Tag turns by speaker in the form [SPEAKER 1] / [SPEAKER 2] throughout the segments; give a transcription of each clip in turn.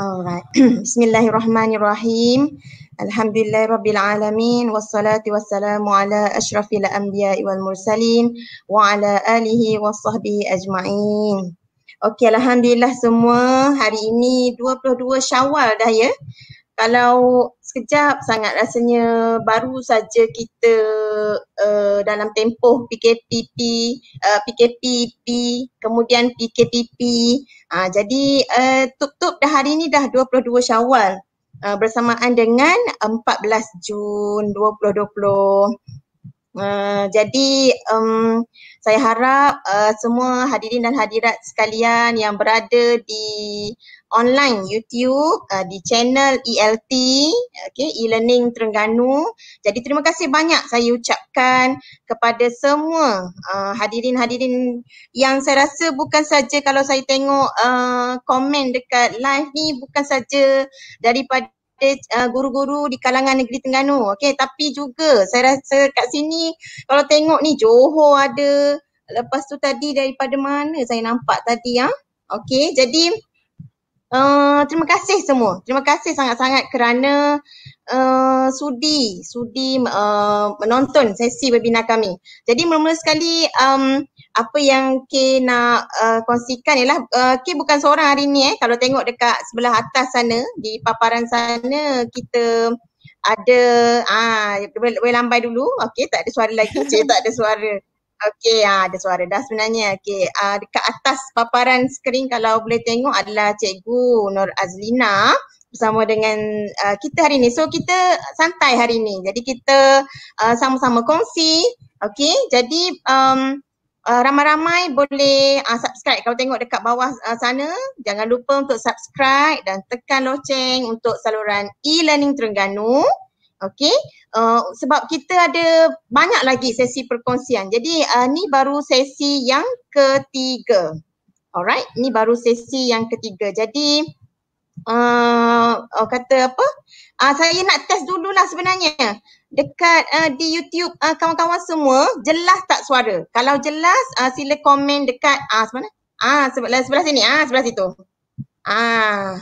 [SPEAKER 1] Alright. Bismillahirrahmanirrahim. Alhamdulillah Rabbil Alamin. Wassalatu wassalamu ala ashrafil anbiya wal mursalin. Wa ala alihi wa sahbihi ajma'in. Okay, Alhamdulillah semua. Hari ini 22 syawal dah ya. Kalau sekejap sangat rasanya baru saja kita uh, dalam tempoh PKPP, uh, eh, PKPP, kemudian PKPP, uh, Uh, jadi uh, tutup dah hari ni dah 22 Syawal uh, bersamaan dengan 14 Jun 2020. Eh, jadi um, saya harap uh, semua hadirin dan hadirat sekalian yang berada di online YouTube uh, di channel ELT okay, e-learning Terengganu. Jadi terima kasih banyak saya ucapkan kepada semua uh, hadirin-hadirin yang saya rasa bukan saja kalau saya tengok uh, komen dekat live ni bukan saja daripada daripada uh, ah, guru-guru di kalangan negeri Terengganu. Okey, tapi juga saya rasa kat sini kalau tengok ni Johor ada. Lepas tu tadi daripada mana saya nampak tadi ya. Okey, jadi uh, terima kasih semua. Terima kasih sangat-sangat kerana Uh, sudi sudi uh, menonton sesi webinar kami. Jadi mula-mula sekali um, apa yang K nak uh, kongsikan ialah uh, K bukan seorang hari ni eh kalau tengok dekat sebelah atas sana di paparan sana kita ada ah boleh, boleh lambai dulu okey tak ada suara lagi cik tak ada suara okey ah, ada suara dah sebenarnya okey ah, dekat atas paparan skrin kalau boleh tengok adalah cikgu Nur Azlina bersama dengan uh, kita hari ni. So kita santai hari ni. Jadi kita uh, sama-sama kongsi. Okay. Jadi um, uh, ramai-ramai boleh uh, subscribe. Kalau tengok dekat bawah uh, sana, jangan lupa untuk subscribe dan tekan loceng untuk saluran e-learning Terengganu. Okay, uh, sebab kita ada banyak lagi sesi perkongsian. Jadi uh, ni baru sesi yang ketiga. Alright, ni baru sesi yang ketiga. Jadi uh, uh, kata apa? Uh, saya nak test dululah sebenarnya dekat uh, di YouTube uh, kawan-kawan semua jelas tak suara? Kalau jelas uh, sila komen dekat ah uh, mana? Ah sebelah sebelah sini ah sebelah situ. Ah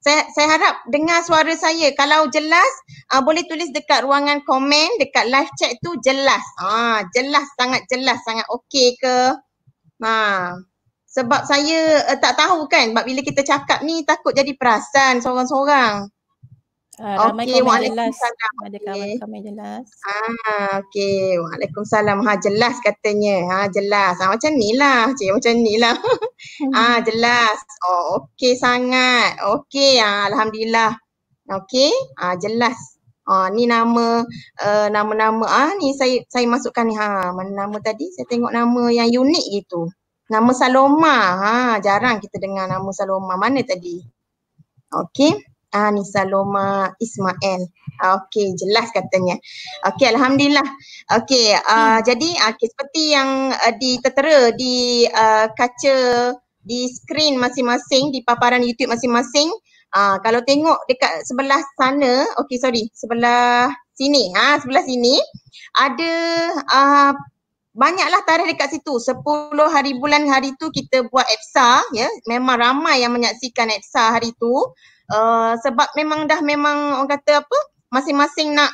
[SPEAKER 1] saya saya harap dengar suara saya. Kalau jelas uh, boleh tulis dekat ruangan komen dekat live chat tu jelas. Ah jelas sangat jelas sangat okey ke? Ha ah. sebab saya uh, tak tahu kan bab bila kita cakap ni takut jadi perasan seorang-seorang. Uh, ramai okay, komen jelas.
[SPEAKER 2] Ada komen jelas.
[SPEAKER 1] Ah, okay. Waalaikumsalam. Ha, jelas katanya. Ha, jelas. Ha, macam ni lah. Cik, macam ni lah.
[SPEAKER 2] ha, jelas.
[SPEAKER 1] Oh, okay sangat. Okay. Ha, ah, Alhamdulillah. Okay. Ha, jelas. Ha, ni nama, eh, nama-nama. Ah, ha, ni saya saya masukkan ni. Ha, mana nama tadi? Saya tengok nama yang unik gitu. Nama Saloma. Ha, jarang kita dengar nama Saloma. Mana tadi? Okay. Anissa ah, Loma Ismail. Ah, okay jelas katanya. Okay alhamdulillah. Okey, uh, jadi okay, seperti yang uh, ditertera di uh, kaca di skrin masing-masing, di paparan YouTube masing-masing, uh, kalau tengok dekat sebelah sana, Okay sorry, sebelah sini, ha sebelah sini ada uh, banyaklah tarikh dekat situ. Sepuluh hari bulan hari tu kita buat Epsa. ya. Memang ramai yang menyaksikan Epsa hari tu. Eh, sebab memang dah memang orang kata apa masing-masing nak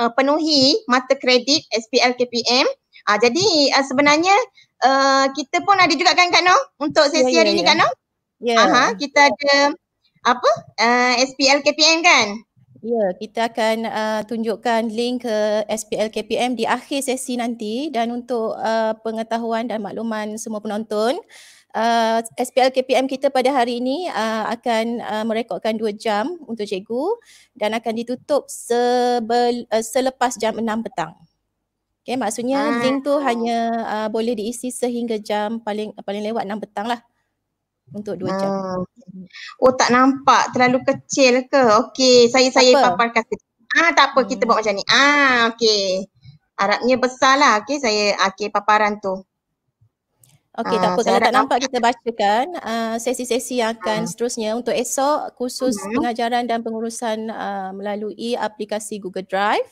[SPEAKER 1] uh, penuhi mata kredit SPL KPM uh, ah, jadi uh, sebenarnya uh, kita pun ada juga kan Kak Noh untuk ya, sesi yeah, hari yeah, ni yeah. Kak Noh yeah. Ya.
[SPEAKER 2] uh-huh, kita ada apa uh, SPL KPM kan Ya, kita akan uh, tunjukkan link ke SPL KPM di akhir sesi nanti dan untuk uh, pengetahuan dan makluman semua penonton, uh, uh, SPL KPM kita pada hari ini uh, akan uh, merekodkan 2 jam untuk cikgu dan akan ditutup sebel, uh, selepas jam 6 petang. Okay, maksudnya ah. link tu hanya uh, boleh diisi sehingga jam paling paling lewat 6 petang lah untuk 2 ah. jam.
[SPEAKER 1] Oh tak nampak terlalu kecil ke? Okey, saya tak saya apa? paparkan Ah tak apa kita hmm. buat macam ni. Ah okey. Harapnya besar lah. okey saya akhir okay,
[SPEAKER 2] paparan tu. Okey, tak ah, apa. Kalau tak nampak, kita bacakan uh, sesi-sesi yang akan uh. seterusnya untuk esok khusus uh. pengajaran dan pengurusan uh, melalui aplikasi Google Drive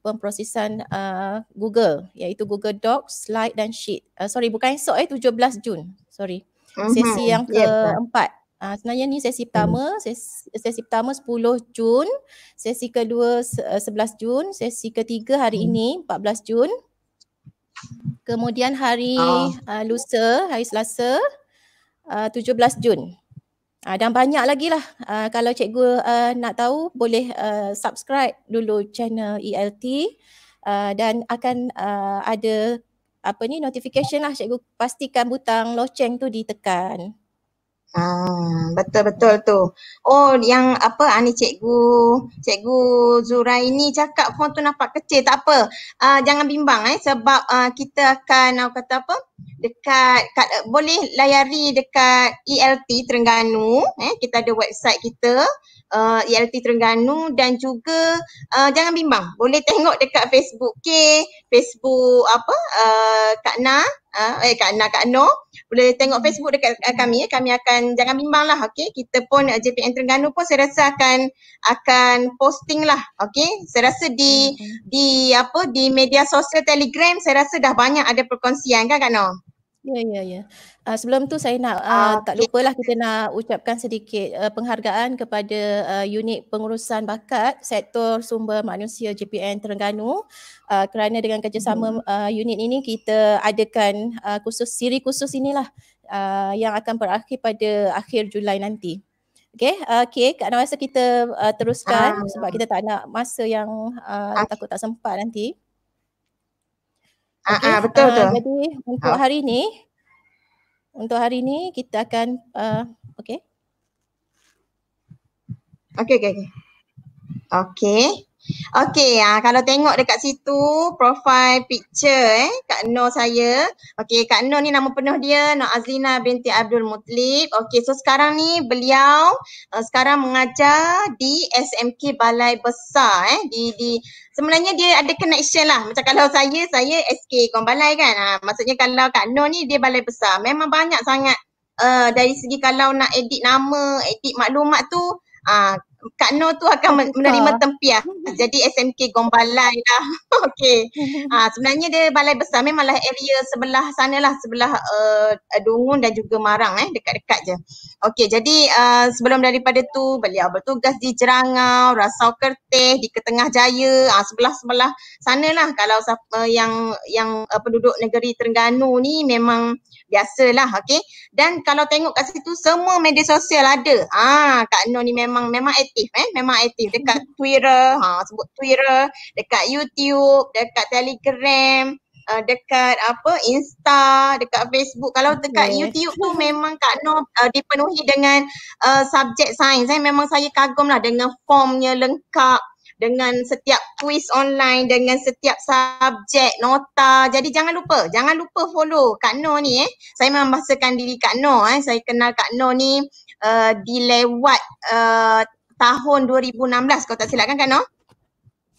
[SPEAKER 2] pemprosesan uh, Google iaitu Google Docs, Slide dan Sheet. Uh, sorry, bukan esok eh, 17 Jun. Sorry. Mhm. Sesi uh-huh. yang ya, keempat. Yeah. Uh, sebenarnya ni sesi pertama, hmm. sesi, sesi pertama 10 Jun, sesi kedua 11 Jun, sesi ketiga hari uh. ini 14 Jun. Kemudian hari uh. Uh, Lusa, hari Selasa ah, uh, 17 Jun. Uh, dan banyak lagi lah. Uh, kalau cikgu uh, nak tahu boleh uh, subscribe dulu channel ELT uh, dan akan uh, ada apa ni notification lah cikgu pastikan butang loceng tu ditekan.
[SPEAKER 1] Ah, betul betul tu.
[SPEAKER 2] Oh, yang
[SPEAKER 1] apa ah, ni cikgu, cikgu Zurai ni cakap font tu nampak kecil, tak apa. Ah, jangan bimbang eh sebab ah, kita akan nak kata apa? dekat kat, boleh layari dekat ELT Terengganu eh kita ada website kita uh, ELT Terengganu dan juga uh, jangan bimbang boleh tengok dekat Facebook K, Facebook apa uh, Kak Na, uh, eh Kak Na Kak No boleh tengok Facebook dekat uh, kami ya. Kami akan jangan bimbang lah okay. Kita pun uh, JPN Terengganu pun saya rasa akan akan posting lah okay. Saya rasa di hmm. di apa di media sosial Telegram saya rasa dah banyak ada
[SPEAKER 2] perkongsian kan Kak No? Ya, ya, ya. Uh, sebelum tu saya nak, uh, uh, tak lupalah kita nak ucapkan sedikit uh, penghargaan kepada uh, unit pengurusan bakat sektor sumber manusia JPN Terengganu uh, kerana dengan kerjasama uh, unit ini kita adakan uh, khusus, siri khusus inilah uh, yang akan berakhir pada akhir Julai nanti. Okay, okay. Kak Nawasa kita uh, teruskan uh, sebab kita tak nak masa yang uh, takut tak sempat nanti. Ah, okay. Ah, betul uh, ah, tu. Jadi untuk ah. hari ni untuk hari ni kita akan uh, okay. Okay, okay, okay.
[SPEAKER 1] Okay. Okey, ah, kalau tengok dekat situ profile picture eh Kak Noor saya. Okey, Kak Noor ni nama penuh dia Noor Azlina binti Abdul Muttalib. Okey, so sekarang ni beliau uh, sekarang mengajar di SMK Balai Besar eh di di sebenarnya dia ada connection lah. Macam kalau saya saya SK Kuan Balai kan. Ha, maksudnya kalau Kak Noor ni dia Balai Besar. Memang banyak sangat uh, dari segi kalau nak edit nama, edit maklumat tu ah uh, Kak Noh tu akan menerima tempiah. Hmm. Jadi SMK Gombalai lah. Okey. Ha, sebenarnya dia balai besar. Memanglah area sebelah sana lah. Sebelah uh, Dungun dan juga Marang eh. Dekat-dekat je. Okey. Jadi uh, sebelum daripada tu beliau bertugas di Jerangau, Rasau Kertih, di Ketengah Jaya. Ah, sebelah-sebelah sana lah. Kalau siapa yang, yang uh, penduduk negeri Terengganu ni memang biasalah okey dan kalau tengok kat situ semua media sosial ada ah kak Noh ni memang memang aktif eh memang aktif dekat twitter ha sebut twitter dekat youtube dekat telegram Uh, dekat apa insta dekat facebook kalau dekat okay. youtube tu memang kak Noh uh, dipenuhi dengan uh, subjek sains eh memang saya kagum lah dengan formnya lengkap dengan setiap quiz online dengan setiap subjek nota jadi jangan lupa jangan lupa follow Kak No ni eh saya membahasakan diri Kak No eh saya kenal Kak No ni uh, di lewat uh, tahun 2016 kau tak silap kan Kak No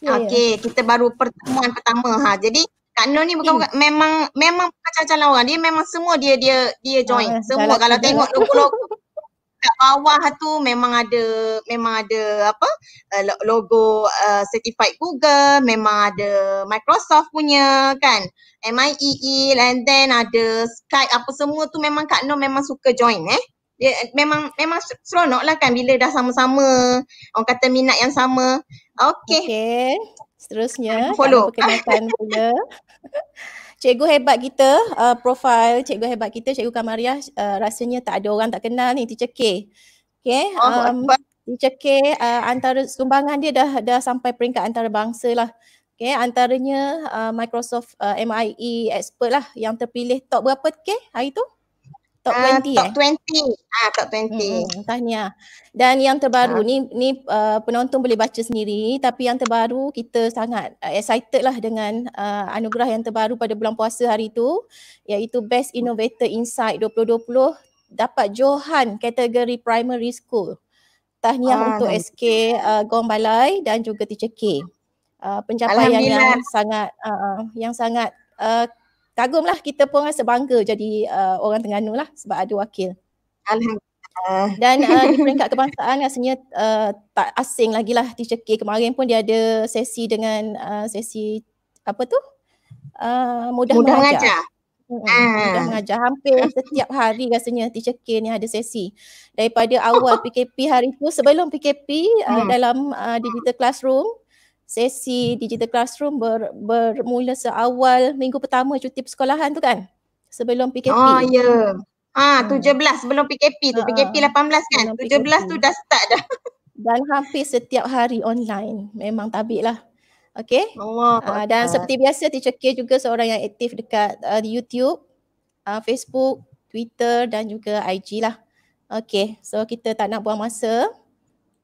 [SPEAKER 1] yeah, ya. okey kita baru pertemuan pertama ha jadi Kak No ni bukan, hmm. bukan memang memang macam-macam orang dia memang semua dia dia dia join ah, semua kalau lah, tengok lah. logo-logo dekat bawah tu memang ada memang ada apa uh, logo uh, certified Google memang ada Microsoft punya kan MIE, e, and then ada Skype apa semua tu memang Kak Noor memang suka join eh dia memang memang seronok lah kan bila dah sama-sama orang kata minat yang sama okey
[SPEAKER 2] okay. seterusnya follow perkenalkan pula cikgu hebat kita, uh, profil cikgu hebat kita, cikgu Kamaria uh, rasanya tak ada orang tak kenal ni teacher K. Okay. Oh, um, teacher K uh, antara sumbangan dia dah dah sampai peringkat antarabangsa lah. Okay, antaranya uh, Microsoft uh, MIE expert lah yang terpilih top berapa K hari tu? Top 20 uh, ah, top eh? Ah, top 20. Hmm, tahniah. Dan yang terbaru ah. ni ni uh, penonton boleh baca sendiri tapi yang terbaru kita sangat uh, excited lah dengan uh, anugerah yang terbaru pada bulan puasa hari tu iaitu Best hmm. Innovator Insight 2020 dapat Johan kategori primary school. Tahniah ah, untuk SK uh, Gong Balai dan juga Teacher K. Uh, pencapaian yang sangat uh, uh, yang sangat uh, kagum lah kita pun rasa bangga jadi uh, orang Terengganu lah sebab ada wakil. Alhamdulillah. Dan uh, di peringkat kebangsaan rasanya uh, tak asing lagi lah Teacher K kemarin pun dia ada sesi dengan uh, sesi apa tu? Uh, mudah, mudah mengajar. mengajar. Hmm, ah. mengajar hampir setiap hari rasanya teacher K ni ada sesi daripada awal PKP hari tu sebelum PKP uh, hmm. uh, dalam uh, digital classroom uh, sesi digital classroom ber, bermula seawal minggu pertama cuti persekolahan tu kan sebelum PKP. Oh ah, ya. Yeah. Ha 17 hmm. sebelum PKP tu. Ha, PKP 18 kan. 17 PKP. tu dah start dah. Dan hampir setiap hari online. Memang tabik lah. Okay. Allah. Uh, dan seperti biasa Teacher K juga seorang yang aktif dekat uh, YouTube, uh, Facebook, Twitter dan juga IG lah. Okay. So kita tak nak buang masa.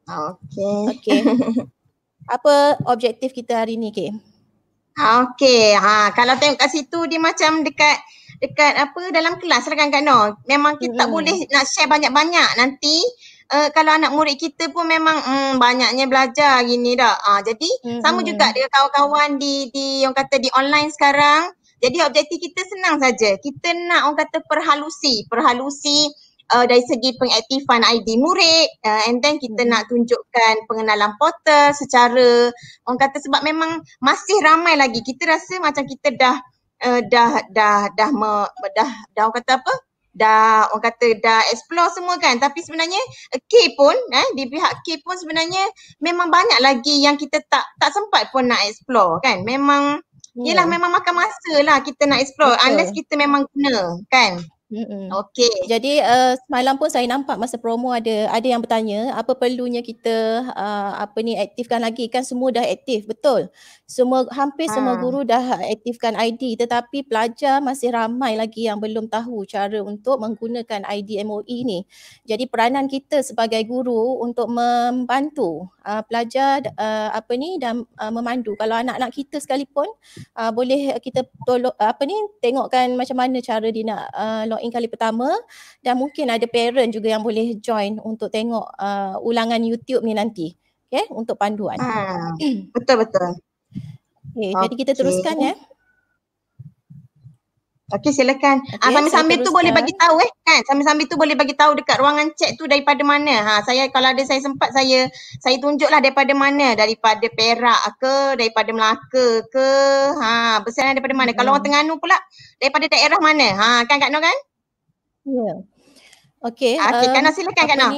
[SPEAKER 2] Ah, okay. Okay. apa objektif kita hari ni Kim? Ah, okay, ha, ah, kalau tengok kat situ dia macam dekat
[SPEAKER 1] dekat apa dalam kelas lah kan Kak Noh. Memang kita hmm tak boleh nak share banyak-banyak nanti uh, kalau anak murid kita pun memang mm, banyaknya belajar gini dah. Ha, jadi hmm sama juga dengan kawan-kawan di di yang kata di online sekarang. Jadi objektif kita senang saja. Kita nak orang kata perhalusi, perhalusi uh, dari segi pengaktifan ID murid uh, and then kita hmm. nak tunjukkan pengenalan portal secara orang kata sebab memang masih ramai lagi kita rasa macam kita dah uh, dah dah dah dah, dah dah orang kata apa dah orang kata dah explore semua kan tapi sebenarnya uh, K pun eh di pihak K pun sebenarnya memang banyak lagi yang kita tak tak sempat pun nak explore kan memang yeah. Hmm. yelah memang makan masa lah kita nak explore Betul. unless
[SPEAKER 2] kita memang kena kan Mm-mm. Okay. Jadi uh, semalam pun saya nampak masa promo ada ada yang bertanya apa perlunya kita uh, apa ni aktifkan lagi kan semua dah aktif betul. Semua hampir ha. semua ah. guru dah aktifkan ID tetapi pelajar masih ramai lagi yang belum tahu cara untuk menggunakan ID MOE ni. Jadi peranan kita sebagai guru untuk membantu uh, pelajar uh, apa ni dan uh, memandu kalau anak-anak kita sekalipun uh, boleh kita tolong uh, apa ni tengokkan macam mana cara dia nak uh, in kali pertama dan mungkin ada parent juga yang boleh join untuk tengok uh, ulangan YouTube ni nanti okey untuk panduan. Ha, betul betul. Okay, okay. jadi kita teruskan ya. Okay. Eh.
[SPEAKER 1] Okey silakan. Okay, ah, sambil sambil tu boleh bagi tahu eh kan. Sambil sambil tu boleh bagi tahu dekat ruangan chat tu daripada mana. Ha saya kalau ada saya sempat saya saya tunjuklah daripada mana daripada Perak ke daripada Melaka ke ha besarnya daripada mana. Hmm. Kalau ya. orang Terengganu pula daripada
[SPEAKER 2] daerah mana? Ha kan Kak Noh kan? Ya. Yeah. Okey. Ah, okay um, Kak silakan Kak Noh.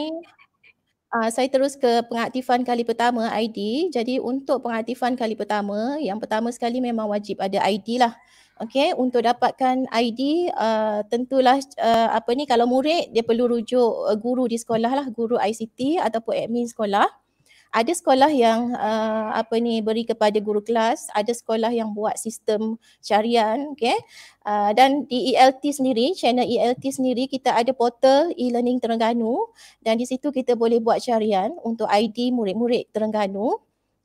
[SPEAKER 2] Uh, saya terus ke pengaktifan kali pertama ID. Jadi untuk pengaktifan kali pertama, yang pertama sekali memang wajib ada ID lah. Okay, untuk dapatkan ID uh, eh, tentulah uh, apa ni kalau murid dia perlu rujuk eh, guru di sekolah lah, guru ICT ataupun admin sekolah. Ada sekolah yang uh, apa ni beri kepada guru kelas, ada sekolah yang buat sistem carian, okay. Uh, dan di ELT sendiri, channel ELT sendiri kita ada portal e-learning Terengganu dan di situ kita boleh buat carian untuk ID murid-murid Terengganu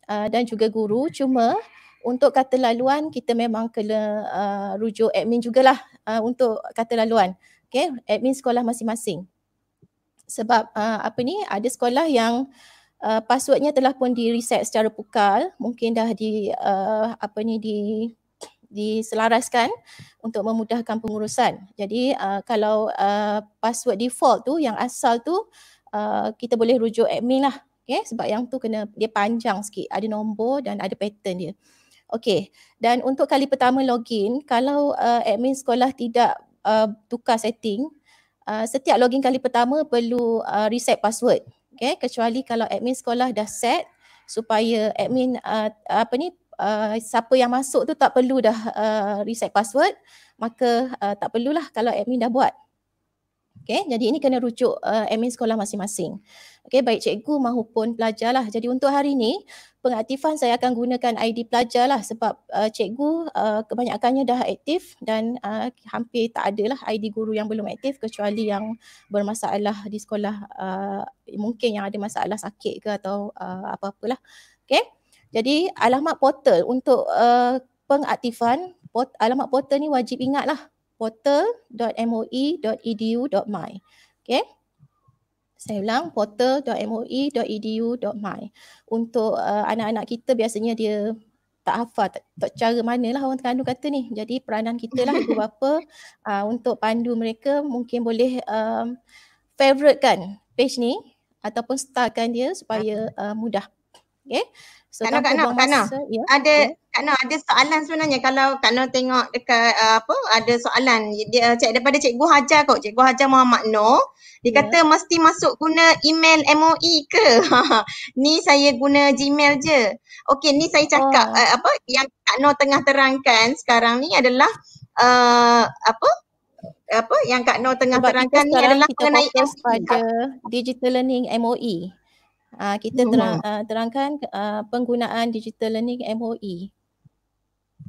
[SPEAKER 2] uh, dan juga guru. Cuma untuk kata laluan kita memang kena uh, rujuk admin jugalah uh, untuk kata laluan okay admin sekolah masing-masing sebab uh, apa ni ada sekolah yang uh, passwordnya telah pun di reset secara pukal mungkin dah di uh, apa ni di diselaraskan untuk memudahkan pengurusan. Jadi uh, kalau uh, password default tu yang asal tu uh, kita boleh rujuk admin lah. Okay? Sebab yang tu kena dia panjang sikit. Ada nombor dan ada pattern dia. Okey, dan untuk kali pertama login, kalau uh, admin sekolah tidak uh, tukar setting, uh, setiap login kali pertama perlu uh, reset password. Okey, kecuali kalau admin sekolah dah set supaya admin uh, apa ni uh, siapa yang masuk tu tak perlu dah uh, reset password, maka uh, tak perlulah kalau admin dah buat. Okay, jadi ini kena rujuk uh, admin sekolah masing-masing. Okay, baik cikgu mahupun pelajar lah. Jadi untuk hari ini, pengaktifan saya akan gunakan ID pelajar lah sebab uh, cikgu uh, kebanyakannya dah aktif dan uh, hampir tak ada lah ID guru yang belum aktif kecuali yang bermasalah di sekolah uh, mungkin yang ada masalah sakit ke atau uh, apa-apalah. Okay, jadi alamat portal untuk uh, pengaktifan, pot- alamat portal ni wajib ingatlah. lah portal.moe.edu.my. Okay. Saya ulang portal.moe.edu.my untuk uh, anak-anak kita biasanya dia tak hafal tak, tak cara manalah orang Terengganu kata ni. Jadi peranan kita lah ibu bapa uh, untuk pandu mereka mungkin boleh um, favorite kan page ni ataupun starkan dia supaya ya. uh, mudah. Okay. So Kak tanpa Kak ya. Ada ya. Kak Noh ada soalan sebenarnya kalau Kak tengok dekat uh, apa ada soalan
[SPEAKER 1] dia uh, cik, daripada Cikgu Hajar kok Cikgu Hajar Muhammad Noh dia yeah. mesti masuk guna email MOE ke? ni saya guna Gmail je. Okey ni saya cakap oh. uh, apa yang Kak Noh tengah terangkan sekarang ni adalah uh,
[SPEAKER 2] apa apa yang Kak Noh tengah Sebab terangkan ni adalah mengenai e. pada digital learning MOE uh, kita terang, uh, terangkan uh, penggunaan digital learning MOE.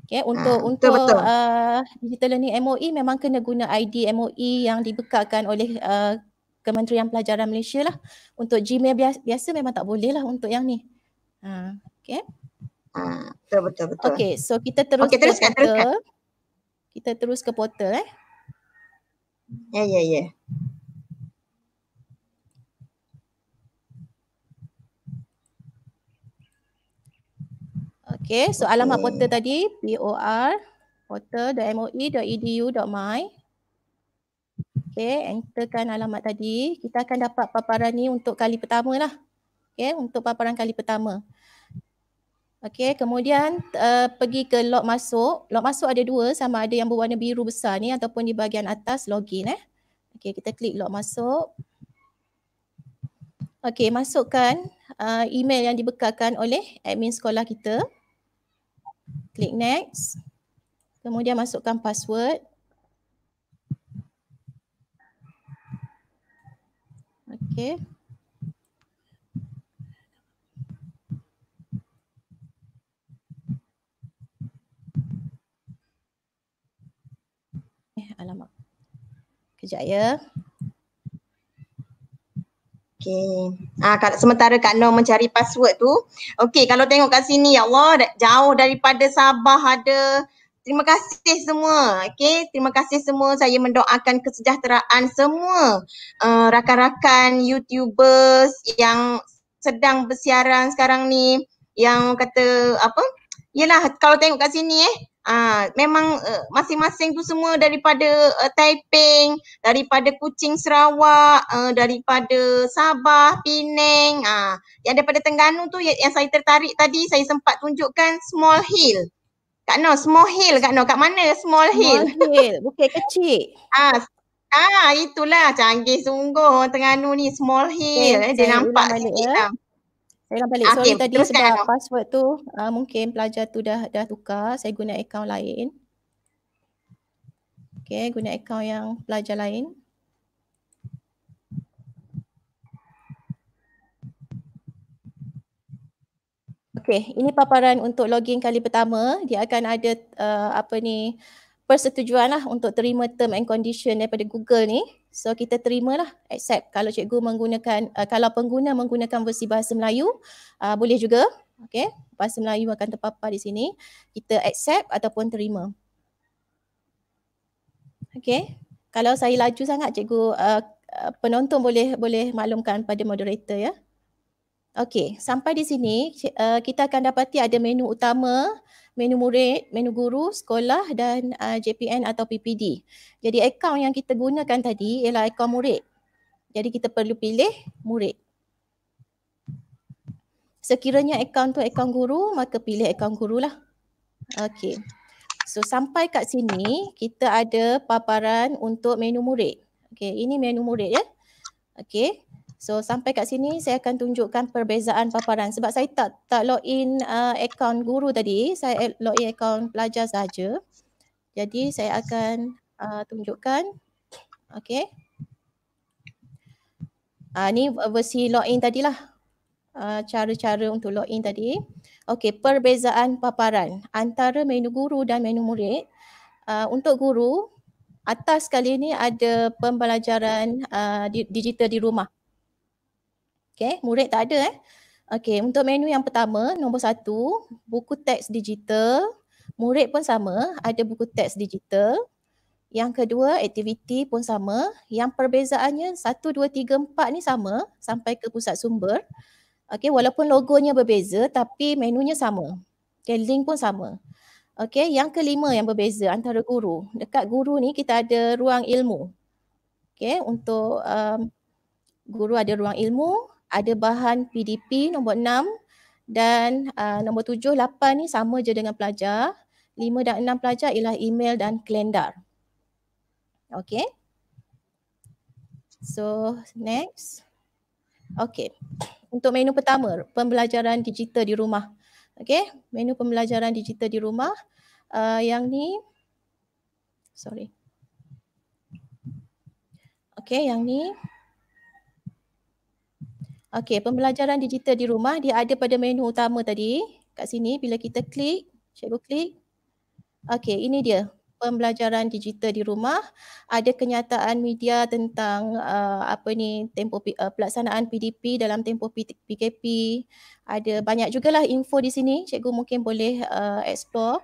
[SPEAKER 2] Okay, untuk ha, untuk uh, digital learning MOE memang kena guna ID MOE yang dibekalkan oleh uh, Kementerian Pelajaran Malaysia lah. Untuk Gmail biasa, biasa memang tak boleh lah untuk yang ni. Uh, okay. Ha, betul, betul, betul. Okay, so kita terus okay, teruskan, ke portal. Teruskan. Kita terus ke portal eh. Ya, yeah, ya, yeah, ya. Yeah. Okay, so okay. alamat portal tadi por portal.moe.edu.my Okay, enterkan alamat tadi. Kita akan dapat paparan ni untuk kali pertama lah. Okay, untuk paparan kali pertama. Okay, kemudian uh, pergi ke log masuk. Log masuk ada dua sama ada yang berwarna biru besar ni ataupun di bahagian atas login eh. Okay, kita klik log masuk. Okay, masukkan uh, email yang dibekalkan oleh admin sekolah kita. Klik next. Kemudian masukkan password. Okay. Eh, alamak. Kejap ya.
[SPEAKER 1] Okey. Ah kalau sementara Kak Noh mencari password tu, okey kalau tengok kat sini ya Allah jauh daripada Sabah ada Terima kasih semua. Okey, terima kasih semua. Saya mendoakan kesejahteraan semua uh, rakan-rakan YouTubers yang sedang bersiaran sekarang ni yang kata apa? Yelah, kalau tengok kat sini eh, Ah, memang uh, masing-masing tu semua daripada uh, Taiping, daripada Kuching Sarawak, uh, daripada Sabah, Penang, uh, yang daripada tengganu tu yang, yang saya tertarik tadi saya sempat tunjukkan Small Hill. Kak No, Small Hill Kak No, kat mana Small Hill? Small Hill, bukit kecil. Ah, uh, ah itulah canggih sungguh tengganu ni Small Hill. Okay, eh, dia nampak sikit ya. lah.
[SPEAKER 2] Saya nak balik. Sorry okay, tadi sebab kan. password tu uh, mungkin pelajar tu dah dah tukar. Saya guna akaun lain. Okay, guna akaun yang pelajar lain. Okay, ini paparan untuk login kali pertama. Dia akan ada uh, apa ni persetujuan lah untuk terima term and condition daripada Google ni. So kita terimalah, accept kalau cikgu menggunakan, uh, kalau pengguna menggunakan versi bahasa Melayu uh, boleh juga. Okay, bahasa Melayu akan terpapar di sini. Kita accept ataupun terima. Okay, kalau saya laju sangat cikgu uh, uh, penonton boleh boleh maklumkan pada moderator ya. Okay, sampai di sini uh, kita akan dapati ada menu utama menu murid, menu guru, sekolah dan uh, JPN atau PPD. Jadi akaun yang kita gunakan tadi ialah akaun murid. Jadi kita perlu pilih murid. Sekiranya akaun tu akaun guru, maka pilih akaun guru lah. Okay. So sampai kat sini, kita ada paparan untuk menu murid. Okay, ini menu murid ya. Okay. So sampai kat sini saya akan tunjukkan perbezaan paparan sebab saya tak tak login uh, akaun guru tadi. Saya eh, login akaun pelajar saja. Jadi saya akan uh, tunjukkan. Okay. Uh, ni versi login tadilah. Uh, cara-cara untuk login tadi. Okey, perbezaan paparan antara menu guru dan menu murid. Uh, untuk guru, atas kali ini ada pembelajaran uh, digital di rumah. Okay, murid tak ada eh. Okay, untuk menu yang pertama, nombor satu, buku teks digital. Murid pun sama, ada buku teks digital. Yang kedua, aktiviti pun sama. Yang perbezaannya, satu, dua, tiga, empat ni sama sampai ke pusat sumber. Okay, walaupun logonya berbeza tapi menunya sama. Okay, link pun sama. Okay, yang kelima yang berbeza antara guru. Dekat guru ni kita ada ruang ilmu. Okay, untuk um, guru ada ruang ilmu, ada bahan PDP nombor 6 dan uh, nombor 7, 8 ni sama je dengan pelajar. 5 dan 6 pelajar ialah email dan kalendar. Okay. So next. Okay. Untuk menu pertama, pembelajaran digital di rumah. Okay. Menu pembelajaran digital di rumah. Uh, yang ni. Sorry. Okay, yang ni. Okey, pembelajaran digital di rumah dia ada pada menu utama tadi. Kat sini bila kita klik, cikgu klik. Okey, ini dia. Pembelajaran digital di rumah ada kenyataan media tentang uh, apa ni tempo uh, pelaksanaan PDP dalam tempo PKP. Ada banyak jugalah info di sini. Cikgu mungkin boleh uh, explore.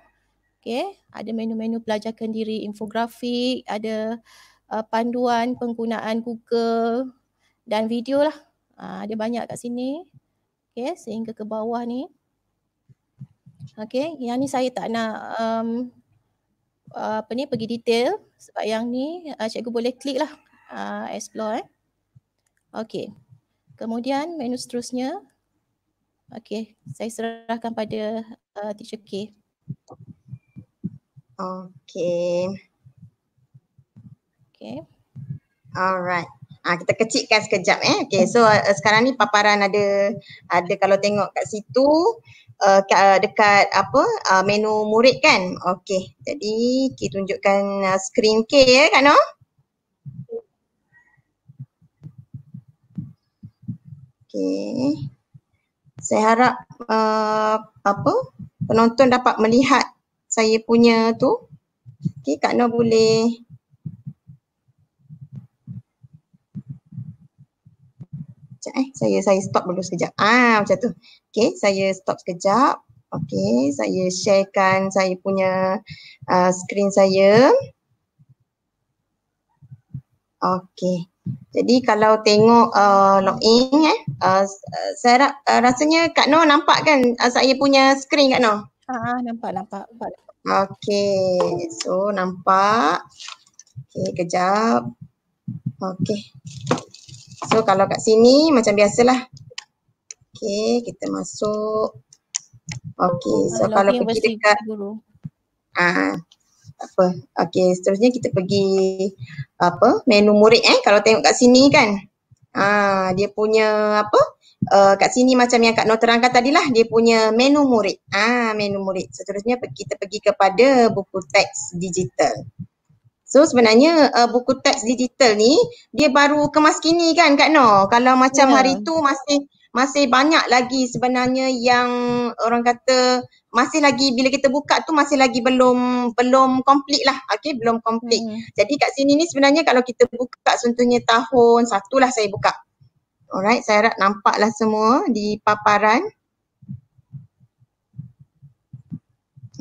[SPEAKER 2] Okey, ada menu-menu belajar kendiri, infografik, ada uh, panduan penggunaan Google dan video lah. Aa, ah, dia banyak kat sini. Okay, sehingga ke bawah ni. Okay, yang ni saya tak nak um, apa ni pergi detail sebab yang ni uh, cikgu boleh klik lah uh, explore eh. Okay, kemudian menu seterusnya. Okay, saya serahkan pada uh, teacher K. Okay.
[SPEAKER 1] Okay. Alright. Ah kita kecilkan sekejap eh. Okay so uh, sekarang ni paparan ada ada kalau tengok kat situ uh, uh dekat apa uh, menu murid kan. Okay jadi kita tunjukkan uh, screen K ya Kak Noh. Okay. Saya harap uh, apa penonton dapat melihat saya punya tu. Okay Kak Noh boleh Sekejap eh. Saya saya stop dulu sekejap. Ah macam tu. Okay. Saya stop sekejap. Okay. Saya sharekan saya punya uh, screen saya. Okay. Jadi kalau tengok uh, login eh. Uh, uh saya rap, uh, rasanya Kak Noh nampak kan uh, saya punya screen Kak Noh?
[SPEAKER 2] ah nampak, nampak. nampak.
[SPEAKER 1] Okay. So nampak. Okay kejap. Okay. So kalau kat sini macam biasalah. Okey,
[SPEAKER 2] kita masuk.
[SPEAKER 1] Okey, so kalau, kalau pergi dekat Ah. Uh, apa? Okey, seterusnya kita pergi apa? Menu murid eh kalau tengok kat sini kan. Ah, uh, dia punya apa? Uh, kat sini macam yang kat Noh terangkan tadilah dia punya menu murid. Ah, menu murid. Seterusnya kita pergi kepada buku teks digital. So sebenarnya uh, buku teks digital ni dia baru kemas kini kan Kak Noh. Kalau macam yeah. hari tu masih masih banyak lagi sebenarnya yang orang kata masih lagi bila kita buka tu masih lagi belum belum complete lah. Okay belum complete. Mm. Jadi kat sini ni sebenarnya kalau kita buka contohnya tahun satu lah saya buka. Alright saya harap nampak lah semua di paparan.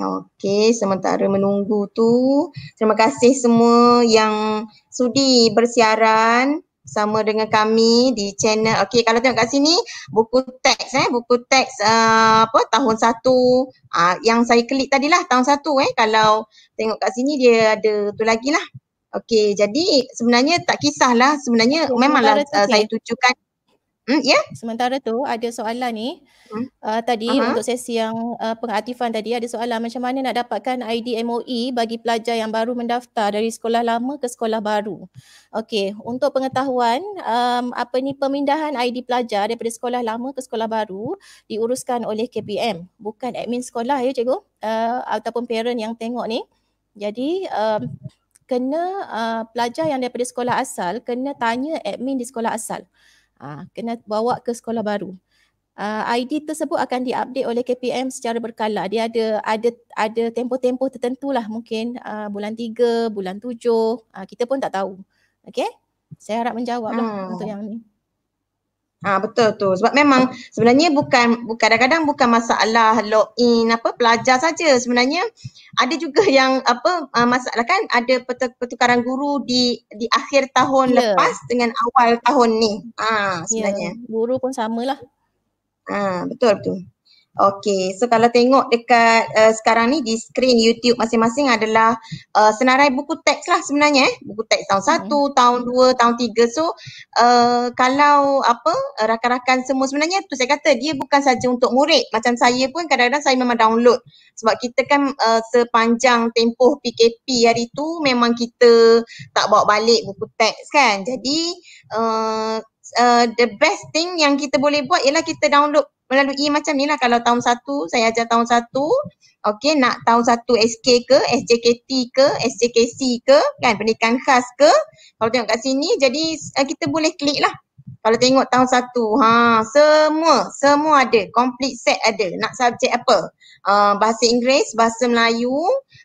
[SPEAKER 1] Okey, sementara menunggu tu, terima kasih semua yang sudi bersiaran sama dengan kami di channel. Okey, kalau tengok kat sini, buku teks eh, buku teks uh, apa tahun 1 ah uh, yang saya klik tadi lah tahun 1 eh. Kalau tengok kat sini dia ada tu lagi lah. Okey, jadi sebenarnya tak kisahlah sebenarnya memanglah uh, saya tujukan
[SPEAKER 2] Hmm, ya. Yeah. Sementara tu ada soalan ni. Hmm. Uh, tadi uh-huh. untuk sesi yang uh, pengaktifan tadi ada soalan macam mana nak dapatkan ID MOE bagi pelajar yang baru mendaftar dari sekolah lama ke sekolah baru. Okey, untuk pengetahuan um, apa ni pemindahan ID pelajar daripada sekolah lama ke sekolah baru diuruskan oleh KPM, bukan admin sekolah ya cikgu. Uh, ataupun parent yang tengok ni. Jadi um, kena uh, pelajar yang daripada sekolah asal kena tanya admin di sekolah asal. Ha, kena bawa ke sekolah baru. Uh, ha, ID tersebut akan diupdate oleh KPM secara berkala. Dia ada ada ada tempoh-tempoh tertentu lah mungkin uh, bulan tiga, bulan tujuh. Uh, kita pun tak tahu. Okay? Saya harap menjawab lah hmm. untuk yang ni. Ah
[SPEAKER 1] ha, betul tu. Sebab memang sebenarnya bukan bukan kadang-kadang bukan masalah login apa pelajar saja. Sebenarnya ada juga yang apa ha, masalah kan ada pertukaran guru di di akhir tahun yeah. lepas dengan awal tahun ni. Ah ha, ya, sebenarnya. Yeah. Guru pun samalah. Ah ha, betul tu. Okey, so kalau tengok dekat uh, sekarang ni di skrin YouTube masing-masing adalah uh, senarai buku teks lah sebenarnya eh. Buku teks tahun 1, hmm. tahun dua, tahun tiga. So uh, kalau apa uh, rakan-rakan semua sebenarnya tu saya kata dia bukan saja untuk murid. Macam saya pun kadang-kadang saya memang download sebab kita kan uh, sepanjang tempoh PKP hari tu memang kita tak bawa balik buku teks kan. Jadi uh, Uh, the best thing yang kita boleh buat ialah kita download melalui macam ni lah kalau tahun satu saya ajar tahun satu okay nak tahun satu SK ke SJKT ke SJKC ke kan pendidikan khas ke kalau tengok kat sini jadi uh, kita boleh klik lah kalau tengok tahun satu ha semua semua ada complete set ada nak subjek apa uh, bahasa Inggeris bahasa Melayu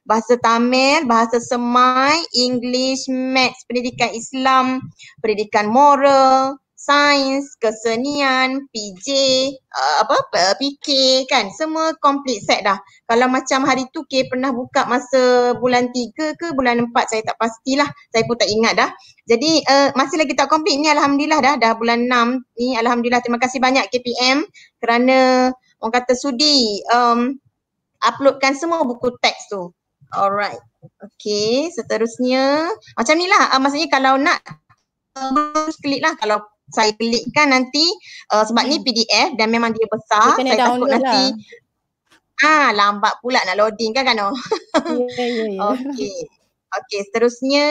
[SPEAKER 1] bahasa Tamil, bahasa Semai, English, Maths, pendidikan Islam, pendidikan moral, sains, kesenian, PJ, uh, apa, PK kan semua complete set dah. Kalau macam hari tu K pernah buka masa bulan tiga ke bulan empat saya tak pastilah. Saya pun tak ingat dah. Jadi uh, masih lagi tak complete ni Alhamdulillah dah. Dah bulan enam ni Alhamdulillah. Terima kasih banyak KPM kerana orang kata sudi um, uploadkan semua buku teks tu. Alright. Okay seterusnya macam ni lah. Uh, maksudnya kalau nak Terus uh, klik lah kalau saya klikkan nanti uh, sebab hmm. ni PDF dan memang dia besar dia saya takut nanti lah. ah lambat pula nak loading kan kan. Yeah, yeah, yeah. Ya. okey. Okey, seterusnya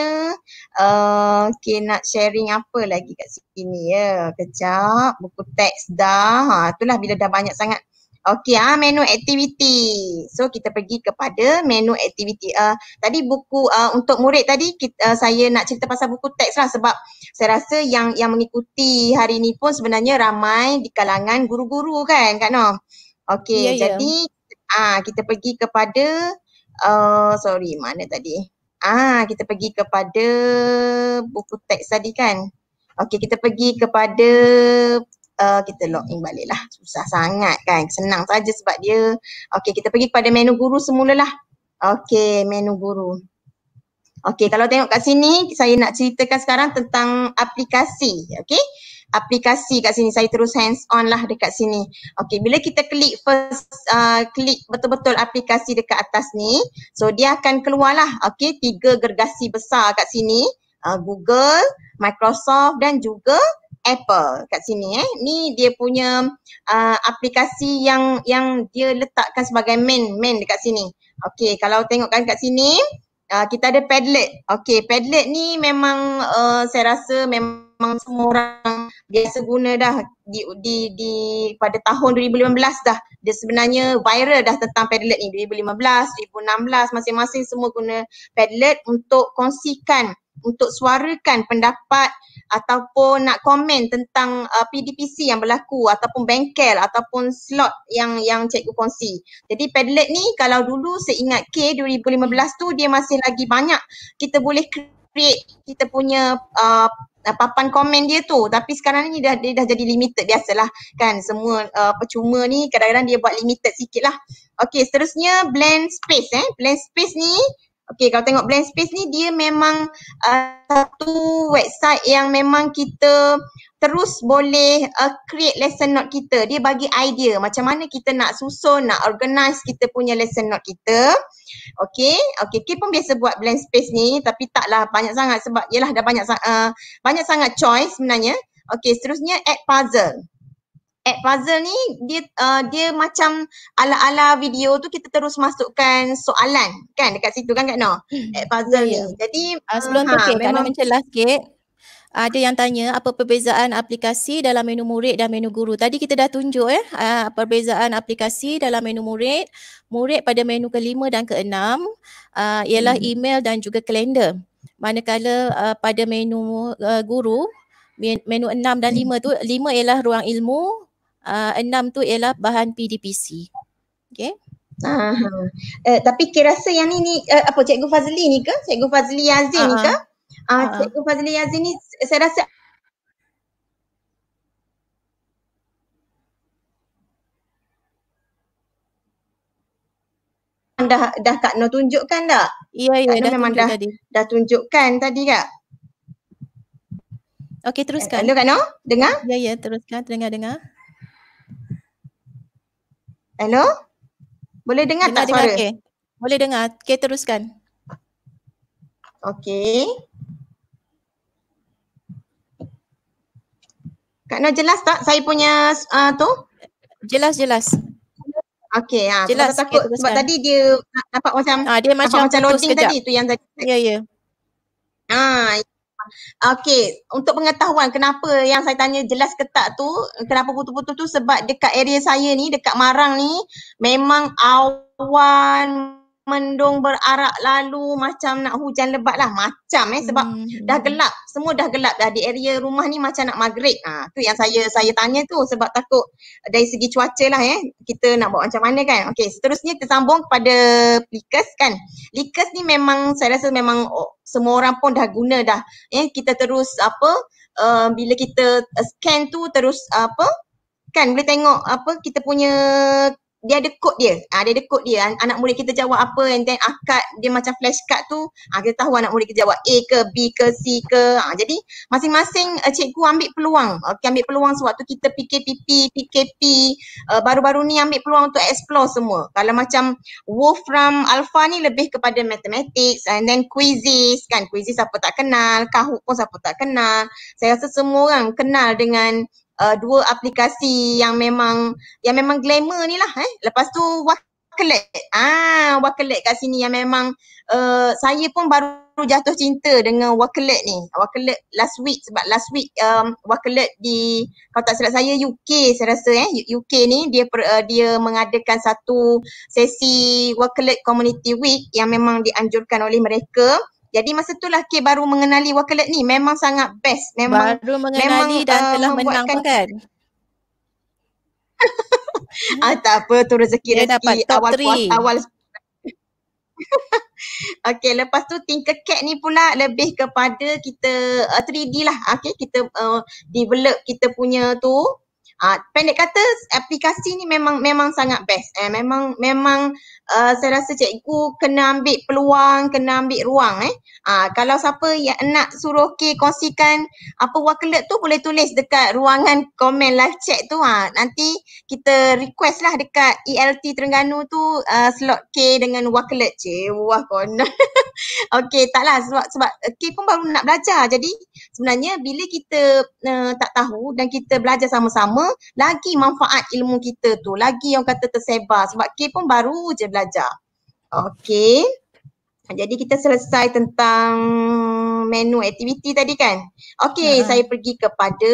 [SPEAKER 1] uh, okey nak sharing apa lagi kat sini ya. Kejap, buku teks dah. Ha itulah bila dah banyak sangat Okey ah menu aktiviti. So kita pergi kepada menu aktiviti. Uh, tadi buku uh, untuk murid tadi kita, uh, saya nak cerita pasal buku teks lah sebab saya rasa yang yang mengikuti hari ni pun sebenarnya ramai di kalangan guru-guru kan Kak Noh. Okey yeah, ya. jadi ah yeah. uh, kita pergi kepada uh, sorry mana tadi? Ah uh, kita pergi kepada buku teks tadi kan. Okey kita pergi kepada uh, kita login balik lah. Susah sangat kan. Senang saja sebab dia. Okey kita pergi kepada menu guru semula lah. Okey menu guru. Okey kalau tengok kat sini saya nak ceritakan sekarang tentang aplikasi. Okey aplikasi kat sini saya terus hands on lah dekat sini. Okey bila kita klik first uh, klik betul-betul aplikasi dekat atas ni so dia akan keluar lah okey tiga gergasi besar kat sini uh, Google, Microsoft dan juga Apple kat sini eh. Ni dia punya uh, aplikasi yang yang dia letakkan sebagai main main dekat sini. Okey, kalau tengokkan kat sini uh, kita ada Padlet. Okey, Padlet ni memang uh, saya rasa memang semua orang biasa guna dah di, di di pada tahun 2015 dah. Dia sebenarnya viral dah tentang Padlet ni 2015, 2016 masing-masing semua guna Padlet untuk kongsikan untuk suarakan pendapat ataupun nak komen tentang uh, PDPC yang berlaku ataupun bengkel ataupun slot yang yang cikgu kongsi. Jadi Padlet ni kalau dulu seingat K 2015 tu dia masih lagi banyak kita boleh create kita punya uh, papan komen dia tu tapi sekarang ni dah dia dah jadi limited biasalah kan semua uh, percuma ni kadang-kadang dia buat limited sikit lah. Okay seterusnya blend space eh. Blend space ni Okay, kalau tengok Blank Space ni, dia memang uh, satu website yang memang kita terus boleh uh, create lesson note kita. Dia bagi idea macam mana kita nak susun, nak organize kita punya lesson note kita. Okay, okay. Kita pun biasa buat Blank Space ni tapi taklah banyak sangat sebab ialah dah banyak, uh, banyak sangat choice sebenarnya. Okay, seterusnya add puzzle add puzzle ni dia uh, dia macam ala-ala video tu kita terus
[SPEAKER 2] masukkan soalan kan dekat situ kan Kak Noh hmm. add puzzle yeah. Ya. ni. Jadi uh, sebelum uh, tu ha, okay, memang... mencelah sikit ada yang tanya apa perbezaan aplikasi dalam menu murid dan menu guru. Tadi kita dah tunjuk eh uh, perbezaan aplikasi dalam menu murid. Murid pada menu kelima dan keenam uh, ialah hmm. email dan juga kalender. Manakala uh, pada menu uh, guru menu enam dan lima tu lima ialah ruang ilmu, Ah, enam tu ialah bahan PDPC. Okay. uh
[SPEAKER 1] Uh, tapi kira rasa yang ni, ni uh, apa Cikgu Fazli ni ke? Cikgu Fazli Yazin uh ni ke? Uh, uh Cikgu Fazli Yazin ni saya rasa dah dah Kak Noh tunjukkan tak? Ya, ya, dah memang dah, dah tunjukkan tadi Kak.
[SPEAKER 2] Okey, teruskan. Hello Kak Noh, dengar? Ya, ya, teruskan, dengar-dengar. Hello? Boleh dengar, dengar tak suara? Okay. Boleh dengar. Okay, teruskan. Okay. Kak Noh jelas tak saya
[SPEAKER 1] punya uh, tu? Jelas-jelas. Okay, ha. jelas. Ah, takut, takut okay, sebab tadi dia nampak macam, Ah dia macam, nampak macam loading tadi tu yang tadi. Ya, yeah, ya. Yeah. Ha, Okey, untuk pengetahuan kenapa yang saya tanya jelas ketak tu, kenapa putus-putus tu sebab dekat area saya ni, dekat Marang ni memang awan mendung berarak lalu macam nak hujan lebat lah macam eh sebab hmm, hmm. dah gelap semua dah gelap dah di area rumah ni macam nak maghrib ah ha, tu yang saya saya tanya tu sebab takut dari segi cuaca lah eh kita nak buat macam mana kan okey seterusnya kita sambung kepada likas kan likas ni memang saya rasa memang oh, semua orang pun dah guna dah eh kita terus apa uh, bila kita scan tu terus apa kan boleh tengok apa kita punya dia ada kod dia. Ha, dia ada kod dia. Anak murid kita jawab apa and then akad dia macam flashcard tu ha, kita tahu anak murid kita jawab A ke B ke C ke. Ha, jadi masing-masing uh, cikgu ambil peluang. Okay, ambil peluang sewaktu kita PKPP, PKP uh, eh, baru-baru ni ambil peluang untuk explore semua. Kalau macam Wolfram Alpha ni lebih kepada matematik, and then quizzes kan. Quizzes siapa tak kenal, Kahoot pun siapa tak kenal. Saya rasa semua orang kenal dengan uh, dua aplikasi yang memang yang memang glamour ni lah eh. Lepas tu Wakelet. Ah, Wakelet kat sini yang memang uh, saya pun baru jatuh cinta dengan Wakelet ni. Wakelet last week sebab last week um, Wakelet di kalau tak silap saya UK saya rasa eh UK ni dia uh, dia mengadakan satu sesi Wakelet Community Week yang memang dianjurkan oleh mereka. Jadi masa tu lah Kay baru mengenali Wakilat ni memang sangat best. Memang, baru mengenali memang, dan uh, telah menang kan? ah, tak apa tu rezeki Dia rezeki awal puas, awal okay lepas tu Tinkercad ni pula lebih kepada kita uh, 3D lah okay kita uh, develop kita punya tu Uh, pendek kata aplikasi ni memang memang sangat best eh memang memang uh, saya rasa cikgu kena ambil peluang kena ambil ruang eh uh, kalau siapa yang nak suruh K kongsikan apa wakilat tu boleh tulis dekat ruangan komen live chat tu ha uh. nanti kita request lah dekat ELT Terengganu tu uh, slot K dengan wakilat je wah kon okey taklah sebab sebab eh, K pun baru nak belajar jadi sebenarnya bila kita uh, tak tahu dan kita belajar sama-sama lagi manfaat ilmu kita tu lagi yang kata tersebar sebab K pun baru je belajar. Okey. Jadi kita selesai tentang menu aktiviti tadi kan. Okey, uh-huh. saya pergi kepada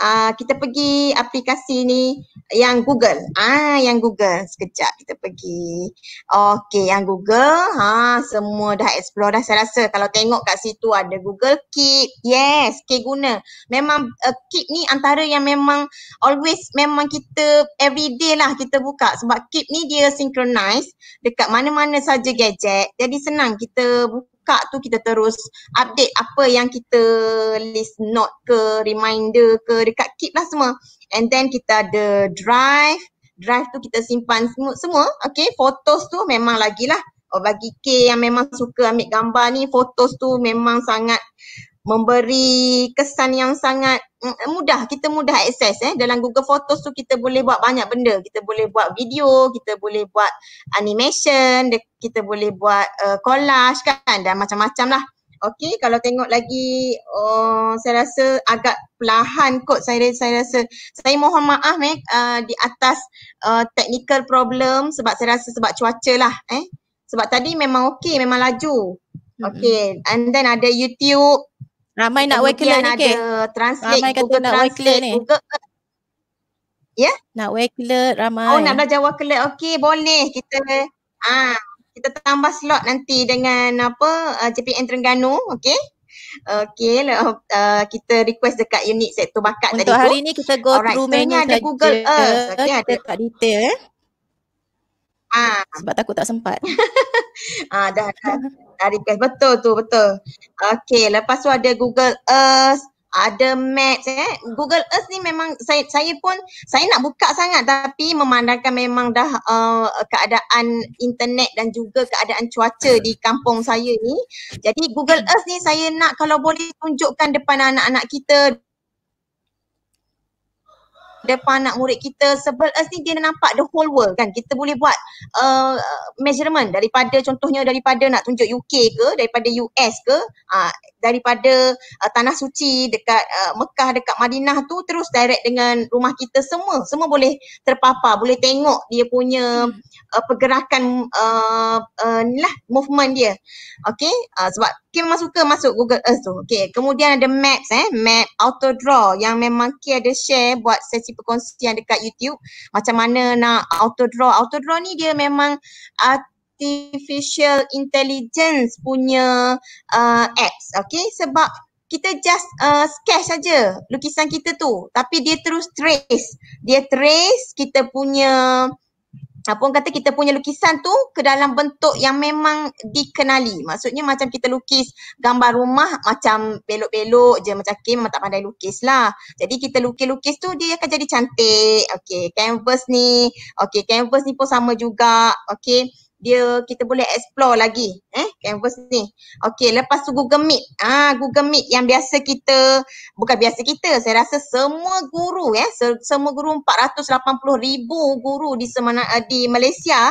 [SPEAKER 1] uh, kita pergi aplikasi ni yang Google. Ah yang Google sekejap kita pergi. Okey yang Google. Ha semua dah explore dah saya rasa kalau tengok kat situ ada Google Keep. Yes, ke guna. Memang uh, Keep ni antara yang memang always memang kita everyday lah kita buka sebab Keep ni dia synchronize dekat mana-mana saja gadget. Jadi senang kita buka buka tu kita terus update apa yang kita list note ke reminder ke dekat keep lah semua and then kita ada drive drive tu kita simpan semua semua okey photos tu memang lagi lah. Oh bagi K yang memang suka ambil gambar ni photos tu memang sangat memberi kesan yang sangat mudah kita mudah akses eh dalam Google Photos tu kita boleh buat banyak benda kita boleh buat video kita boleh buat animation kita boleh buat uh, collage kan dan macam-macam lah Okey kalau tengok lagi oh saya rasa agak perlahan kot saya saya rasa saya mohon maaf eh uh, di atas uh, technical problem sebab saya rasa sebab cuaca lah eh sebab tadi memang okey memang laju Okay, and then ada
[SPEAKER 2] YouTube, Ramai nak Wakelet ni ke?
[SPEAKER 1] ramai kata Google ya? nak Wakelet ni. Ya?
[SPEAKER 2] Yeah? Nak Wakelet ramai. Oh nak belajar Wakelet. Okey boleh kita
[SPEAKER 1] ah kita tambah slot nanti dengan apa uh, ah, JPN Terengganu okay? Okey, uh, kita request dekat unit set bakat Untuk tadi tu. Untuk hari ni kita go Alright, through menu saja. Ada Google Earth. Okay, ada. tak detail eh. Ah. Sebab takut tak sempat. ah, dah, dah, dah request. Betul tu, betul. Okay, lepas tu ada Google Earth. Ada Maps eh. Google Earth ni memang saya saya pun saya nak buka sangat tapi memandangkan memang dah uh, keadaan internet dan juga keadaan cuaca di kampung saya ni. Jadi Google Earth ni saya nak kalau boleh tunjukkan depan anak-anak kita, depan anak murid kita sebel us ni dia nampak the whole world kan kita boleh buat uh, measurement daripada contohnya daripada nak tunjuk UK ke daripada US ke uh, daripada uh, tanah suci dekat uh, Mekah dekat Madinah tu terus direct dengan rumah kita semua semua boleh terpapar boleh tengok dia punya hmm uh, pergerakan uh, uh, ni lah movement dia. Okay uh, sebab Kim memang suka masuk Google Earth tu. Okay kemudian ada maps eh map auto draw yang memang Kim ada share buat sesi perkongsian dekat YouTube macam mana nak auto draw. Auto draw ni dia memang uh, artificial intelligence punya uh, apps okay sebab kita just uh, sketch saja lukisan kita tu tapi dia terus trace dia trace kita punya apa orang kata kita punya lukisan tu ke dalam bentuk yang memang dikenali. Maksudnya macam kita lukis gambar rumah macam belok-belok je macam Kim memang tak pandai lukis lah. Jadi kita lukis-lukis tu dia akan jadi cantik. Okay, canvas ni. Okay, canvas ni pun sama juga. Okay, dia kita boleh explore lagi eh canvas ni. Okey lepas tu Google Meet. Ah Google Meet yang biasa kita bukan biasa kita saya rasa semua guru eh semua guru 480,000 guru di semana eh, di Malaysia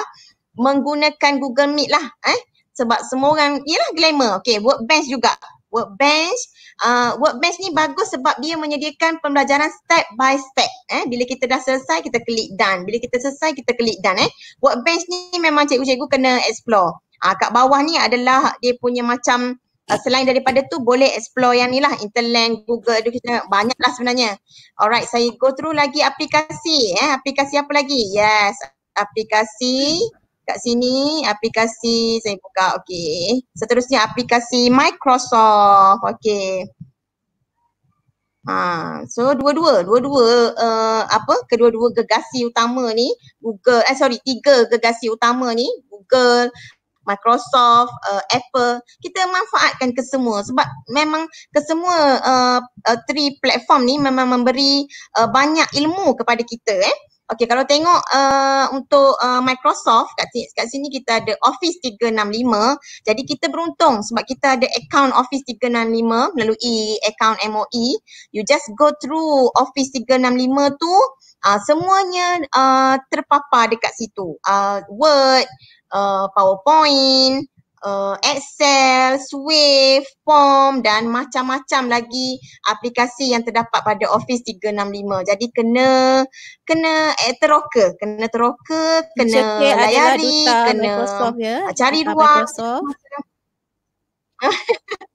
[SPEAKER 1] menggunakan Google Meet lah eh sebab semua orang ialah glamour. Okey workbench juga. Workbench uh, workbench ni bagus sebab dia menyediakan pembelajaran step by step eh bila kita dah selesai kita klik done bila kita selesai kita klik done eh workbench ni memang cikgu-cikgu kena explore ah uh, kat bawah ni adalah dia punya macam uh, selain daripada tu boleh explore yang ni lah interlang google education banyak lah sebenarnya alright saya go through lagi aplikasi eh aplikasi apa lagi yes aplikasi Kat sini aplikasi saya buka okey. Seterusnya aplikasi Microsoft. Okey. Ha, so dua-dua, dua-dua uh, apa? Kedua-dua gegasi utama ni Google, eh sorry, tiga gegasi utama ni Google, Microsoft, uh, Apple, kita manfaatkan kesemua sebab memang kesemua uh, uh, three platform ni memang memberi uh, banyak ilmu kepada kita eh. Okey kalau tengok uh, untuk uh, Microsoft kat sini, kat sini kita ada Office 365 jadi kita beruntung sebab kita ada account Office 365 melalui account MOE you just go through Office 365 tu uh, semuanya uh, terpapar dekat situ uh, Word Uh, PowerPoint, uh, Excel, Swift, Form dan macam-macam lagi aplikasi yang terdapat pada Office 365. Jadi kena kena eh, teroka, kena teroka, kena Cepet lah layari, kena Microsoft, ya? cari ruang.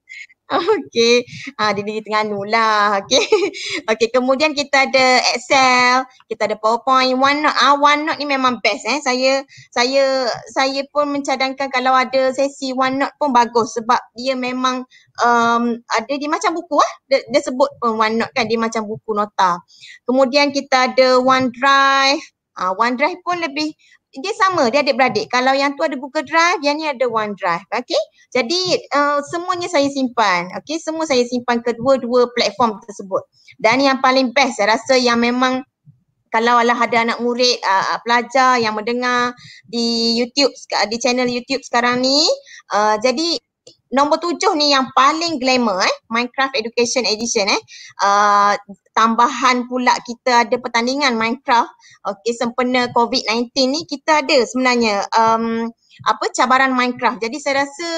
[SPEAKER 1] Okey. Ha, di tengah Terengganu lah. Okey. Okey. Kemudian kita ada Excel. Kita ada PowerPoint. OneNote. Ah, ha, OneNote ni memang best eh. Saya saya saya pun mencadangkan kalau ada sesi OneNote pun bagus sebab dia memang um, ada di macam buku lah. Dia, dia sebut pun OneNote kan di macam buku nota. Kemudian kita ada OneDrive. Ah, ha, OneDrive pun lebih dia sama dia adik beradik kalau yang tu ada Google Drive yang ni ada OneDrive okay? jadi uh, semuanya saya simpan okay? semua saya simpan kedua-dua platform tersebut dan yang paling best saya rasa yang memang kalau ada anak murid uh, pelajar yang mendengar di YouTube di channel YouTube sekarang ni uh, jadi nombor tujuh ni yang paling glamour eh Minecraft Education Edition eh uh, tambahan pula kita ada pertandingan Minecraft okey sempena COVID-19 ni kita ada sebenarnya um, apa cabaran Minecraft. Jadi saya rasa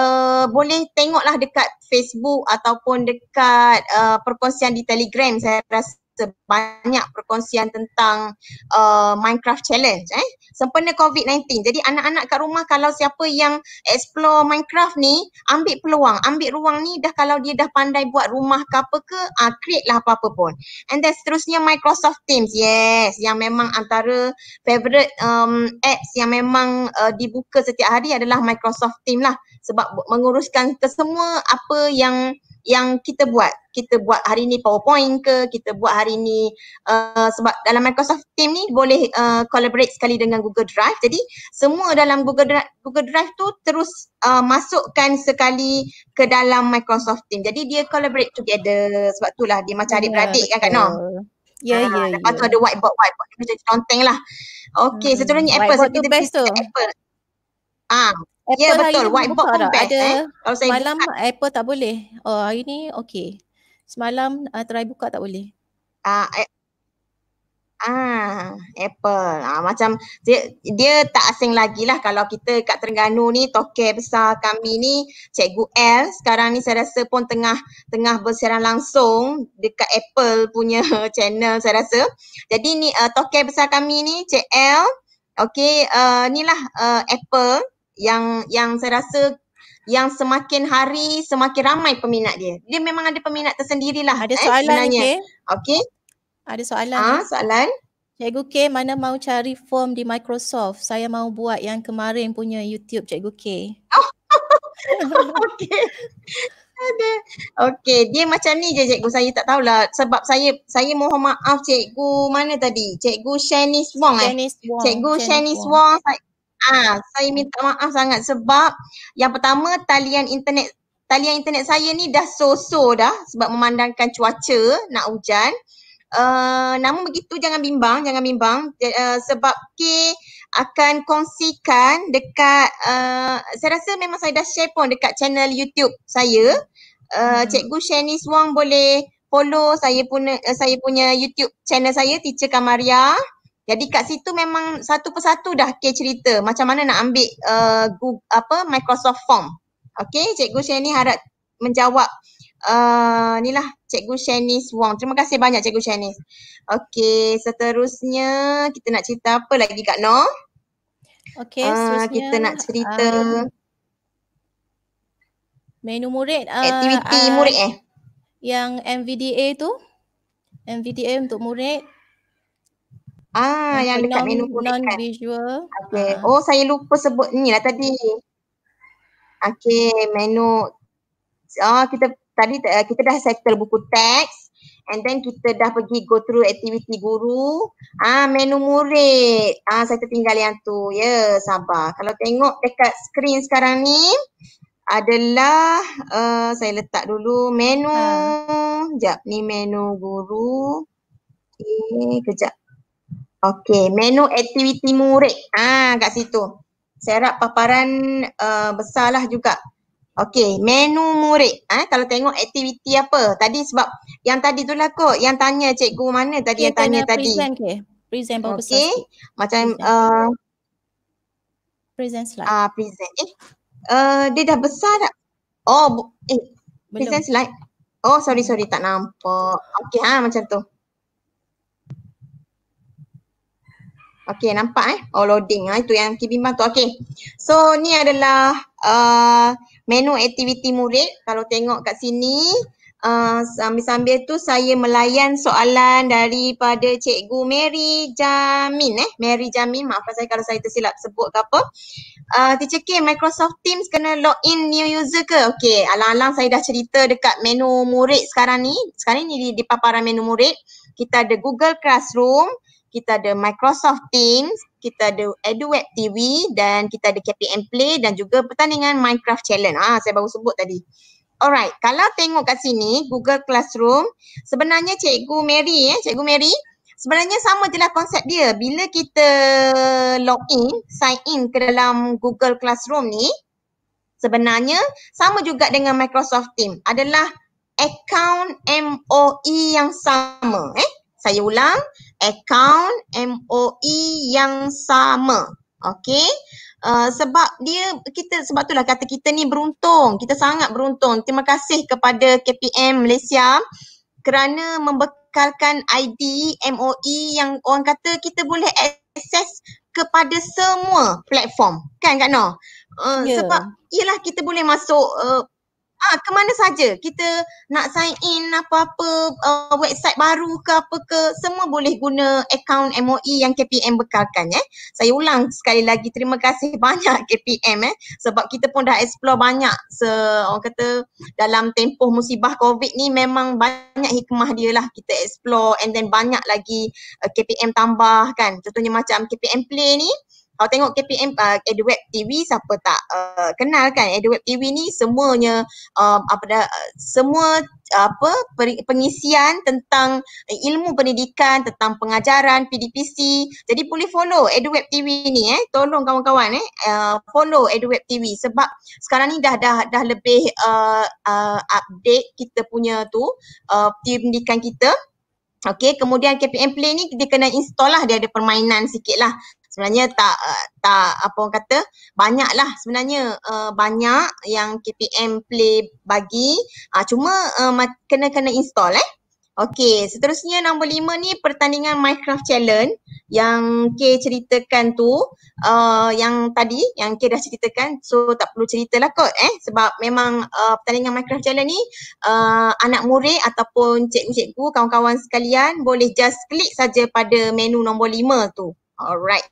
[SPEAKER 1] uh, boleh tengoklah dekat Facebook ataupun dekat uh, perkongsian di Telegram saya rasa sebanyak perkongsian tentang uh, Minecraft challenge eh sempena COVID-19. Jadi anak-anak kat rumah kalau siapa yang explore Minecraft ni, ambil peluang, ambil ruang ni dah kalau dia dah pandai buat rumah ke apa ke, uh, create lah apa-apa pun. And then seterusnya Microsoft Teams. Yes, yang memang antara favorite um, apps yang memang uh, dibuka setiap hari adalah Microsoft Teams lah sebab menguruskan kesemua apa yang yang kita buat. Kita buat hari ni PowerPoint ke, kita buat hari ni uh, sebab dalam Microsoft Team ni boleh uh, collaborate sekali dengan Google Drive. Jadi semua dalam Google Drive Google Drive tu terus uh, masukkan sekali ke dalam Microsoft Team. Jadi dia collaborate together. Sebab tu lah dia macam ya, adik-beradik kan Kak Noh.
[SPEAKER 2] Ya, ah, ya, Lepas ya. tu ada
[SPEAKER 1] whiteboard, whiteboard. macam conteng lah. Okay, hmm, seterusnya Apple. Whiteboard tu best tu. Ah, Ya, Apple yeah, betul. Whiteboard pun bad ada, eh. malam
[SPEAKER 2] lihat. Apple tak boleh. Oh, hari ni okey. Semalam uh, try buka tak boleh. Ah, uh,
[SPEAKER 1] Ah, Apple. Ah, macam dia, dia tak asing lagi lah kalau kita kat Terengganu ni, toke besar kami ni, Cikgu L sekarang ni saya rasa pun tengah tengah bersiaran langsung dekat Apple punya channel saya rasa. Jadi ni uh, toke besar kami ni, Cik L. Okay, uh, ni lah uh, Apple yang yang saya rasa yang semakin hari semakin ramai peminat
[SPEAKER 2] dia. Dia memang ada peminat tersendirilah. Ada eh, soalan sebenarnya. okay? Okay. Ada soalan. ha, soalan. Cikgu K mana mau cari form di Microsoft? Saya mau buat yang kemarin punya YouTube Cikgu K. Oh. okay. Ada.
[SPEAKER 1] Okay. Dia macam ni je cikgu. Saya tak tahulah. Sebab saya saya mohon maaf cikgu mana tadi? Cikgu Shanice Wong eh? Shanice Wong. Cikgu Shanice Wong. Wong. Ah, saya minta maaf sangat sebab yang pertama talian internet talian internet saya ni dah so-so dah sebab memandangkan cuaca nak hujan. Uh, namun begitu jangan bimbang, jangan bimbang uh, sebab K akan kongsikan dekat uh, saya rasa memang saya dah share pun dekat channel YouTube saya. Uh, hmm. Cikgu Shanice Wong boleh follow saya punya saya punya YouTube channel saya Teacher Kamaria. Jadi kat situ memang satu persatu dah ke cerita macam mana nak ambil uh, Google, apa Microsoft Form. Okey, Cikgu Shani harap menjawab uh, ni lah Cikgu Shani Wong. Terima kasih banyak Cikgu Shani. Okey, seterusnya kita nak cerita apa lagi Kak Noh?
[SPEAKER 2] Okey, uh, kita nak cerita um, menu murid uh, aktiviti uh, murid eh yang MVDA tu MVDA untuk murid Ah, yang, yang dekat non, menu gunakan. Non-visual.
[SPEAKER 1] Okay. Ha. Ah. Oh, saya lupa sebut ni lah tadi. Okay, menu. Oh, kita tadi eh, kita dah settle buku teks. And then kita dah pergi go through aktiviti guru. Ah, menu murid. Ah, saya tertinggal yang tu. Ya, yeah, sabar. Kalau tengok dekat screen sekarang ni adalah uh, saya letak dulu menu. Ha. Sekejap, ni menu guru. Okay, kejap. Okey, menu aktiviti murid. Ah, ha, kat situ. Saya harap paparan uh, besarlah juga. Okey, menu murid. Ah, kalau tengok aktiviti apa? Tadi sebab yang tadi tu lah kot, yang tanya cikgu mana tadi okay, yang tanya tadi. Present
[SPEAKER 2] ke? Present berapa Okey.
[SPEAKER 1] Macam present eh, slide. Ah, uh, present. Eh, uh, dia dah besar tak? Oh, eh, Belum. present slide. Oh, sorry sorry tak nampak. Okey, ha macam tu. Okay nampak eh. Oh loading lah itu yang kibimba tu. Okay. So ni adalah uh, menu aktiviti murid. Kalau tengok kat sini uh, sambil-sambil tu saya melayan soalan daripada Cikgu Mary Jamin eh. Mary Jamin maafkan saya kalau saya tersilap sebut ke apa. Uh, Teacher K, Microsoft Teams kena log in new user ke? Okay, alang-alang saya dah cerita dekat menu murid sekarang ni. Sekarang ni di, di paparan menu murid. Kita ada Google Classroom, kita ada Microsoft Teams, kita ada Eduweb TV dan kita ada KPM Play dan juga pertandingan Minecraft Challenge. Ah, saya baru sebut tadi. Alright, kalau tengok kat sini Google Classroom, sebenarnya Cikgu Mary eh, Cikgu Mary, sebenarnya sama jelah konsep dia. Bila kita log in, sign in ke dalam Google Classroom ni, sebenarnya sama juga dengan Microsoft Teams adalah account MOE yang sama eh. Saya ulang, account MOE yang sama. Okay. Uh, sebab dia kita sebab itulah kata kita ni beruntung. Kita sangat beruntung. Terima kasih kepada KPM Malaysia kerana membekalkan ID MOE yang orang kata kita boleh akses kepada semua platform. Kan Kak Noh? Uh, yeah. Sebab ialah kita boleh masuk uh, ah ke mana saja kita nak sign in apa-apa uh, website baru ke apa ke semua boleh guna akaun MOE yang KPM bekalkan eh saya ulang sekali lagi terima kasih banyak KPM eh sebab kita pun dah explore banyak se orang kata dalam tempoh musibah covid ni memang banyak hikmah dia lah kita explore and then banyak lagi uh, KPM tambah kan contohnya macam KPM play ni kalau tengok KPM uh, AdWeb TV siapa tak uh, kenal kan AdWeb TV ni semuanya um, apa dah, uh, semua apa pengisian tentang eh, ilmu pendidikan tentang pengajaran PDPC jadi boleh follow AdWeb TV ni eh tolong kawan-kawan eh uh, follow AdWeb TV sebab sekarang ni dah dah dah lebih uh, uh, update kita punya tu uh, pendidikan kita Okay, kemudian KPM Play ni dia kena install lah, dia ada permainan sikit lah sebenarnya tak eh, tak apa orang kata banyaklah sebenarnya uh, banyak yang KPM play bagi uh, cuma uh, kena kena install eh Okey, seterusnya nombor lima ni pertandingan Minecraft Challenge yang K ceritakan tu uh, yang tadi yang K dah ceritakan so tak perlu ceritalah kot eh sebab memang uh, pertandingan Minecraft Challenge ni uh, anak murid ataupun cikgu-cikgu kawan-kawan sekalian boleh just klik saja pada menu nombor lima tu. Alright.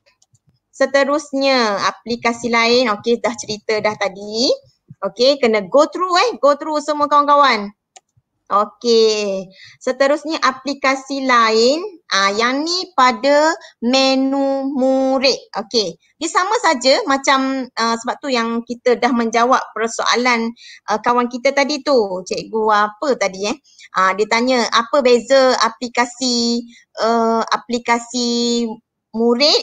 [SPEAKER 1] Seterusnya aplikasi lain, Okay, dah cerita dah tadi. Okay, kena go through eh, go through semua kawan-kawan. Okay. Seterusnya aplikasi lain, ah uh, yang ni pada menu murid. Okay, Dia sama saja macam uh, sebab tu yang kita dah menjawab persoalan uh, kawan kita tadi tu. Cikgu apa tadi eh? Ah uh, dia tanya apa beza aplikasi uh, aplikasi murid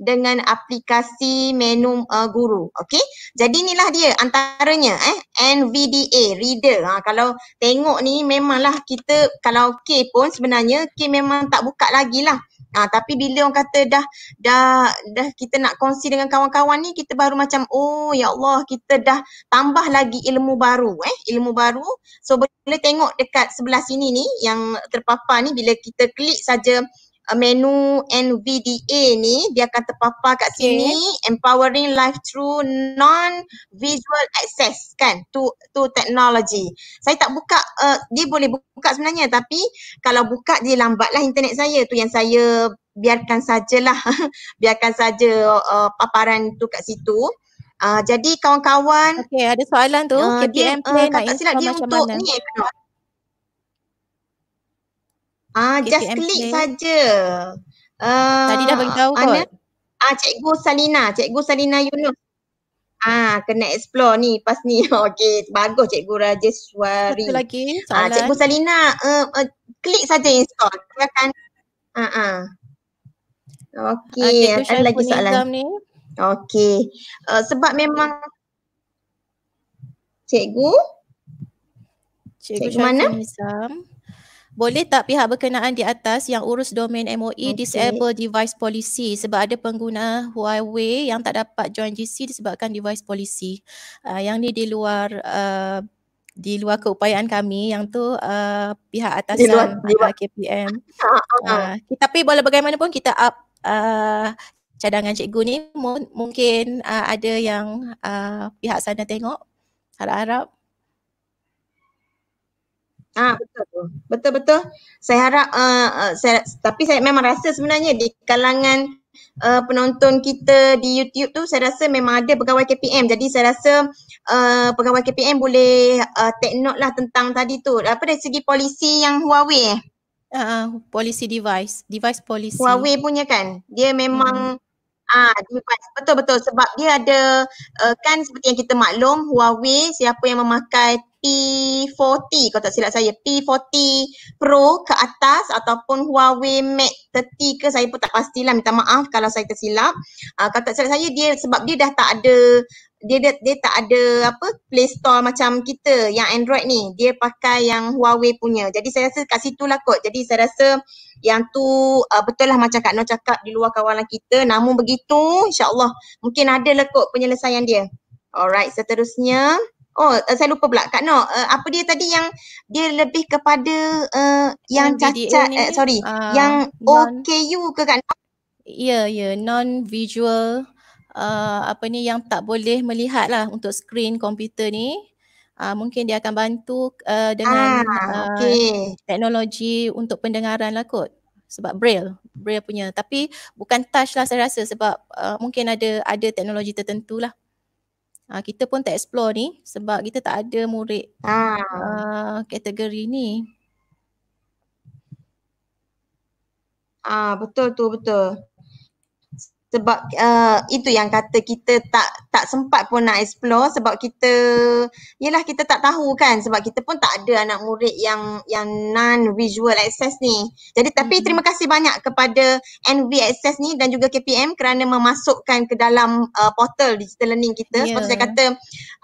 [SPEAKER 1] dengan aplikasi menu uh, guru. Okey. Jadi inilah dia antaranya eh NVDA reader. Ha, kalau tengok ni memanglah kita kalau K pun sebenarnya K memang tak buka lagi lah. Ha, tapi bila orang kata dah dah dah kita nak kongsi dengan kawan-kawan ni kita baru macam oh ya Allah kita dah tambah lagi ilmu baru eh ilmu baru so boleh tengok dekat sebelah sini ni yang terpapar ni bila kita klik saja Uh, menu NVDA ni dia akan terpapar kat okay. sini empowering life through non visual access kan to to technology. Saya tak buka uh, dia boleh buka sebenarnya tapi kalau buka dia lambatlah internet saya tu yang saya biarkan sajalah. biarkan saja uh, paparan tu kat situ. Uh, jadi kawan-kawan Okey ada soalan tu uh, KPM dia, plan uh, tak silap dia untuk mana? ni Ah, just klik saja. Uh, Tadi dah beritahu kot. Ah, Cikgu Salina. Cikgu Salina Yunus. Ah, kena explore ni pas ni. Okey, bagus Cikgu Rajeswari. Satu lagi ah, soalan. Ah, Cikgu Salina, uh, uh, klik saja install. Kita akan, ah, ah. Okey, ada lagi soalan. Okey, uh, sebab
[SPEAKER 2] memang Cikgu? Cikgu, Cikgu mana? Nizam boleh tak pihak berkenaan di atas yang urus domain MOE okay. disable device policy sebab ada pengguna Huawei yang tak dapat join GC disebabkan device policy. Uh, yang ni di luar uh, di luar keupayaan kami yang tu uh, pihak atas di luar, di luar. KPM uh, tapi boleh bagaimanapun kita up uh, cadangan cikgu ni mungkin uh, ada yang uh, pihak sana tengok harap-harap
[SPEAKER 1] Ah betul betul. betul. Saya harap uh, saya tapi saya memang rasa sebenarnya di kalangan uh, penonton kita di YouTube tu saya rasa memang ada pegawai KPM. Jadi saya rasa uh, pegawai KPM boleh uh, take note lah tentang tadi tu. Apa dari segi polisi yang Huawei eh? Ah, uh, ah, policy device, device polisi. Huawei punya kan. Dia memang hmm. Ah, device. Betul betul sebab dia ada uh, kan seperti yang kita maklum Huawei siapa yang memakai P40 kalau tak silap saya P40 Pro ke atas ataupun Huawei Mate 30 ke saya pun tak pastilah minta maaf kalau saya tersilap. Ah uh, kalau tak silap saya dia sebab dia dah tak ada dia, dia dia tak ada apa Play Store macam kita yang Android ni. Dia pakai yang Huawei punya. Jadi saya rasa kat situ lah kot. Jadi saya rasa yang tu uh, betul lah macam Kak Noor cakap di luar kawalan kita. Namun begitu insyaAllah mungkin ada lah kot penyelesaian dia. Alright seterusnya. Oh uh, saya lupa pula Kak Noor uh, apa dia tadi yang
[SPEAKER 2] dia lebih kepada uh, yang, yang cacat ni, uh, sorry uh, yang non, OKU ke Kak Noor? Ya yeah, ya yeah, non visual Uh, apa ni yang tak boleh melihat lah untuk skrin komputer ni uh, mungkin dia akan bantu uh, dengan ah, okay. uh, teknologi untuk pendengaran lah kot sebab braille braille punya tapi bukan touch lah saya rasa sebab uh, mungkin ada ada teknologi tertentu lah uh, kita pun tak explore ni sebab kita tak ada murid ah. uh, kategori ni Ah betul
[SPEAKER 1] tu betul sebab uh, itu yang kata kita tak tak sempat pun nak explore sebab kita yalah kita tak tahu kan sebab kita pun tak ada anak murid yang yang non visual access ni. Jadi tapi hmm. terima kasih banyak kepada NV Access ni dan juga KPM kerana memasukkan ke dalam uh, portal digital learning kita. Yeah. Sebab saya kata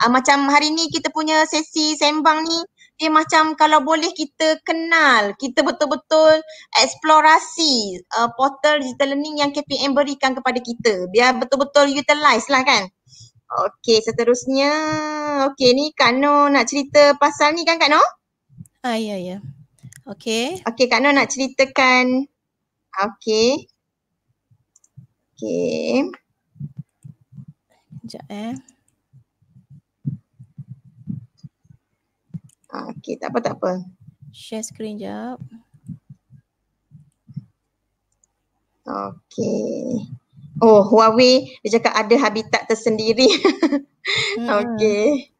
[SPEAKER 1] uh, macam hari ni kita punya sesi sembang ni dia macam kalau boleh kita kenal, kita betul-betul eksplorasi uh, portal digital learning yang KPM berikan kepada kita. Biar betul-betul utilize lah kan. Okay seterusnya. Okay ni Kak Noh nak cerita pasal ni kan Kak Noh? Ah, ya, ya, ya. Okay. Okay Kak Noh nak ceritakan. Okay.
[SPEAKER 2] Okay. Sekejap eh. Ah, okay, tak apa tak apa. Share screen jap.
[SPEAKER 1] Okay. Oh, Huawei dia cakap ada habitat tersendiri.
[SPEAKER 2] hmm. Okay.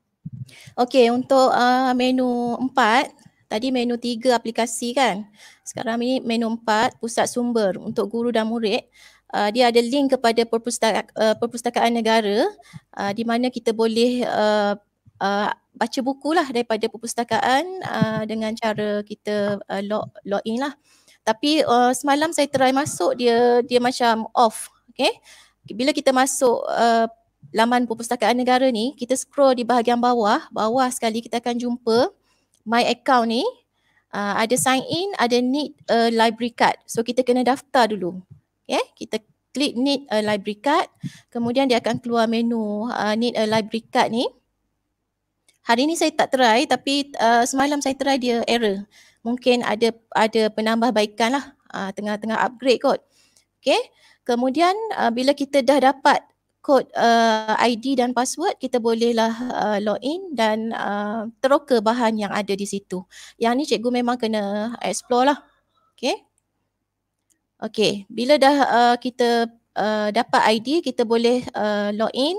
[SPEAKER 2] Okay, untuk uh, menu empat, tadi menu tiga aplikasi kan? Sekarang ini menu empat, pusat sumber untuk guru dan murid. Uh, dia ada link kepada perpustaka, uh, perpustakaan negara uh, di mana kita boleh uh, baca buku lah daripada perpustakaan uh, dengan cara kita uh, log, log in lah. Tapi uh, semalam saya try masuk dia dia macam off. Okay. Bila kita masuk uh, laman perpustakaan negara ni, kita scroll di bahagian bawah. Bawah sekali kita akan jumpa my account ni. Uh, ada sign in, ada need a library card. So kita kena daftar dulu. Yeah, Kita klik need a library card. Kemudian dia akan keluar menu uh, need a library card ni. Hari ni saya tak try tapi uh, semalam saya try dia error. Mungkin ada ada penambahbaikan lah uh, tengah-tengah upgrade kot. Okay. Kemudian uh, bila kita dah dapat kod uh, ID dan password kita bolehlah uh, login dan uh, teroka bahan yang ada di situ. Yang ni cikgu memang kena explore lah. Okay. Okay. Bila dah uh, kita uh, dapat ID kita boleh uh, login. login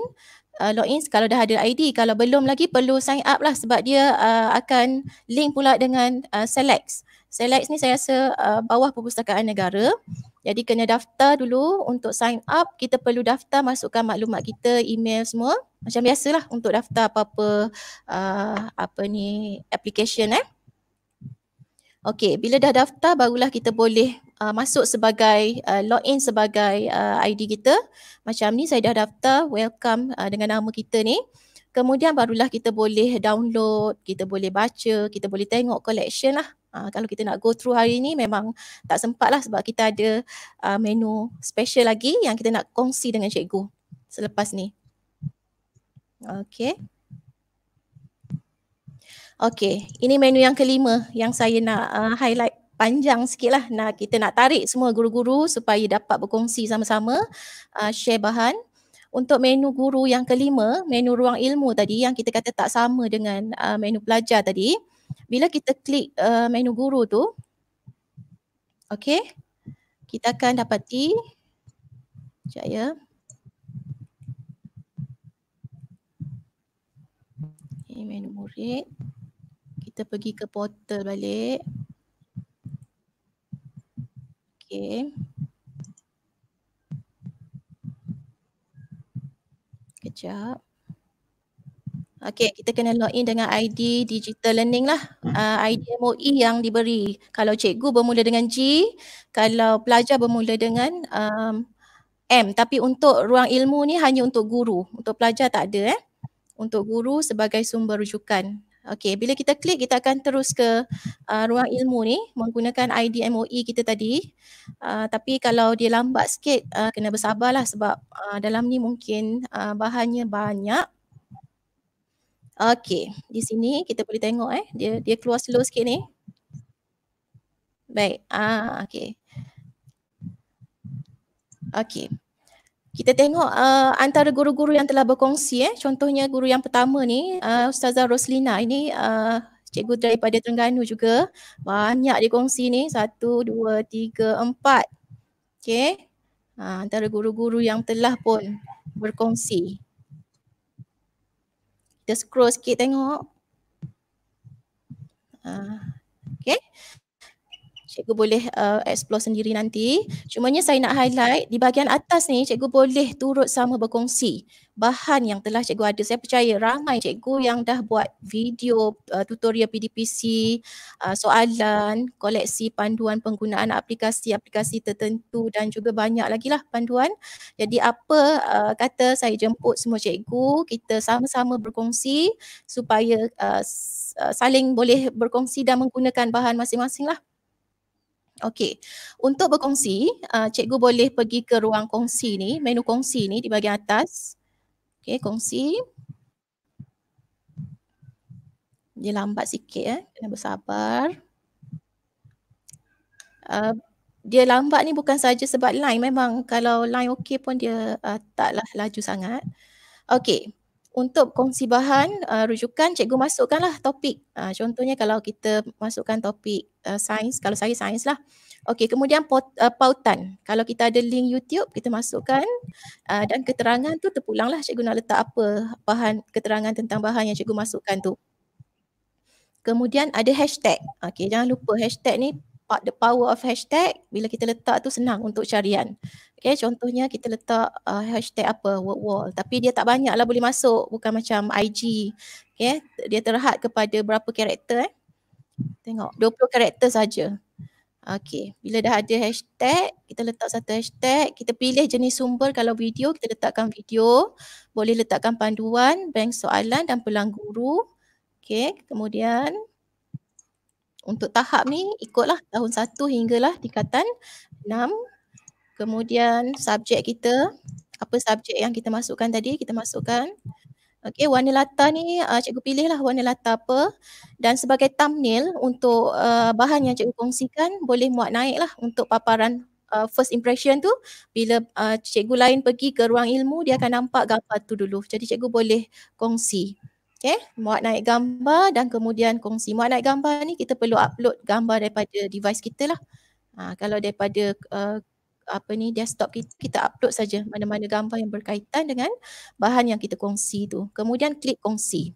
[SPEAKER 2] uh, login kalau dah ada ID. Kalau belum lagi perlu sign up lah sebab dia uh, akan link pula dengan uh, Selects. Selects ni saya rasa uh, bawah perpustakaan negara. Jadi kena daftar dulu untuk sign up. Kita perlu daftar masukkan maklumat kita, email semua. Macam biasalah untuk daftar apa-apa uh, apa ni application eh. Okey, bila dah daftar barulah kita boleh uh, masuk sebagai uh, login sebagai uh, ID kita. Macam ni saya dah daftar welcome uh, dengan nama kita ni. Kemudian barulah kita boleh download, kita boleh baca, kita boleh tengok collection lah. Uh, kalau kita nak go through hari ni memang tak sempat lah sebab kita ada uh, menu special lagi yang kita nak kongsi dengan cikgu selepas ni. Okay. Okay, ini menu yang kelima yang saya nak uh, highlight panjang sikit lah. Nah, kita nak tarik semua guru-guru supaya dapat berkongsi sama-sama, uh, share bahan. Untuk menu guru yang kelima, menu ruang ilmu tadi yang kita kata tak sama dengan uh, menu pelajar tadi. Bila kita klik uh, menu guru tu, okay, kita akan dapati, sekejap ya. Ini menu murid kita pergi ke portal balik. Okay. Kejap. Okay, kita kena log in dengan ID digital learning lah. Uh, ah, ID MOE yang diberi. Kalau cikgu bermula dengan G, kalau pelajar bermula dengan um, M. Tapi untuk ruang ilmu ni hanya untuk guru. Untuk pelajar tak ada eh. Untuk guru sebagai sumber rujukan. Okey, bila kita klik kita akan terus ke uh, ruang ilmu ni menggunakan ID MOE kita tadi. Uh, tapi kalau dia lambat sikit uh, kena bersabarlah sebab uh, dalam ni mungkin uh, bahannya banyak. Okey, di sini kita boleh tengok eh dia dia keluar slow sikit ni. Baik. Ah, okey. Okey kita tengok uh, antara guru-guru yang telah berkongsi eh contohnya guru yang pertama ni uh, ustazah Roslina ini uh, cikgu daripada Terengganu juga banyak dia kongsi ni satu dua tiga empat okay uh, ha, antara guru-guru yang telah pun berkongsi kita scroll sikit tengok uh, ha, okay cikgu boleh uh, explore sendiri nanti. Cumanya saya nak highlight di bahagian atas ni cikgu boleh turut sama berkongsi bahan yang telah cikgu ada. Saya percaya ramai cikgu yang dah buat video uh, tutorial PDPC, uh, soalan, koleksi panduan penggunaan aplikasi-aplikasi tertentu dan juga banyak lagi lah panduan. Jadi apa uh, kata saya jemput semua cikgu, kita sama-sama berkongsi supaya uh, uh saling boleh berkongsi dan menggunakan bahan masing-masing lah. Okey. Untuk berkongsi, uh, cikgu boleh pergi ke ruang kongsi ni, menu kongsi ni di bahagian atas. Okey, kongsi. Dia lambat sikit eh. Kena bersabar. Uh, dia lambat ni bukan saja sebab line. Memang kalau line okey pun dia uh, taklah laju sangat. Okey untuk kongsi bahan uh, rujukan cikgu masukkanlah topik uh, contohnya kalau kita masukkan topik uh, sains kalau saya sains lah okey kemudian pot, uh, pautan kalau kita ada link YouTube kita masukkan uh, dan keterangan tu terpulanglah cikgu nak letak apa bahan keterangan tentang bahan yang cikgu masukkan tu kemudian ada hashtag okey jangan lupa hashtag ni the power of hashtag bila kita letak tu senang untuk carian. Okay, contohnya kita letak uh, hashtag apa, word wall. Tapi dia tak banyak lah boleh masuk. Bukan macam IG. Okay, dia terhad kepada berapa karakter eh. Tengok, 20 karakter saja. Okay, bila dah ada hashtag, kita letak satu hashtag. Kita pilih jenis sumber kalau video, kita letakkan video. Boleh letakkan panduan, bank soalan dan pelang guru. Okay, kemudian untuk tahap ni ikutlah tahun 1 hinggalah tingkatan enam. kemudian subjek kita apa subjek yang kita masukkan tadi kita masukkan Okey warna latar ni uh, cikgu pilihlah warna latar apa dan sebagai thumbnail untuk uh, bahan yang cikgu kongsikan boleh muat naiklah untuk paparan uh, first impression tu bila uh, cikgu lain pergi ke ruang ilmu dia akan nampak gambar tu dulu jadi cikgu boleh kongsi Okay, eh, muat naik gambar dan kemudian kongsi. Muat naik gambar ni kita perlu upload gambar daripada device kita lah. Ha, kalau daripada uh, apa ni desktop kita, kita upload saja mana-mana gambar yang berkaitan dengan bahan yang kita kongsi tu. Kemudian klik kongsi.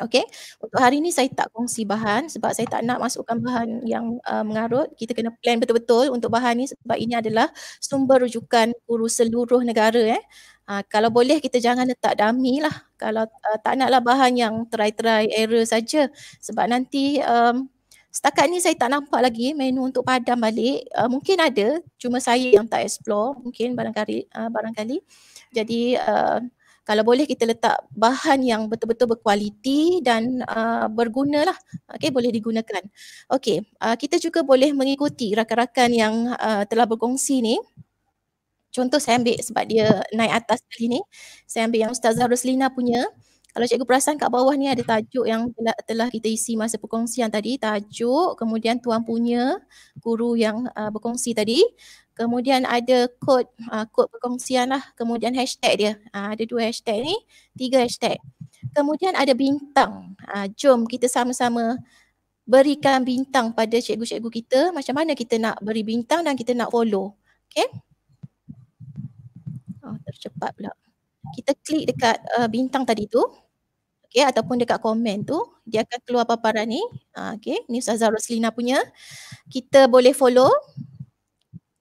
[SPEAKER 2] Okay, untuk hari ni saya tak kongsi bahan sebab saya tak nak masukkan bahan yang uh, mengarut. Kita kena plan betul-betul untuk bahan ni sebab ini adalah sumber rujukan guru seluruh negara eh. Ah, kalau boleh kita jangan letak dummy lah kalau uh, tak naklah bahan yang try-try error saja sebab nanti um, setakat ni saya tak nampak lagi menu untuk padam balik uh, mungkin ada cuma saya yang tak explore mungkin barangkali uh, barangkali jadi uh, kalau boleh kita letak bahan yang betul-betul berkualiti dan uh, berguna lah. Okay, boleh digunakan. Okay, uh, kita juga boleh mengikuti rakan-rakan yang uh, telah berkongsi ni contoh saya ambil sebab dia naik atas kali ni saya ambil yang Ustazah Roslina punya kalau cikgu perasan kat bawah ni ada tajuk yang telah, telah kita isi masa perkongsian tadi tajuk kemudian tuan punya guru yang uh, berkongsi tadi kemudian ada kod uh, kod perkongsian lah kemudian hashtag dia uh, ada dua hashtag ni tiga hashtag kemudian ada bintang uh, jom kita sama-sama berikan bintang pada cikgu-cikgu kita macam mana kita nak beri bintang dan kita nak follow okay Oh, tercepat pula. Kita klik dekat uh, bintang tadi tu. Okay, ataupun dekat komen tu. Dia akan keluar paparan ni. Uh, okay, ni Ustazah Roslina punya. Kita boleh follow.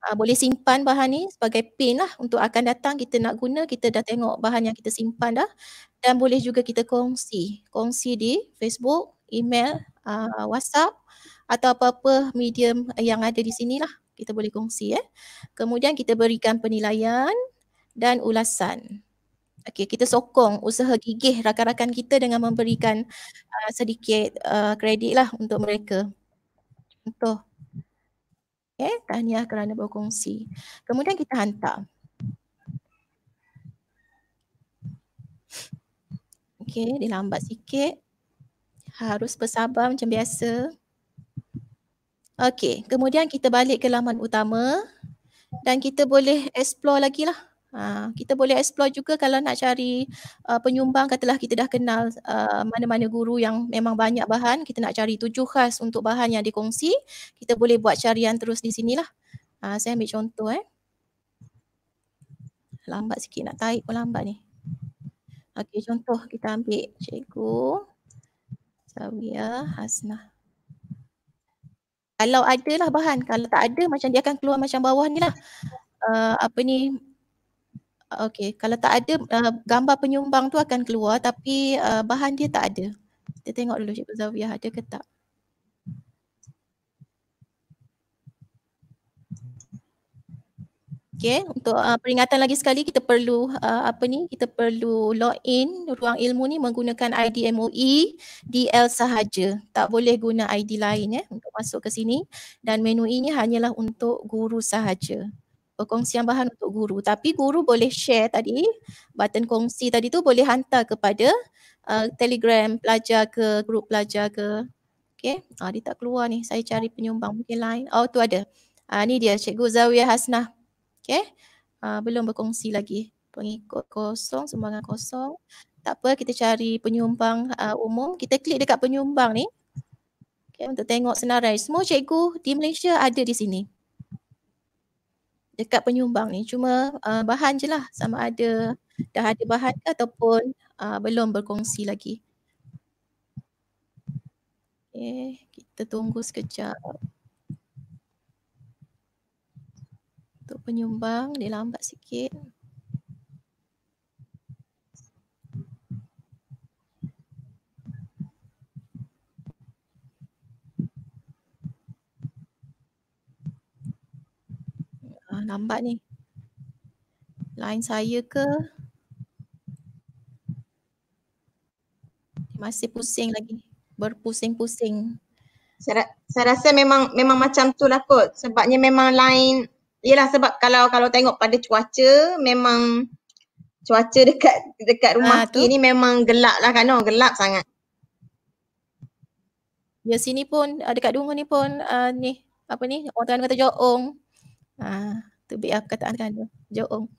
[SPEAKER 2] Uh, boleh simpan bahan ni sebagai pin lah untuk akan datang kita nak guna kita dah tengok bahan yang kita simpan dah dan boleh juga kita kongsi kongsi di Facebook, email, uh, WhatsApp atau apa-apa medium yang ada di sini lah kita boleh kongsi eh. Kemudian kita berikan penilaian dan ulasan. Okey, kita sokong usaha gigih rakan-rakan kita dengan memberikan uh, sedikit uh, kredit lah untuk mereka. Contoh. Okey, tahniah kerana berkongsi. Kemudian kita hantar. Okey, dia lambat sikit. Harus bersabar macam biasa. Okey, kemudian kita balik ke laman utama dan kita boleh explore lagi lah. Ha, kita boleh explore juga kalau nak cari uh, penyumbang katalah kita dah kenal uh, mana-mana guru yang memang banyak bahan kita nak cari tujuh khas untuk bahan yang dikongsi kita boleh buat carian terus di sinilah. Ha, saya ambil contoh eh. Lambat sikit nak taip pun lambat ni. Okey contoh kita ambil cikgu Zawiya Hasnah. Kalau ada lah bahan, kalau tak ada macam dia akan keluar macam bawah ni lah. Uh, apa ni Okey, kalau tak ada uh, gambar penyumbang tu akan keluar tapi uh, bahan dia tak ada. Kita tengok dulu Cikgu Zawiyah ada ke tak. Okey, untuk uh, peringatan lagi sekali kita perlu uh, apa ni? Kita perlu log in ruang ilmu ni menggunakan ID MOE DL sahaja. Tak boleh guna ID lain ya eh, untuk masuk ke sini dan menu ini hanyalah untuk guru sahaja perkongsian bahan untuk guru tapi guru boleh share tadi button kongsi tadi tu boleh hantar kepada uh, telegram pelajar ke grup pelajar ke okey ah, dia tak keluar ni saya cari penyumbang mungkin lain oh tu ada ah, ni dia cikgu Zawiya Hasnah okey ah, belum berkongsi lagi pengikut kosong sumbangan kosong tak apa kita cari penyumbang uh, umum kita klik dekat penyumbang ni okay, untuk tengok senarai semua cikgu di Malaysia ada di sini dekat penyumbang ni cuma uh, bahan je lah sama ada dah ada bahan ke ataupun uh, belum berkongsi lagi. Okay, eh, kita tunggu sekejap. Untuk penyumbang dia lambat sikit. Ah, lambat ni. Line saya ke? Masih pusing lagi. Berpusing-pusing.
[SPEAKER 1] Saya, saya rasa memang memang macam tu lah kot. Sebabnya memang lain. Yelah sebab kalau kalau tengok pada cuaca memang cuaca dekat dekat rumah ha, ni
[SPEAKER 2] memang gelap lah kan. Oh, gelap sangat. Ya sini pun ah, dekat rumah ni pun uh, ni apa ni orang tengah kata joong. Ah, tu be up kataan kan Joong.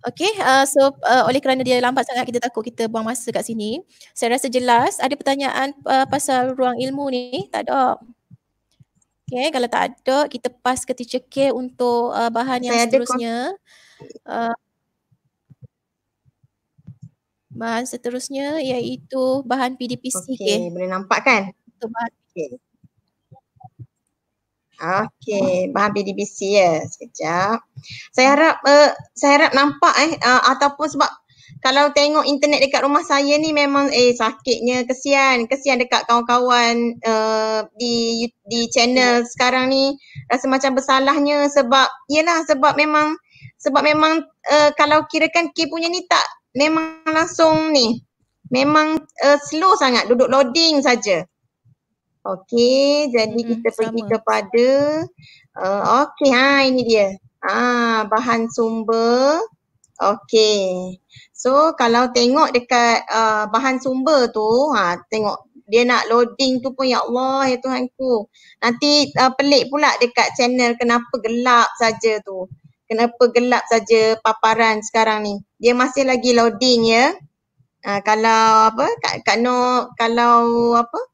[SPEAKER 2] Okay, uh, so uh, oleh kerana dia lambat sangat kita takut kita buang masa kat sini. Saya rasa jelas. Ada pertanyaan uh, pasal ruang ilmu ni? Tak ada. Okay, kalau tak ada kita pass ke teacher K untuk uh, bahan yang Saya seterusnya. Uh, bahan seterusnya iaitu bahan PDPC. Okey, boleh nampak kan? Untuk Okay.
[SPEAKER 1] Okey,
[SPEAKER 2] bahan BDBC
[SPEAKER 1] ya. Sekejap. Saya harap uh, saya harap nampak eh uh, ataupun sebab kalau tengok internet dekat rumah saya ni memang eh sakitnya kesian, kesian dekat kawan-kawan uh, di di channel sekarang ni rasa macam bersalahnya sebab yalah sebab memang sebab memang uh, kalau kirakan K punya ni tak memang langsung ni memang uh, slow sangat duduk loading saja. Okey, jadi hmm, kita sama. pergi kepada uh, okey ha ini dia. Ah ha, bahan sumber. Okey. So kalau tengok dekat uh, bahan sumber tu, ha tengok dia nak loading tu pun ya Allah ya Tuhanku. Nanti uh, pelik pula dekat channel kenapa gelap saja tu. Kenapa gelap saja paparan sekarang ni? Dia masih lagi loading ya. Uh, kalau apa Kak, Kak Nor kalau apa uh,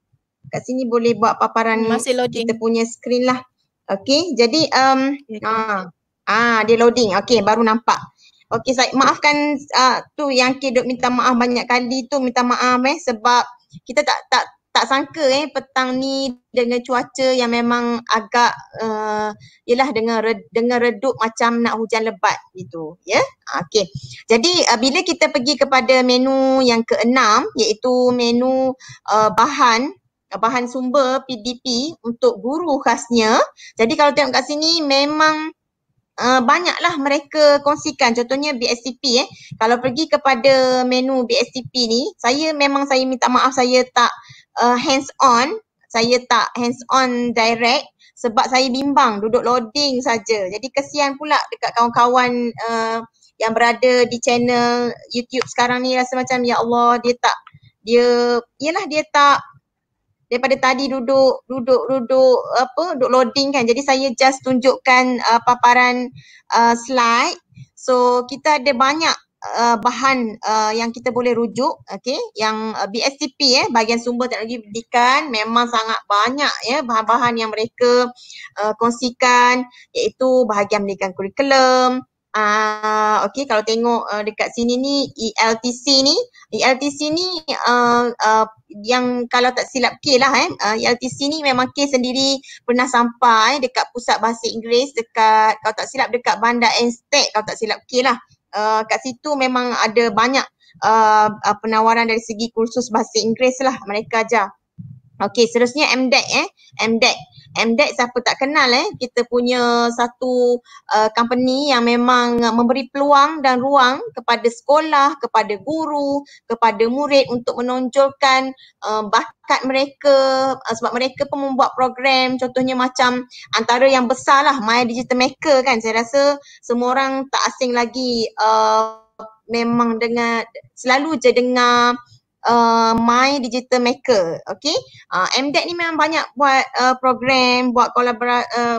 [SPEAKER 1] kat sini boleh buat paparan hmm, Masih loading. kita punya screen lah. Okay, jadi um, ya, ah, ah dia loading. Okay, baru nampak. Okay, saya maafkan uh, tu yang K duk minta maaf banyak kali tu minta maaf eh sebab kita tak tak tak sangka eh petang ni dengan cuaca yang memang agak uh, eh, yalah dengan dengan redup macam nak hujan lebat gitu ya yeah? okey jadi uh, bila kita pergi kepada menu yang keenam iaitu menu uh, bahan bahan sumber PDP untuk guru khasnya. Jadi kalau tengok kat sini memang Uh, banyaklah mereka kongsikan contohnya BSTP eh kalau pergi kepada menu BSTP ni saya memang saya minta maaf saya tak uh, eh, hands on saya tak hands on direct sebab saya bimbang duduk loading saja jadi kesian pula dekat kawan-kawan uh, yang berada di channel YouTube sekarang ni rasa macam ya Allah dia tak dia yelah dia tak daripada tadi duduk duduk duduk apa duduk loading kan jadi saya just tunjukkan uh, paparan uh, slide so kita ada banyak uh, bahan uh, yang kita boleh rujuk okey yang uh, BSTP ya eh, bahagian sumber teknologi pendidikan memang sangat banyak ya eh, bahan-bahan yang mereka uh, kongsikan iaitu bahagian pendidikan kurikulum uh, ah, okay kalau tengok uh, dekat sini ni ELTC ni ELTC ni uh, uh, yang kalau tak silap K lah eh uh, ELTC ni memang K sendiri pernah sampai eh, dekat pusat bahasa Inggeris dekat kalau tak silap dekat bandar Enstek kalau tak silap K lah uh, kat situ memang ada banyak uh, penawaran dari segi kursus bahasa Inggeris lah mereka ajar Okay, seterusnya MDEC eh. MDEC. MDEC siapa tak kenal eh kita punya satu uh, company yang memang uh, memberi peluang dan ruang kepada sekolah, kepada guru, kepada murid untuk menonjolkan uh, bakat mereka uh, sebab mereka pun membuat program contohnya macam antara yang besar lah My Digital Maker kan saya rasa semua orang tak asing lagi uh, memang dengan selalu je dengar Uh, my Digital Maker. Okay. Uh, MDEC ni memang banyak buat uh, program, buat kolaborasi, uh,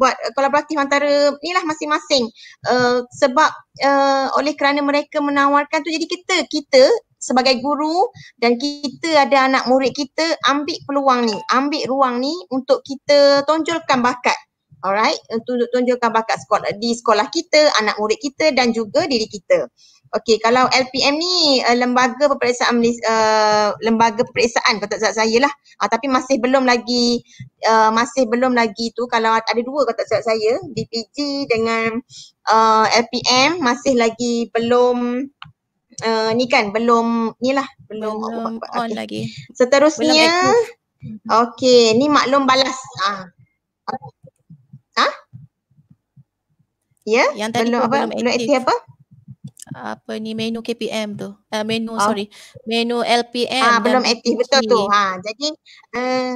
[SPEAKER 1] buat kolaboratif antara ni lah masing-masing. Uh, sebab uh, oleh kerana mereka menawarkan tu jadi kita, kita sebagai guru dan kita ada anak murid kita ambil peluang ni, ambil ruang ni untuk kita tonjolkan bakat. Alright, untuk tunjukkan bakat sekolah di sekolah kita, anak murid kita dan juga diri kita. Okey, kalau LPM ni uh, lembaga peperiksaan uh, lembaga peperiksaan kata saya saya lah. Uh, tapi masih belum lagi uh, masih belum lagi tu kalau ada dua kata saya saya DPG dengan uh, LPM masih lagi belum uh, ni kan belum ni lah belum, belum apa, apa, apa. on lagi. Seterusnya Okey, ni maklum balas.
[SPEAKER 2] Ah. Ha? Ya? Yang tadi belum, apa, belum Belum aktif apa? apa ni menu KPM tu. Uh, menu oh. sorry. Menu LPM. Ah belum aktif betul tu. Ha jadi uh,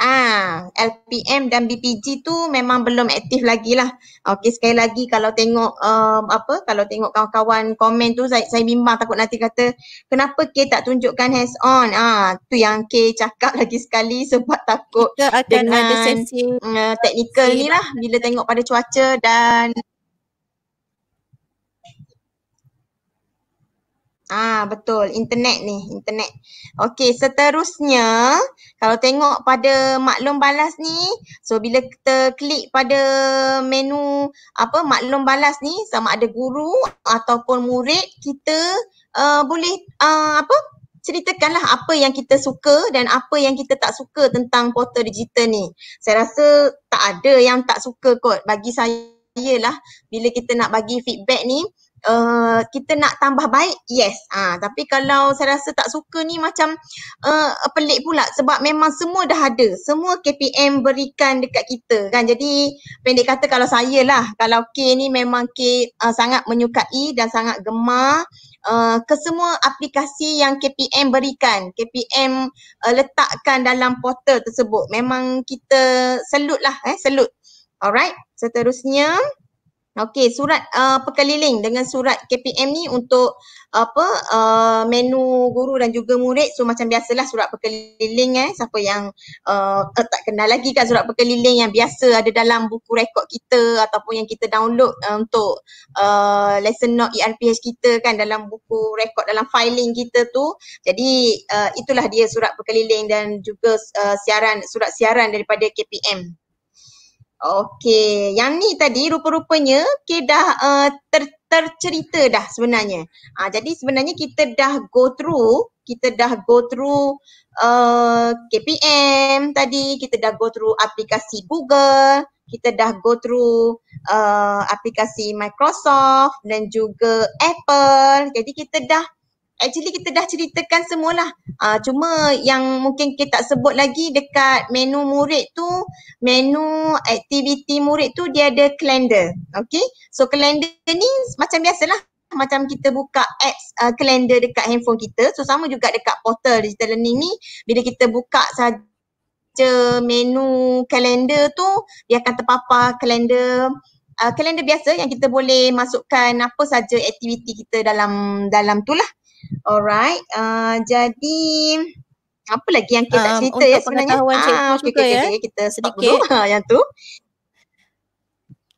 [SPEAKER 2] ah LPM dan BPG tu
[SPEAKER 1] memang belum aktif lagi lah. Okey sekali lagi kalau tengok um, apa kalau tengok kawan-kawan komen tu saya saya bimbang takut nanti kata kenapa K tak tunjukkan hands on. Ah tu yang K cakap lagi sekali sebab takut Kita akan dengan, ada sesi uh, eh, technical ni lah bila tengok pada cuaca dan Ah betul internet ni internet. Okey seterusnya kalau tengok pada maklum balas ni so bila kita klik pada menu apa maklum balas ni sama ada guru ataupun murid kita uh, boleh uh, apa ceritakanlah apa yang kita suka dan apa yang kita tak suka tentang portal digital ni. Saya rasa tak ada yang tak suka kot bagi saya lah bila kita nak bagi feedback ni uh, kita nak tambah baik yes ah tapi kalau saya rasa tak suka ni macam uh, pelik pula sebab memang semua dah ada semua KPM berikan dekat kita kan jadi pendek kata kalau saya lah kalau K ni memang K uh, sangat menyukai dan sangat gemar Uh, semua aplikasi yang KPM berikan, KPM uh, letakkan dalam portal tersebut memang kita selut lah eh, selut. Alright, seterusnya uh, Okey, surat uh, pekeliling dengan surat KPM ni untuk apa uh, menu guru dan juga murid. So macam biasalah surat pekeliling eh siapa yang uh, eh, tak kenal lagi kan surat pekeliling yang biasa ada dalam buku rekod kita ataupun yang kita download uh, untuk uh, lesson note ERPH kita kan dalam buku rekod dalam filing kita tu. Jadi uh, itulah dia surat pekeliling dan juga uh, siaran surat siaran daripada KPM. Okey, yang ni tadi rupa-rupanya okay, dah uh, ter, tercerita dah sebenarnya. Uh, jadi sebenarnya kita dah go through, kita dah go through uh, eh, KPM tadi, kita dah go through aplikasi Google, kita dah go through uh, aplikasi Microsoft dan juga Apple. Jadi kita dah actually kita dah ceritakan semualah. Uh, cuma yang mungkin kita tak sebut lagi dekat menu murid tu, menu aktiviti murid tu dia ada calendar. Okay. So calendar ni macam biasalah. Macam kita buka apps uh, calendar dekat handphone kita. So sama juga dekat portal digital learning ni. Bila kita buka saja menu kalender tu dia akan terpapar kalender uh, ah, kalender biasa yang kita boleh masukkan apa saja aktiviti kita dalam dalam tu lah Alright. Uh, jadi
[SPEAKER 2] apa lagi yang kita um, cerita ya sebenarnya? Untuk pengetahuan ah, cikgu ah, juga okay, ya. Okay, kita sedikit. Dulu. Ah, yang tu.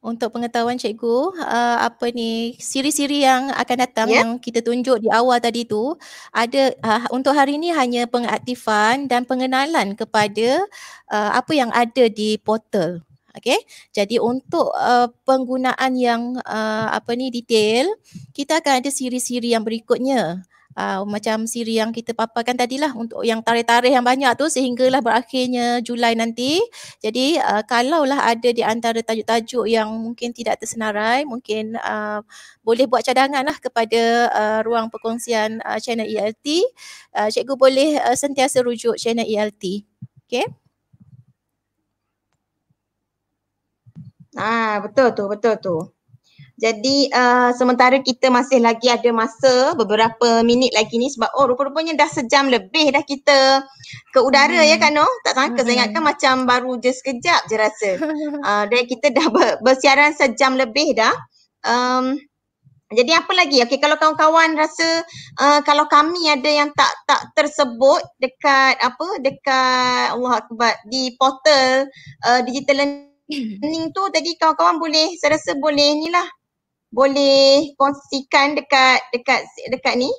[SPEAKER 2] Untuk pengetahuan cikgu, uh, apa ni siri-siri yang akan datang yeah. yang kita tunjuk di awal tadi tu ada uh, untuk hari ini hanya pengaktifan dan pengenalan kepada uh, apa yang ada di portal. Okay, jadi untuk uh, penggunaan yang uh, apa ni detail, kita akan ada siri-siri yang berikutnya. Uh, macam siri yang kita paparkan tadilah untuk yang tarikh-tarikh yang banyak tu sehinggalah berakhirnya Julai nanti. Jadi uh, kalaulah ada di antara tajuk-tajuk yang mungkin tidak tersenarai, mungkin uh, boleh buat cadangan lah kepada uh, ruang perkongsian uh, channel ELT. Uh, cikgu boleh uh, sentiasa rujuk channel ELT. Okay.
[SPEAKER 1] Ah betul tu, betul tu. Jadi uh, sementara kita masih lagi ada masa beberapa minit lagi ni sebab oh rupa-rupanya dah sejam lebih dah kita ke udara hmm. ya kan Oh Tak sangka hmm. saya ingatkan macam baru je sekejap je rasa. Ah uh, dan kita dah bersiaran sejam lebih dah. Um jadi apa lagi? Okey kalau kawan-kawan rasa uh, kalau kami ada yang tak tak tersebut dekat apa dekat Allah akbar di portal uh, digital learning Pening hmm. tu tadi kawan-kawan boleh saya rasa boleh ni lah boleh kongsikan dekat dekat dekat ni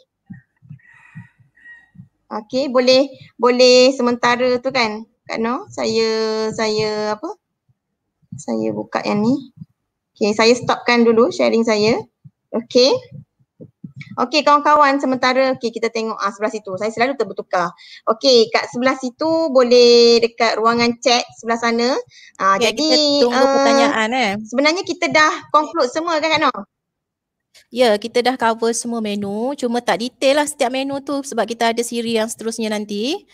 [SPEAKER 1] Okay boleh boleh sementara tu kan Kak Noh saya saya apa saya buka yang ni Okay saya stopkan dulu sharing saya Okay Okey kawan-kawan sementara okey kita tengok ah sebelah situ. Saya selalu terbertukar. Okey kat sebelah situ boleh dekat ruangan chat sebelah sana. Ah okay, ya, jadi kita tunggu uh, pertanyaan eh.
[SPEAKER 2] Sebenarnya kita dah conclude semua kan Kak Noh? Ya, yeah, kita dah cover semua menu, cuma tak detail lah setiap menu tu sebab kita ada siri yang seterusnya nanti.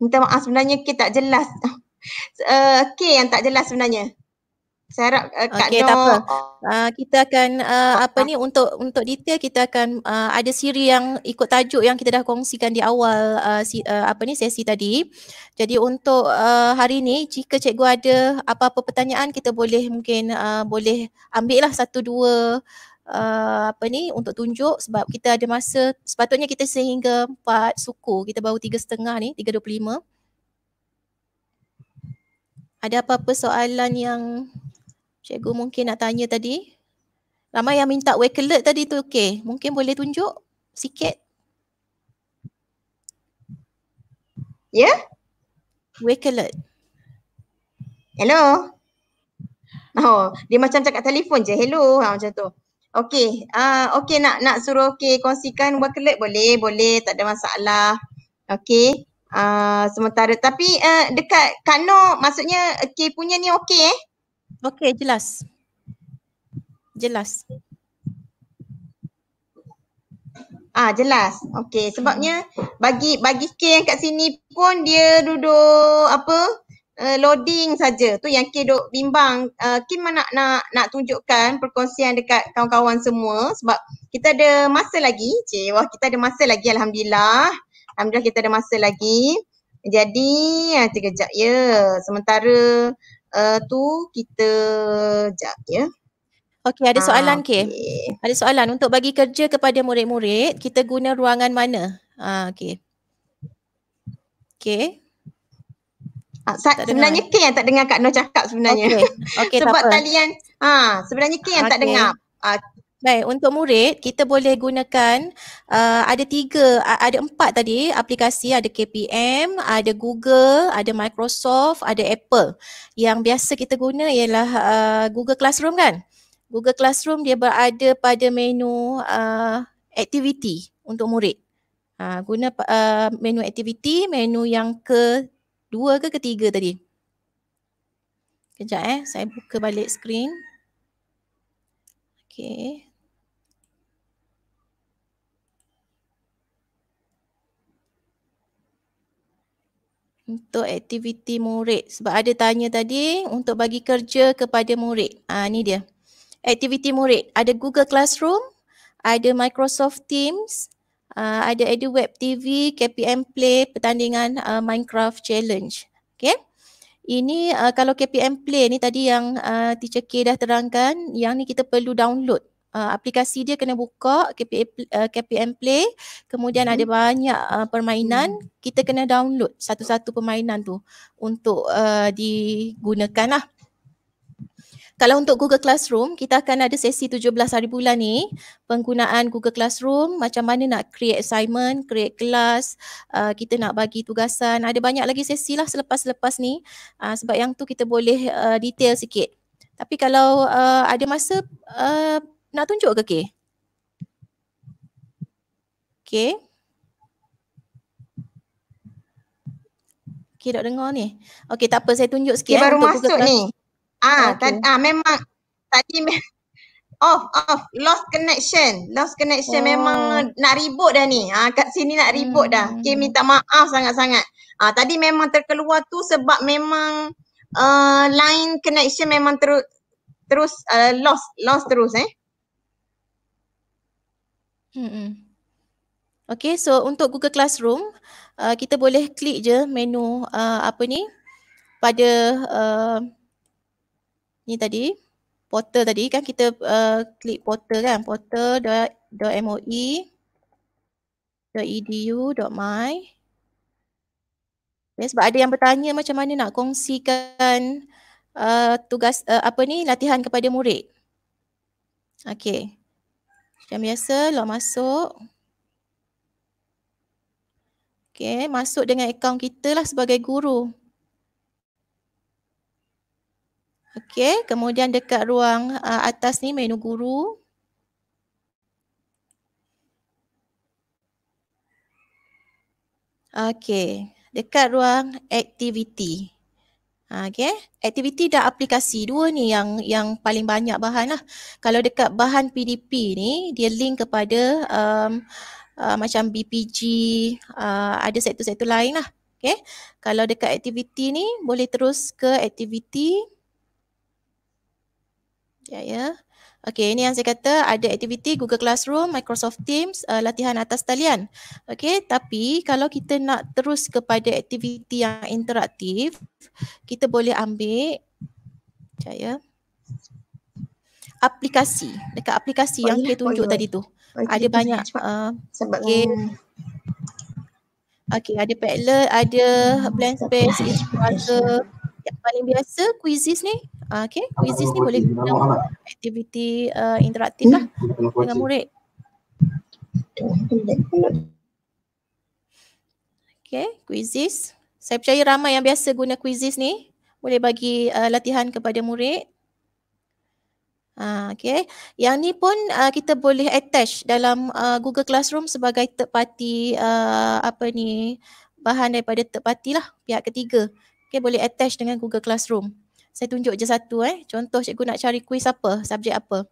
[SPEAKER 1] Minta maaf sebenarnya kita tak jelas. Uh, eh, okay yang tak jelas sebenarnya.
[SPEAKER 2] Saya harap uh, Kak okay, Noor. Uh, ah, kita akan uh, uh, apa uh. ni untuk untuk detail kita akan uh, ada siri yang ikut tajuk yang kita dah kongsikan di awal uh, si, uh, apa ni sesi tadi. Jadi untuk uh, hari ni jika cikgu ada apa-apa pertanyaan kita boleh mungkin uh, boleh ambil lah satu dua Uh, apa ni untuk tunjuk sebab kita ada masa sepatutnya kita sehingga empat suku kita baru tiga setengah ni tiga dua puluh lima ada apa-apa soalan yang Cikgu mungkin nak tanya tadi. Ramai yang minta wakelet tadi tu okey. Mungkin boleh tunjuk sikit. Ya? Yeah? Wakelet. Hello?
[SPEAKER 1] Oh, dia macam cakap telefon je. Hello, ha, macam tu. Okey, uh, okey nak nak suruh okay, kongsikan wakelet boleh, boleh tak ada masalah. Okey. Uh, sementara tapi uh, dekat Kak Noor maksudnya okey punya ni okey eh? Okey, jelas. Jelas. Ah, jelas. Okey, sebabnya bagi bagi K yang kat sini pun dia duduk apa? Uh, loading saja. Tu yang K duk bimbang. Uh, eh, Kim mana nak, nak nak tunjukkan perkongsian dekat kawan-kawan semua sebab kita ada masa lagi. Cik, wah kita ada masa lagi alhamdulillah. Alhamdulillah kita ada masa lagi. Jadi, ah, kejap ya. Sementara uh, tu kita
[SPEAKER 2] jap ya. Yeah. Okey ada soalan ah, okay. K. Ada soalan untuk bagi kerja kepada murid-murid kita guna ruangan mana? Ah okey. Okey. Ah, sebenarnya ke? K yang tak dengar Kak Noh cakap sebenarnya. Okey. Okay, Sebab tak apa. talian ah sebenarnya ke? yang okay. tak dengar. Ah, Baik, untuk murid kita boleh gunakan uh, ada tiga, ada empat tadi aplikasi, ada KPM, ada Google, ada Microsoft, ada Apple. Yang biasa kita guna ialah uh, Google Classroom kan? Google Classroom dia berada pada menu uh, activity untuk murid. Uh, guna uh, menu activity, menu yang kedua ke ketiga tadi? Kejap eh, saya buka balik skrin. Okay. untuk aktiviti murid. Sebab ada tanya tadi untuk bagi kerja kepada murid. Ah ni dia. Aktiviti murid. Ada Google Classroom, ada Microsoft Teams, uh, ada EduWeb TV, KPM Play, pertandingan uh, Minecraft Challenge. Okay. Ini uh, kalau KPM Play ni tadi yang uh, Teacher K dah terangkan, yang ni kita perlu download uh, aplikasi dia kena buka KP, uh, eh, KPM Play kemudian mhm. eh, hmm. ada banyak uh, permainan kita kena download satu-satu permainan tu untuk uh, digunakan lah kalau untuk Google Classroom, kita akan ada sesi 17 hari bulan ni penggunaan Google Classroom, macam mana nak create assignment, create kelas, uh, kita nak bagi tugasan. Ada banyak lagi sesi lah selepas lepas ni uh, sebab yang tu kita boleh uh, detail sikit. Tapi kalau uh, ada masa, uh, nak tunjuk ke K? K? K tak dengar ni. Okey tak apa saya tunjuk sikit. K baru masuk Google ni.
[SPEAKER 1] Ah, ah tadi, ah memang tadi me- off, oh, lost connection. Lost connection oh. memang nak ribut dah ni. Ah, kat sini nak ribut hmm. dah. Okay, minta maaf sangat-sangat. Ah, tadi memang terkeluar tu sebab memang uh, line connection memang terus
[SPEAKER 2] terus uh, ah, lost, lost terus eh. Mm-mm. Okay, so untuk Google Classroom, uh, kita boleh klik je menu uh, apa ni pada uh, ni tadi, portal tadi kan kita uh, klik portal kan, portal.moe.edu.my okay, Sebab ada yang bertanya macam mana nak kongsikan uh, tugas uh, apa ni latihan kepada murid. Okay. Yang biasa log masuk. Okay, masuk dengan akaun kita lah sebagai guru. Okay, kemudian dekat ruang uh, atas ni menu guru. Okay, dekat ruang aktiviti. Ha, okay. Eh? Aktiviti dan aplikasi dua ni yang yang paling banyak bahan lah. Kalau dekat bahan PDP ni, dia link kepada um, uh, macam BPG, uh, ada sektor-sektor lain lah. Okay. Kalau dekat aktiviti ni, boleh terus ke aktiviti. Ya, yeah, ya. Yeah. Okey, ini yang saya kata ada aktiviti Google Classroom, Microsoft Teams, uh, latihan atas talian. Okey, tapi kalau kita nak terus kepada aktiviti yang interaktif, kita boleh ambil, percaya, aplikasi. Dekat aplikasi boleh, yang saya tunjuk tadi tu. Okay, ada banyak. Uh, okay. okay, ada Padlet, ada hmm, Blank Space, Inspirator. Yang paling biasa, Quizzes ni. Uh, ah, okay, quizzes ni boleh guna aktiviti uh, interaktif lah hmm, dengan murid. Okay, quizzes. Saya percaya ramai yang biasa guna quizzes ni boleh bagi uh, latihan kepada murid. Uh, okay, yang ni pun uh, kita boleh attach dalam uh, Google Classroom sebagai third party uh, apa ni bahan daripada third party lah pihak ketiga. Okay, boleh attach dengan Google Classroom. Saya tunjuk je satu eh. Contoh cikgu nak cari kuis apa, subjek apa.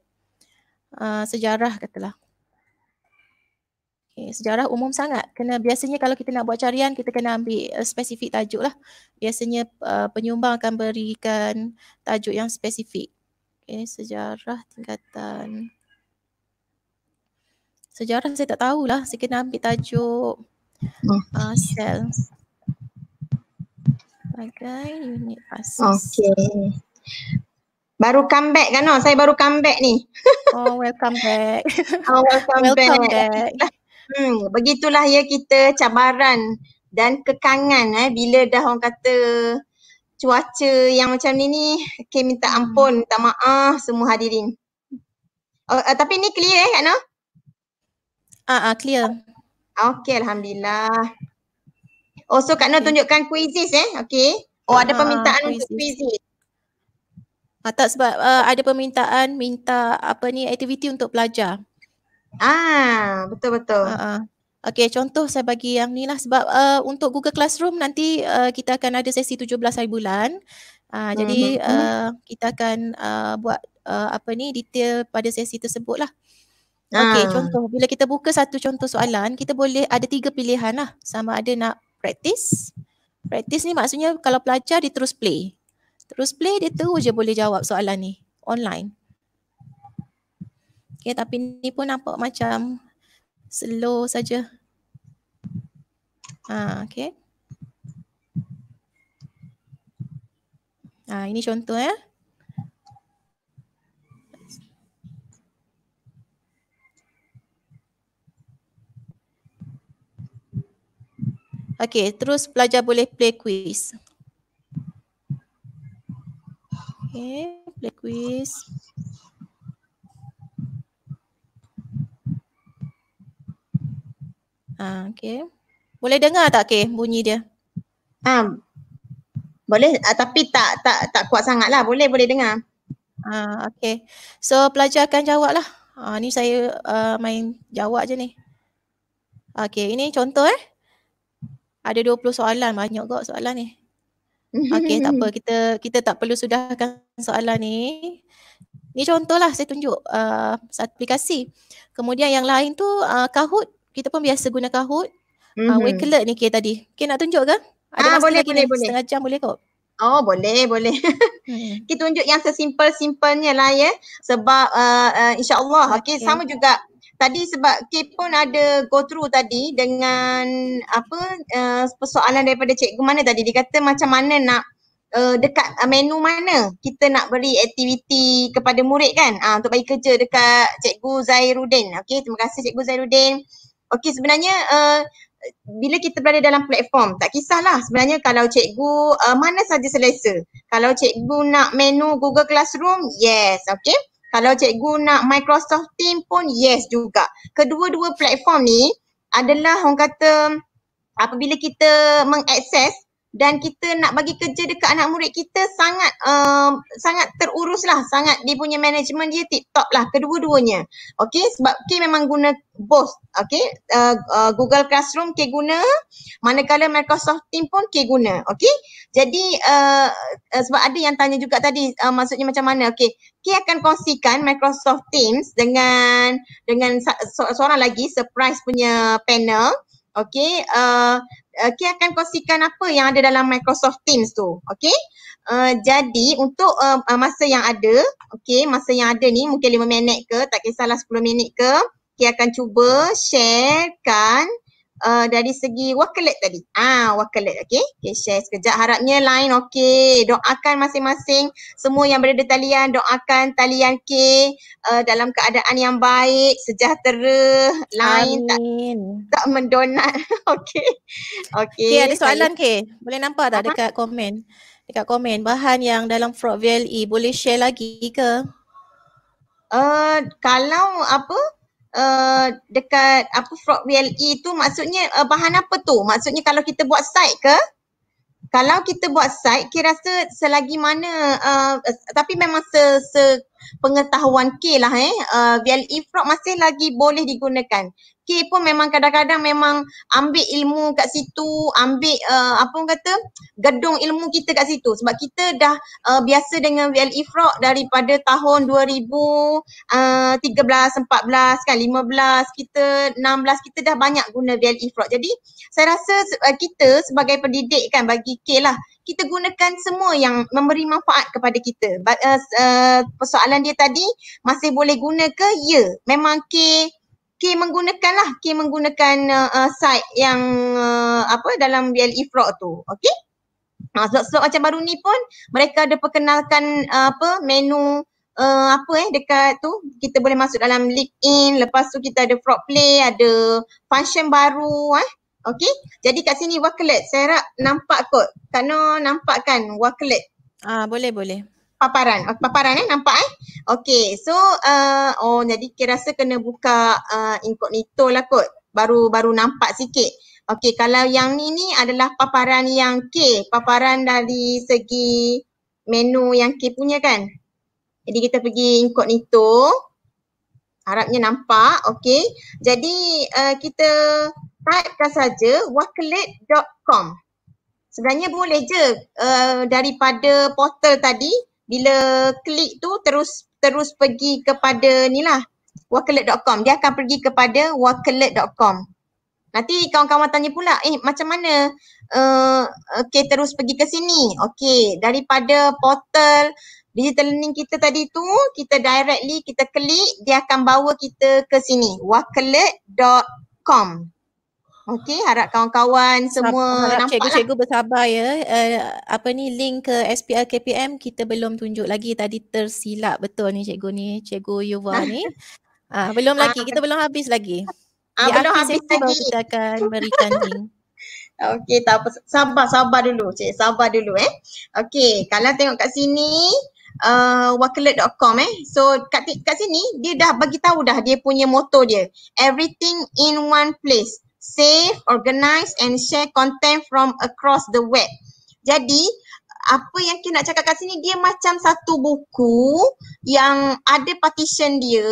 [SPEAKER 2] Uh, sejarah katalah. Okay, sejarah umum sangat. Kena biasanya kalau kita nak buat carian, kita kena ambil eh, spesifik tajuk lah. Biasanya uh, penyumbang akan berikan tajuk yang spesifik. Okay, sejarah tingkatan. Sejarah saya tak tahulah. Saya kena ambil tajuk uh, sel sebagai unit basis. Okay.
[SPEAKER 1] Baru come back kan? No? Saya baru come back ni.
[SPEAKER 2] Oh, welcome back.
[SPEAKER 1] oh, welcome, welcome back. back. Hmm, begitulah ya kita cabaran dan kekangan eh bila dah orang kata cuaca yang macam ni ni, okay minta hmm. ampun, minta maaf semua hadirin. Oh, uh, tapi ni clear eh Kak Ah, uh, uh, clear. Okay, Alhamdulillah. Oh so Kak Noor
[SPEAKER 2] tunjukkan kuisis, eh. Okay. Oh ada ah, permintaan uh, untuk kuisis. Ah, tak sebab uh, ada permintaan minta apa ni aktiviti untuk pelajar. Ah betul-betul. Uh, ah, uh. Okay contoh saya bagi yang ni lah sebab uh, untuk Google Classroom nanti uh, kita akan ada sesi 17 hari bulan. Uh, jadi uh, kita akan uh, buat uh, apa ni detail pada sesi tersebut lah. Okay ah. contoh bila kita buka satu contoh soalan kita boleh ada tiga pilihan lah sama ada nak practice. Practice ni maksudnya kalau pelajar dia terus play. Terus play dia tahu je boleh jawab soalan ni online. Okay tapi ni pun nampak macam slow saja. Ha, okay. Ha, ini contoh ya. Eh. Okay, terus pelajar boleh play quiz. Okay, play quiz. Ah, okay. Boleh dengar tak okay, bunyi dia?
[SPEAKER 1] Ah, um, boleh uh, tapi tak tak tak kuat sangat lah. Boleh, boleh dengar.
[SPEAKER 2] Ah, okay. So pelajar akan jawab lah. Ah, ni saya uh, main jawab je ni. Okay, ini contoh eh ada 20 soalan banyak kok soalan ni. Okey tak apa kita kita tak perlu sudahkan soalan ni. Ni contohlah saya tunjuk uh, aplikasi. Kemudian yang lain tu uh, Kahoot kita pun biasa guna Kahoot. Mm-hmm. Uh, mhm. Wakelet ni kita tadi. Okey nak tunjuk ke? Ada ah, masa boleh, lagi boleh, ni? boleh. setengah jam boleh kok. Oh boleh boleh. Hmm. kita tunjuk yang
[SPEAKER 1] sesimpel-simpelnya lah ya. Sebab uh, uh, insyaAllah Okey, okay, sama juga tadi sebab Kip pun ada go through tadi dengan apa uh, persoalan daripada cikgu mana tadi dia kata macam mana nak uh, dekat eh, menu mana kita nak beri aktiviti kepada murid kan uh, untuk bagi kerja dekat cikgu Zairuddin okey terima kasih cikgu Zairuddin okey sebenarnya uh, bila kita berada dalam platform tak kisahlah sebenarnya kalau cikgu uh, mana saja selesa kalau cikgu nak menu Google Classroom yes okey kalau cikgu nak Microsoft Teams pun yes juga. Kedua-dua platform ni adalah orang kata apabila kita mengakses dan kita nak bagi kerja dekat anak murid kita sangat uh, sangat terurus lah sangat dia punya management dia tip top lah kedua-duanya okey sebab K memang guna both okey uh, uh, Google Classroom K guna manakala Microsoft Team pun K guna okey jadi uh, uh, sebab ada yang tanya juga tadi uh, maksudnya macam mana okey K akan kongsikan Microsoft Teams dengan dengan seorang lagi surprise punya panel Okay, uh, Okey akan kongsikan apa yang ada dalam Microsoft Teams tu. Okey. Uh, jadi untuk uh, masa yang ada, okey, masa yang ada ni mungkin 5 minit ke, tak kisahlah 10 minit ke, kita okay, akan cuba sharekan uh, dari segi wakilat tadi. Ah, wakilat okay, Okay, share sekejap. Harapnya lain, okay. Doakan masing-masing semua yang berada talian doakan talian K uh, dalam keadaan yang baik, sejahtera, lain tak tak mendonat. okay, Okey. Okay, ada soalan
[SPEAKER 2] K? Boleh nampak tak Aha. dekat komen? Dekat komen bahan yang dalam fraud VLE boleh share lagi ke? Uh, kalau apa Eh,
[SPEAKER 1] dekat apa frog VLE tu maksudnya uh, bahan apa tu? Maksudnya kalau kita buat site ke? Kalau kita buat site, K rasa selagi mana uh, tapi memang se, se pengetahuan K lah eh uh, VLE frog masih lagi boleh digunakan fikir pun memang kadang-kadang memang ambil ilmu kat situ, ambil uh, apa kata gedung ilmu kita kat situ sebab kita dah uh, biasa dengan VL Ifrok daripada tahun 2013, 14 eh, kan, 15 kita, 16 kita dah banyak guna VL Ifrok. Jadi saya rasa uh, kita sebagai pendidik kan bagi K lah kita gunakan semua yang memberi manfaat kepada kita. But, uh, uh, persoalan dia tadi masih boleh guna ke? Ya. Memang K K menggunakan lah, K menggunakan uh, uh, site yang uh, apa dalam BLE fraud tu, okay? Ha, ah, sebab, sebab macam baru ni pun mereka ada perkenalkan uh, apa menu uh, apa eh dekat tu kita boleh masuk dalam link in lepas tu kita ada fraud play ada function baru eh okey jadi kat sini wakilet saya harap nampak kot kan nampak kan wakilet ah boleh boleh paparan. Oh, paparan eh nampak eh. Okay so uh, oh jadi kira rasa kena buka uh, incognito lah kot. Baru baru nampak sikit. Okay kalau yang ni ni adalah paparan yang K. Paparan dari segi menu yang K punya kan. Jadi kita pergi incognito. Harapnya nampak. Okay. Jadi uh, kita typekan saja wakilit.com. Sebenarnya boleh je uh, daripada portal tadi bila klik tu terus terus pergi kepada ni lah wakilet.com. Dia akan pergi kepada wakilet.com. Nanti kawan-kawan tanya pula, eh macam mana uh, eh, okay, terus pergi ke sini? Okay, daripada portal digital learning kita tadi tu, kita directly kita klik, dia akan bawa kita ke sini,
[SPEAKER 2] wakilet.com. Okey, harap kawan-kawan semua harap nampak. Cikgu, lah. bersabar ya. Uh, apa ni link ke SPL KPM kita belum tunjuk lagi tadi tersilap betul ni cikgu ni. Cikgu Yuva ni. Ah uh, belum ah. lagi, kita belum habis lagi. Ah uh, belum habis lagi. Baru kita akan berikan link. Okey, tak apa. Sabar, sabar
[SPEAKER 1] dulu. Cik, sabar dulu eh. Okey, kalau tengok kat sini uh, wakilet.com eh. So kat, kat sini dia dah bagi tahu dah dia punya motto dia. Everything in one place save, organize and share content from across the web. Jadi, apa yang kita nak cakap kat sini dia macam satu buku yang ada partition dia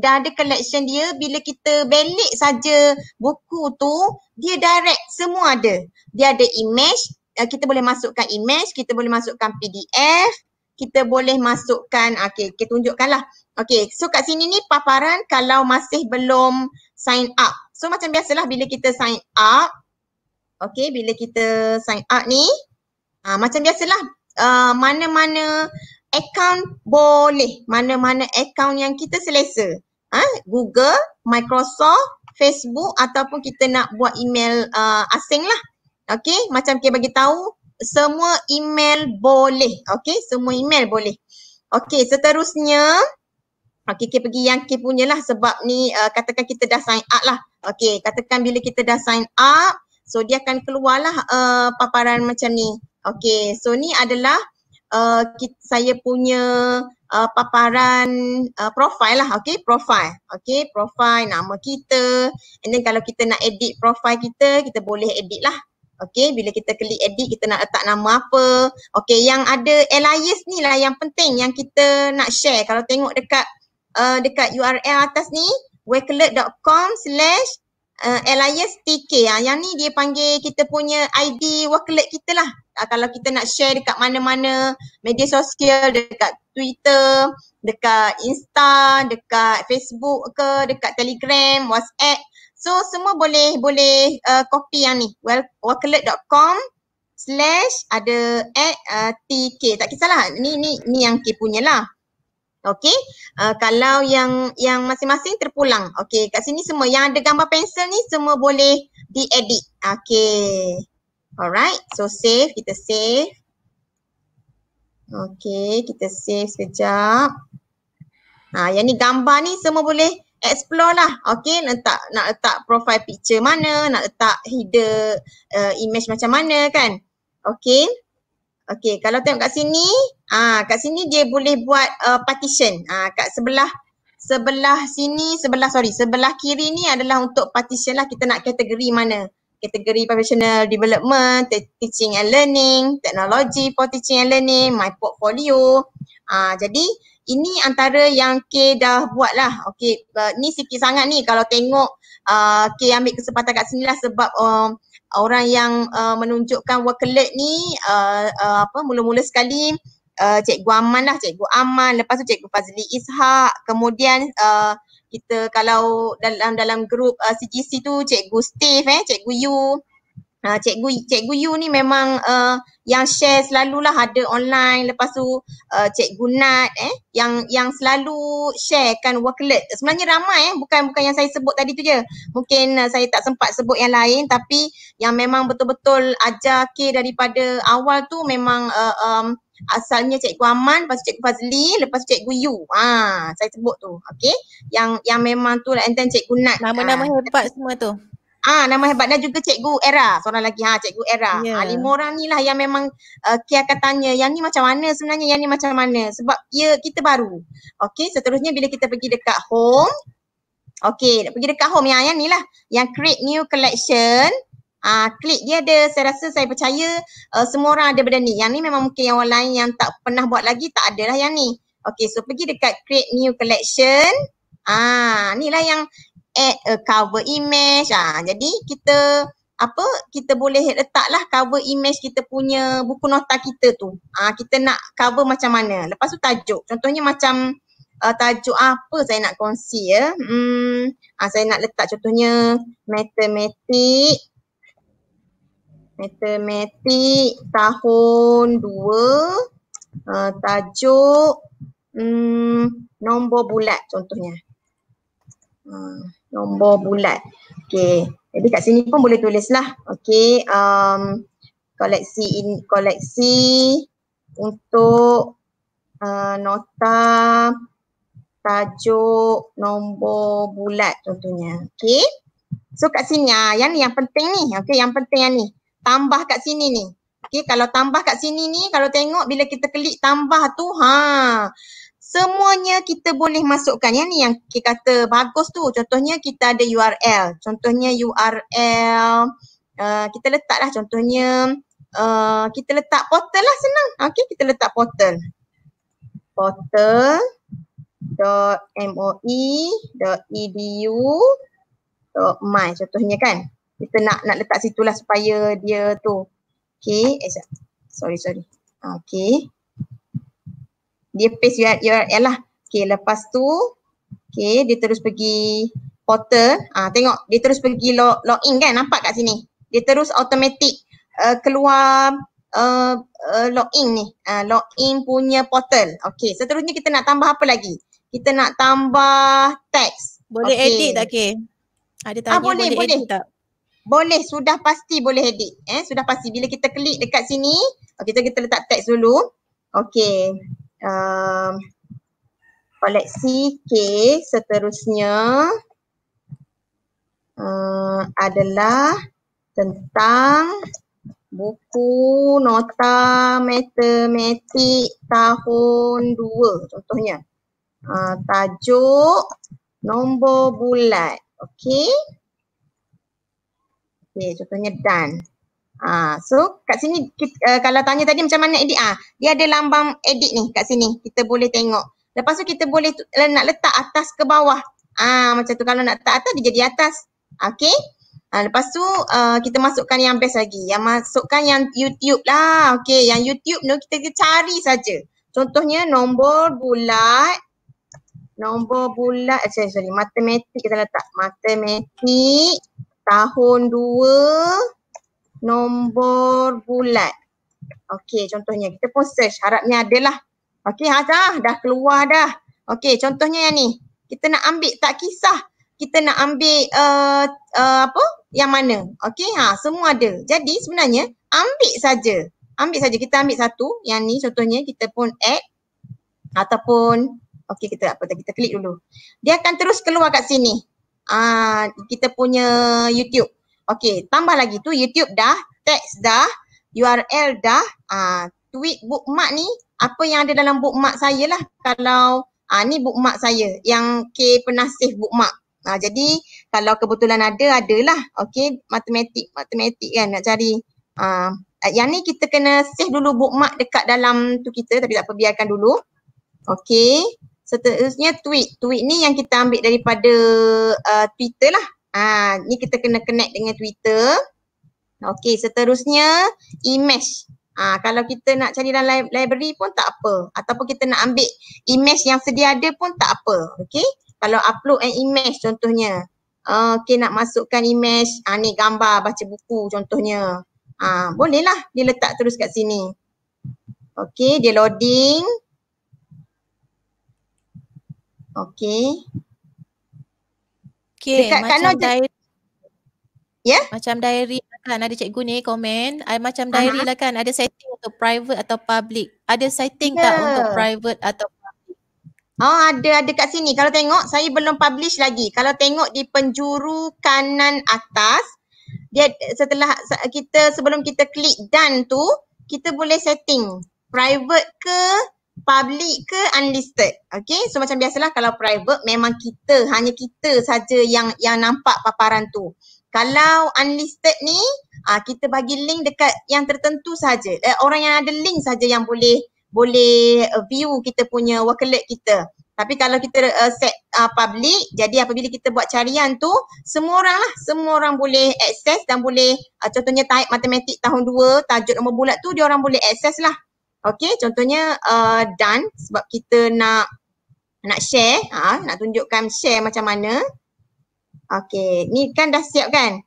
[SPEAKER 1] dan ada collection dia bila kita balik saja buku tu dia direct semua ada. Dia ada image, eh, kita boleh masukkan image, kita boleh masukkan PDF, kita boleh masukkan, okay, kita tunjukkanlah. Okay, so kat sini ni paparan kalau masih belum sign up. So macam biasalah bila kita sign up Okay bila kita sign up ni uh, Macam biasalah uh, mana-mana account boleh Mana-mana account yang kita selesa huh? Ah, Google, Microsoft, Facebook ataupun kita nak buat email uh, asing lah Okay macam kita bagi tahu semua email boleh Okay semua email boleh Okay seterusnya Okey, kita pergi yang kita punya lah sebab ni uh, katakan kita dah sign up lah. Okey, katakan bila kita dah sign up, so dia akan keluarlah uh, paparan macam ni. Okey, so ni adalah uh, eh, kita, saya punya uh, paparan uh, profile lah. Okey, profile. Okey, profile nama kita. And then kalau kita nak edit profile kita, kita boleh edit lah. Okey, bila kita klik edit, kita nak letak nama apa. Okey, yang ada alias ni lah yang penting yang kita nak share. Kalau tengok dekat uh, dekat URL atas ni wakelet.com slash uh, LISTK ha. Ah, yang ni dia panggil kita punya ID wakelet kita lah ha, kalau kita nak share dekat mana-mana media sosial dekat Twitter dekat Insta dekat Facebook ke dekat Telegram WhatsApp so semua boleh boleh uh, copy yang ni wakelet.com slash ada at uh, TK tak kisahlah ni ni ni yang K punya lah Okey. Uh, kalau yang yang masing-masing terpulang. Okey, kat sini semua yang ada gambar pensel ni semua boleh diedit. Okey. Alright. So save, kita save. Okey, kita save sekejap. Ha, yang ni gambar ni semua boleh explore lah. Okay, nak nak letak profile picture mana, nak letak header uh, image macam mana kan. Okay. Okey, kalau tengok kat sini, ah kat sini dia boleh buat uh, partition. Ah kat sebelah sebelah sini, sebelah sorry, sebelah kiri ni adalah untuk partition lah kita nak kategori mana. Kategori professional development, teaching and learning, technology for teaching and learning, my portfolio. Ah jadi ini antara yang K dah buat lah. Okey, uh, ni sikit sangat ni kalau tengok uh, K ambil kesempatan kat sini lah sebab um, uh, orang yang uh, menunjukkan workload ni uh, uh, apa mula-mula sekali uh, cikgu Aman lah cikgu Aman lepas tu cikgu Fazli Ishak kemudian uh, kita kalau dalam dalam grup uh, CGC tu cikgu Steve eh cikgu Yu uh, cikgu cikgu Yu ni memang uh, yang share selalulah ada online lepas tu uh, cikgu Nat eh yang yang selalu share kan worklet sebenarnya ramai eh bukan bukan yang saya sebut tadi tu je mungkin uh, saya tak sempat sebut yang lain tapi yang memang betul-betul ajar K daripada awal tu memang uh, um, asalnya cikgu Aman lepas tu cikgu Fazli lepas tu cikgu Yu ha saya sebut tu okay yang yang memang tu lah and then cikgu Nat nama-nama kan. hebat semua tu Ah ha, nama hebat dan juga cikgu Era, seorang lagi ha cikgu Era. Yeah. Ha, lima orang ni lah yang memang uh, Kia akan tanya, yang ni macam mana sebenarnya, yang ni macam mana? Sebab ya kita baru. Okay, seterusnya bila kita pergi dekat home Okay, nak pergi dekat home yang, yang ni lah. Yang create new collection. Ah, uh, klik dia ada, saya rasa saya percaya uh, semua orang ada benda ni. Yang ni memang mungkin yang orang lain yang tak pernah buat lagi tak ada lah yang ni. Okey, so pergi dekat create new collection. Ah, ni lah yang add a cover image. Ha, jadi kita apa kita boleh letaklah cover image kita punya buku nota kita tu. ha, kita nak cover macam mana? Lepas tu tajuk. Contohnya macam uh, tajuk apa saya nak kongsi ya. Hmm ha, saya nak letak contohnya matematik matematik tahun 2 uh, tajuk hmm nombor bulat contohnya nombor bulat. Okey. Jadi kat sini pun boleh tulislah. Okey, um koleksi in koleksi untuk uh, nota tajuk nombor bulat contohnya. Okey. So kat sini ah yang ni yang penting ni. Okey, yang penting yang ni. Tambah kat sini ni. Okey, kalau tambah kat sini ni kalau tengok bila kita klik tambah tu ha semuanya kita boleh masukkan ya ni yang kita kata bagus tu contohnya kita ada URL contohnya URL uh, kita letaklah contohnya uh, kita letak portal lah senang Okay, kita letak portal portal dot moe dot edu dot my contohnya kan kita nak nak letak situ lah supaya dia tu Okay, eh, sorry sorry Okay dia paste URL ya, ya, ya lah. Okay lepas tu okay dia terus pergi portal. Ah tengok dia terus pergi log, log in kan nampak kat sini. Dia terus automatic uh, keluar Uh, uh, login ni, uh, login punya portal. Okay, seterusnya kita nak tambah apa lagi? Kita nak tambah teks. Boleh okay. edit tak, K? Ada tanya ah, boleh, boleh, boleh edit tak? Boleh, sudah pasti boleh edit. Eh, sudah pasti. Bila kita klik dekat sini, okay, kita, kita letak teks dulu. Okay. Ehm, koleksi K seterusnya um, adalah tentang buku nota matematik tahun 2 contohnya uh, tajuk nombor bulat okey okey contohnya dan. Ha, so kat sini kita, uh, eh, kalau tanya tadi macam mana edit? Ah, ha, dia ada lambang edit ni kat sini. Kita boleh tengok. Lepas tu kita boleh tu, nak letak atas ke bawah. Ah, ha, macam tu kalau nak letak atas dia jadi atas. Okay. Ha, ah, lepas tu uh, kita masukkan yang best lagi. Yang masukkan yang YouTube lah. Okay. Yang YouTube ni kita cari saja. Contohnya nombor bulat. Nombor bulat. Eh, sorry, sorry. Matematik kita letak. Matematik tahun 2 nombor bulat. Okey, contohnya kita pun search. Harapnya lah. Okey, Hazah dah keluar dah. Okey, contohnya yang ni. Kita nak ambil tak kisah. Kita nak ambil uh, uh, apa? Yang mana? Okey, ha, semua ada. Jadi sebenarnya ambil saja. Ambil saja kita ambil satu yang ni contohnya kita pun add ataupun okey kita apa kita klik dulu. Dia akan terus keluar kat sini. uh, kita punya YouTube. Okey, tambah lagi tu YouTube dah, teks dah, URL dah, uh, tweet bookmark ni apa yang ada dalam bookmark saya lah kalau uh, ni bookmark saya yang K pernah save bookmark. Uh, jadi kalau kebetulan ada, adalah. Okey, matematik, matematik kan nak cari. Uh, yang ni kita kena save dulu bookmark dekat dalam tu kita tapi tak apa biarkan dulu. Okey, seterusnya tweet. Tweet ni yang kita ambil daripada uh, Twitter lah. Ah, ni kita kena connect dengan Twitter. Okey, seterusnya image. Ah, kalau kita nak cari dalam library pun tak apa ataupun kita nak ambil image yang sedia ada pun tak apa. Okey. Kalau upload an image contohnya. Okey, nak masukkan image, ah ni gambar baca buku contohnya. Ah, bolehlah dia letak terus kat sini. Okey, dia loading. Okey. Okay, Dekat macam kanan diary.
[SPEAKER 2] Ya? Yeah? Macam diary lah kan ada cikgu ni komen. I, ah, macam diary uh-huh. lah kan ada setting untuk private atau public. Ada setting yeah. tak untuk private atau public? Oh ada, ada kat sini. Kalau tengok saya belum publish lagi. Kalau tengok di penjuru
[SPEAKER 1] kanan atas dia setelah kita sebelum kita klik done tu kita boleh setting private ke public ke unlisted. Okay so macam biasalah kalau private memang kita hanya kita saja yang yang nampak paparan tu. Kalau unlisted ni uh, kita bagi link dekat yang tertentu saja. Eh, orang yang ada link saja yang boleh boleh eh, view kita punya workload kita. Tapi kalau kita uh, set uh, public, jadi apabila kita buat carian tu, semua orang lah, semua orang boleh access dan boleh uh, contohnya taip matematik tahun 2, tajuk nombor bulat tu dia orang boleh access lah. Okay, contohnya uh, done sebab kita nak nak share, ha, nak tunjukkan share macam mana. Okay, ni kan dah siap kan?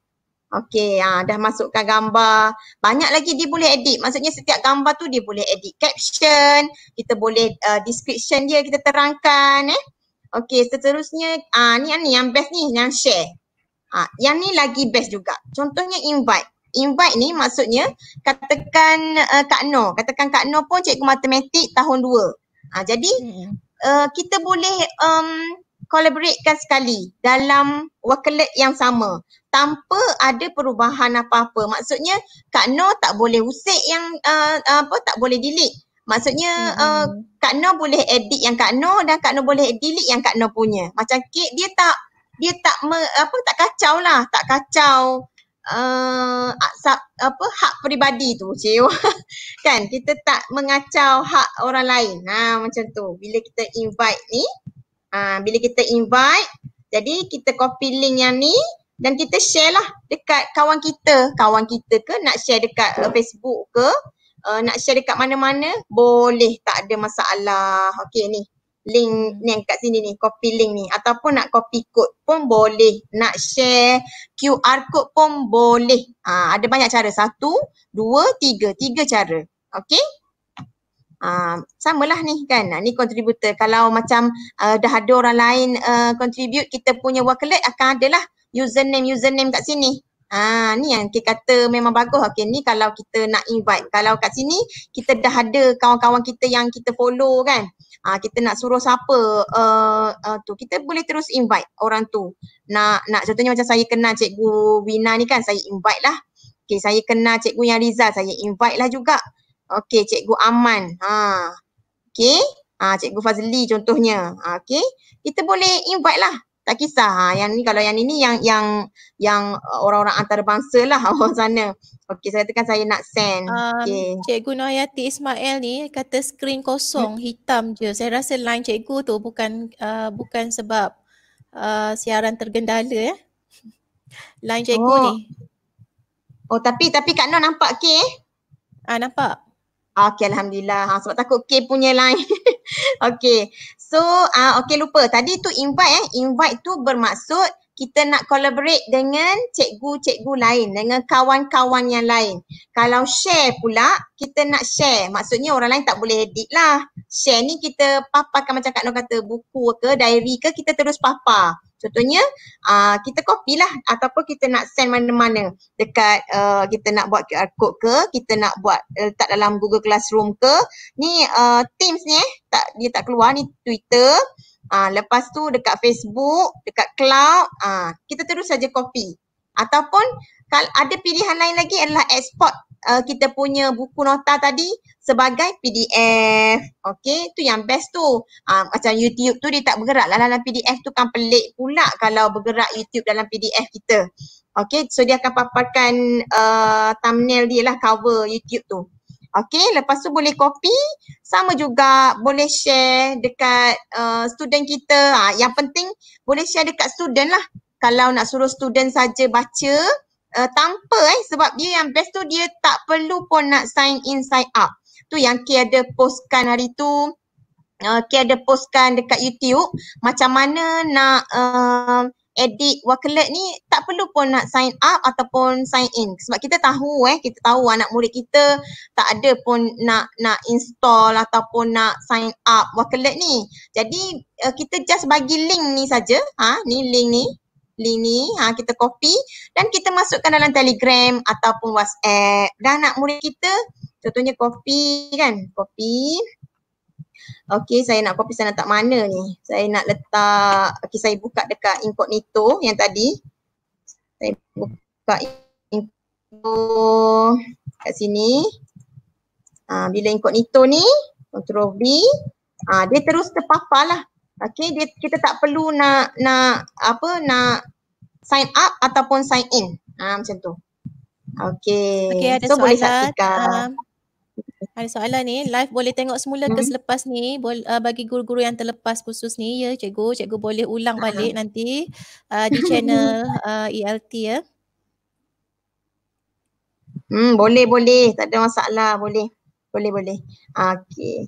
[SPEAKER 1] Okay, ha, dah masukkan gambar. Banyak lagi dia boleh edit. Maksudnya setiap gambar tu dia boleh edit caption, kita boleh uh, description dia kita terangkan eh. Okey, seterusnya uh, ni, ni yang best ni, yang share. Ha, yang ni lagi best juga. Contohnya invite invite ni maksudnya katakan uh, Kak No katakan Kak No pun cikgu matematik tahun 2. Uh, ha, jadi uh, kita boleh um, collaboratekan sekali dalam workload yang sama tanpa ada perubahan apa-apa. Maksudnya Kak No tak boleh usik yang uh, apa tak boleh delete. Maksudnya hmm. uh, Kak No boleh edit yang Kak No dan Kak No boleh delete yang Kak No punya. Macam kek dia tak dia tak me, apa tak kacau lah, tak kacau uh, eh, sub, apa hak peribadi tu cik kan kita tak mengacau hak orang lain ha macam tu bila kita invite ni uh, bila kita invite jadi kita copy link yang ni dan kita share lah dekat kawan kita kawan kita ke nak share dekat uh, Facebook ke uh, nak share dekat mana-mana boleh tak ada masalah okey ni link ni kat sini ni, copy link ni ataupun nak copy code pun boleh, nak share QR code pun boleh. Ha, ada banyak cara, satu, dua, tiga, tiga cara. Okay? Uh, lah ni kan, uh, ni contributor. Kalau macam uh, dah ada orang lain uh, contribute, kita punya wakilat akan adalah username-username kat sini. Ah, ni yang kita kata memang bagus. Okay, ni kalau kita nak invite. Kalau kat sini, kita dah ada kawan-kawan kita yang kita follow kan. Ah, kita nak suruh siapa uh, uh, tu. Kita boleh terus invite orang tu. Nak, nak contohnya macam saya kenal cikgu Wina ni kan, saya invite lah. Okay, saya kenal cikgu yang Rizal, saya invite lah juga. Okay, cikgu Aman. Ha. Okay, ah, cikgu Fazli contohnya. Ah, okay, kita boleh invite lah tak kisah ha. yang ni kalau yang ini yang yang
[SPEAKER 2] yang uh, orang-orang antarabangsa lah orang sana. Okey saya tekan saya nak send. Um, okay. Cikgu Noyati Ismail ni kata skrin kosong hmm. hitam je. Saya rasa line cikgu tu bukan uh, bukan sebab uh, siaran tergendala ya. Line cikgu oh. ni. Oh tapi tapi Kak Noh nampak ke? Eh? Ah
[SPEAKER 1] nampak. Okey alhamdulillah. Ha, sebab takut K punya lain. Okey. So uh, okay lupa tadi tu invite eh invite tu bermaksud kita nak collaborate dengan cikgu-cikgu lain, dengan kawan-kawan yang lain. Kalau share pula, kita nak share. Maksudnya orang lain tak boleh edit lah. Share ni kita paparkan macam Kak Noor kata buku ke, diary ke, kita terus papar. Contohnya, uh, kita copy lah ataupun kita nak send mana-mana dekat uh, kita nak buat QR code ke, kita nak buat letak dalam Google Classroom ke. Ni uh, Teams ni eh, tak, dia tak keluar ni Twitter. Ah uh, lepas tu dekat Facebook, dekat cloud, ah uh, kita terus saja copy. Ataupun kalau ada pilihan lain lagi adalah export uh, kita punya buku nota tadi sebagai PDF. Okay, tu yang best tu. Uh, macam YouTube tu dia tak bergerak lah dalam PDF tu kan pelik pula kalau bergerak YouTube dalam PDF kita. Okay, so dia akan paparkan uh, thumbnail dia lah cover YouTube tu. Okay, lepas tu boleh copy, sama juga boleh share dekat uh, student kita. Ha, yang penting boleh share dekat student lah. Kalau nak suruh student saja baca uh, tanpa eh sebab dia yang best tu dia tak perlu pun nak sign in, sign up. Tu yang K ada postkan hari tu. Uh, K ada postkan dekat YouTube macam mana nak uh, edit wakilat ni tak perlu pun nak sign up ataupun sign in sebab kita tahu eh kita tahu anak murid kita tak ada pun nak nak install ataupun nak sign up wakilat ni jadi uh, kita just bagi link ni saja ha ni link ni link ni ha kita copy dan kita masukkan dalam telegram ataupun whatsapp dan anak murid kita contohnya copy kan copy Okay saya nak copy saya tak mana ni? Saya nak letak, okay saya buka dekat incognito yang tadi. Saya
[SPEAKER 2] buka
[SPEAKER 1] incognito kat sini. Uh, bila incognito ni, control B, uh, ha, dia terus terpapar lah. Okay, kita tak perlu nak, nak apa, nak sign up
[SPEAKER 2] ataupun sign in. Uh, macam tu.
[SPEAKER 1] Okay. okay so soalan. boleh saksikan. Um,
[SPEAKER 2] ada soalan ni, live boleh tengok semula ke hmm. selepas ni uh, bagi guru-guru yang terlepas khusus ni? Ya cikgu, cikgu boleh ulang ah. balik nanti uh, di channel uh, ELT ya. Hmm, boleh boleh, tak ada masalah,
[SPEAKER 1] boleh. Boleh boleh. Ah, okey.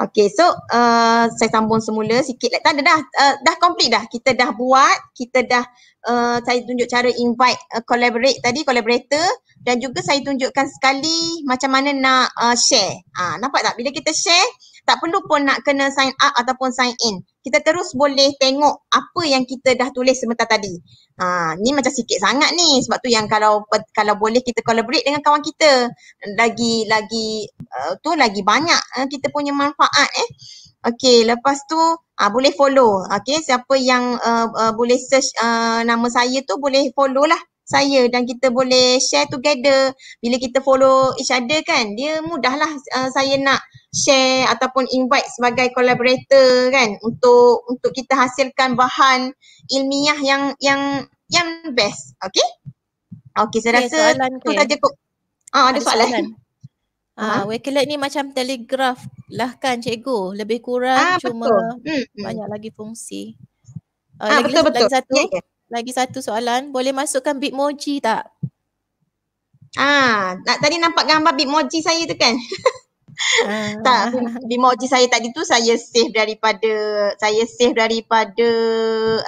[SPEAKER 1] Okay, so uh, saya sambung semula sikit. Tak ada dah, uh, dah complete dah. Kita dah buat, kita dah uh, saya tunjuk cara invite uh, collaborate tadi, collaborator dan juga saya tunjukkan sekali macam mana nak uh, share. Ah, nampak tak? Bila kita share, tak perlu pun nak kena sign up ataupun sign in. Kita terus boleh tengok apa yang kita dah tulis sebentar tadi. Ha, ni macam sikit sangat ni sebab tu yang kalau kalau boleh kita collaborate dengan kawan kita lagi lagi uh, tu lagi banyak uh, kita punya manfaat eh. Okey, lepas tu ha, boleh follow. Okey, siapa yang uh, uh, boleh search uh, nama saya tu boleh follow lah saya dan kita boleh share together bila kita follow each other kan dia mudahlah uh, saya nak share ataupun invite sebagai collaborator kan untuk untuk kita hasilkan bahan ilmiah yang yang yang best okey okey saya okay, rasa tu saja kok ah ada soalan, soalan.
[SPEAKER 2] Ah, ha? Wakelet ni macam telegraf lah kan cikgu. Lebih kurang ah, cuma betul. Hmm, hmm. banyak lagi fungsi. Uh, ah, lagi, betul, lagi betul. satu. Yeah, yeah lagi satu soalan. Boleh masukkan Bitmoji tak? Ah, tadi nampak gambar Bitmoji saya
[SPEAKER 1] tu kan? Ah. tak, Bitmoji saya tadi tu saya save daripada saya save daripada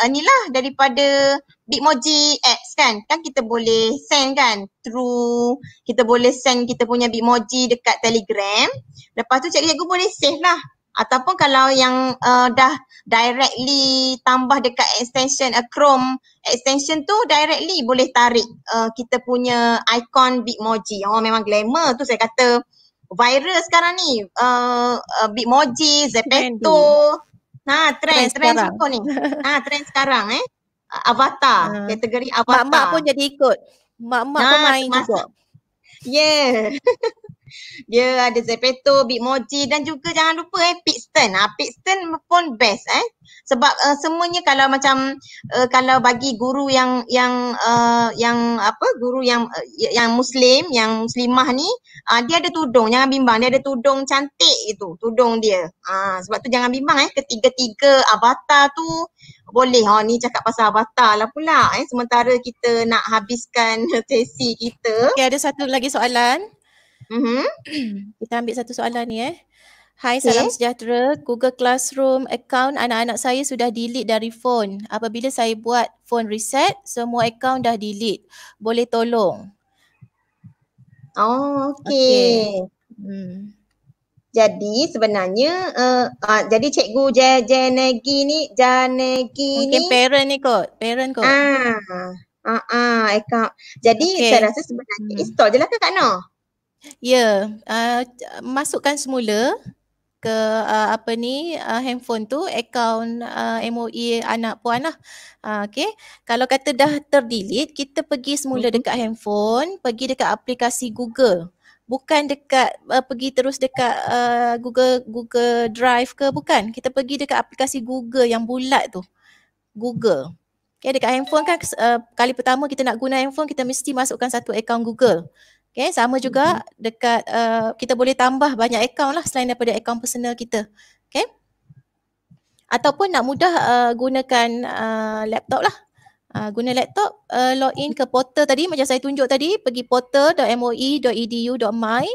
[SPEAKER 1] uh, ni lah daripada Bitmoji apps kan? Kan kita boleh send kan through kita boleh send kita punya Bitmoji dekat Telegram. Lepas tu cikgu-cikgu boleh save lah ataupun kalau yang uh, dah directly tambah dekat extension uh, Chrome extension tu directly boleh tarik uh, kita punya icon Bitmoji. Oh memang glamour tu saya kata viral sekarang ni uh, uh, Bitmoji, Zepeto. Ha trend trend apa ni? Ha trend sekarang eh. Avatar, uh, kategori avatar. Mak-mak pun jadi ikut. Mak-mak nah, pun ha, main juga. Yeah. Dia ada Zepeto, Big Moji dan juga jangan lupa eh Pitston. Ah Pitston pun best eh. Sebab uh, semuanya kalau macam uh, kalau bagi guru yang yang uh, yang apa guru yang uh, yang muslim, yang muslimah ni, uh, dia ada tudung. Jangan bimbang, dia ada tudung cantik itu, tudung dia. Ah uh, sebab tu jangan bimbang eh ketiga-tiga avatar tu boleh ha ni cakap pasal avatar lah pula eh sementara kita
[SPEAKER 2] nak habiskan sesi kita. Okey ada satu lagi soalan. Mm-hmm. Kita ambil satu soalan ni eh. Hai, salam sejahtera. Google Classroom account anak-anak saya sudah delete dari phone. Apabila saya buat phone reset, semua account dah delete. Boleh tolong? Oh, okay. okay.
[SPEAKER 1] Hmm. Jadi sebenarnya uh, uh, jadi cikgu Janegi ni Janegi okay, ni parent ni
[SPEAKER 2] kot parent kot. Ah. Ah ah account. Jadi okay. saya rasa
[SPEAKER 1] sebenarnya hmm. install je lah kat Noh.
[SPEAKER 2] Ya, yeah, uh, masukkan semula ke uh, apa ni uh, handphone tu account uh, MOE anak puan lah. Uh, okay. Kalau kata dah terdelete, kita pergi semula mm-hmm. dekat handphone, pergi dekat aplikasi Google. Bukan dekat uh, pergi terus dekat uh, Google Google Drive ke bukan. Kita pergi dekat aplikasi Google yang bulat tu. Google. Okay, dekat handphone kan uh, kali pertama kita nak guna handphone kita mesti masukkan satu account Google. Okay, sama juga mm-hmm. dekat uh, kita boleh tambah banyak account lah selain daripada account personal kita. Okay. Ataupun nak mudah uh, gunakan uh, laptop lah. Uh, guna laptop, uh, log in ke portal tadi macam saya tunjuk tadi, pergi portal.moe.edu.my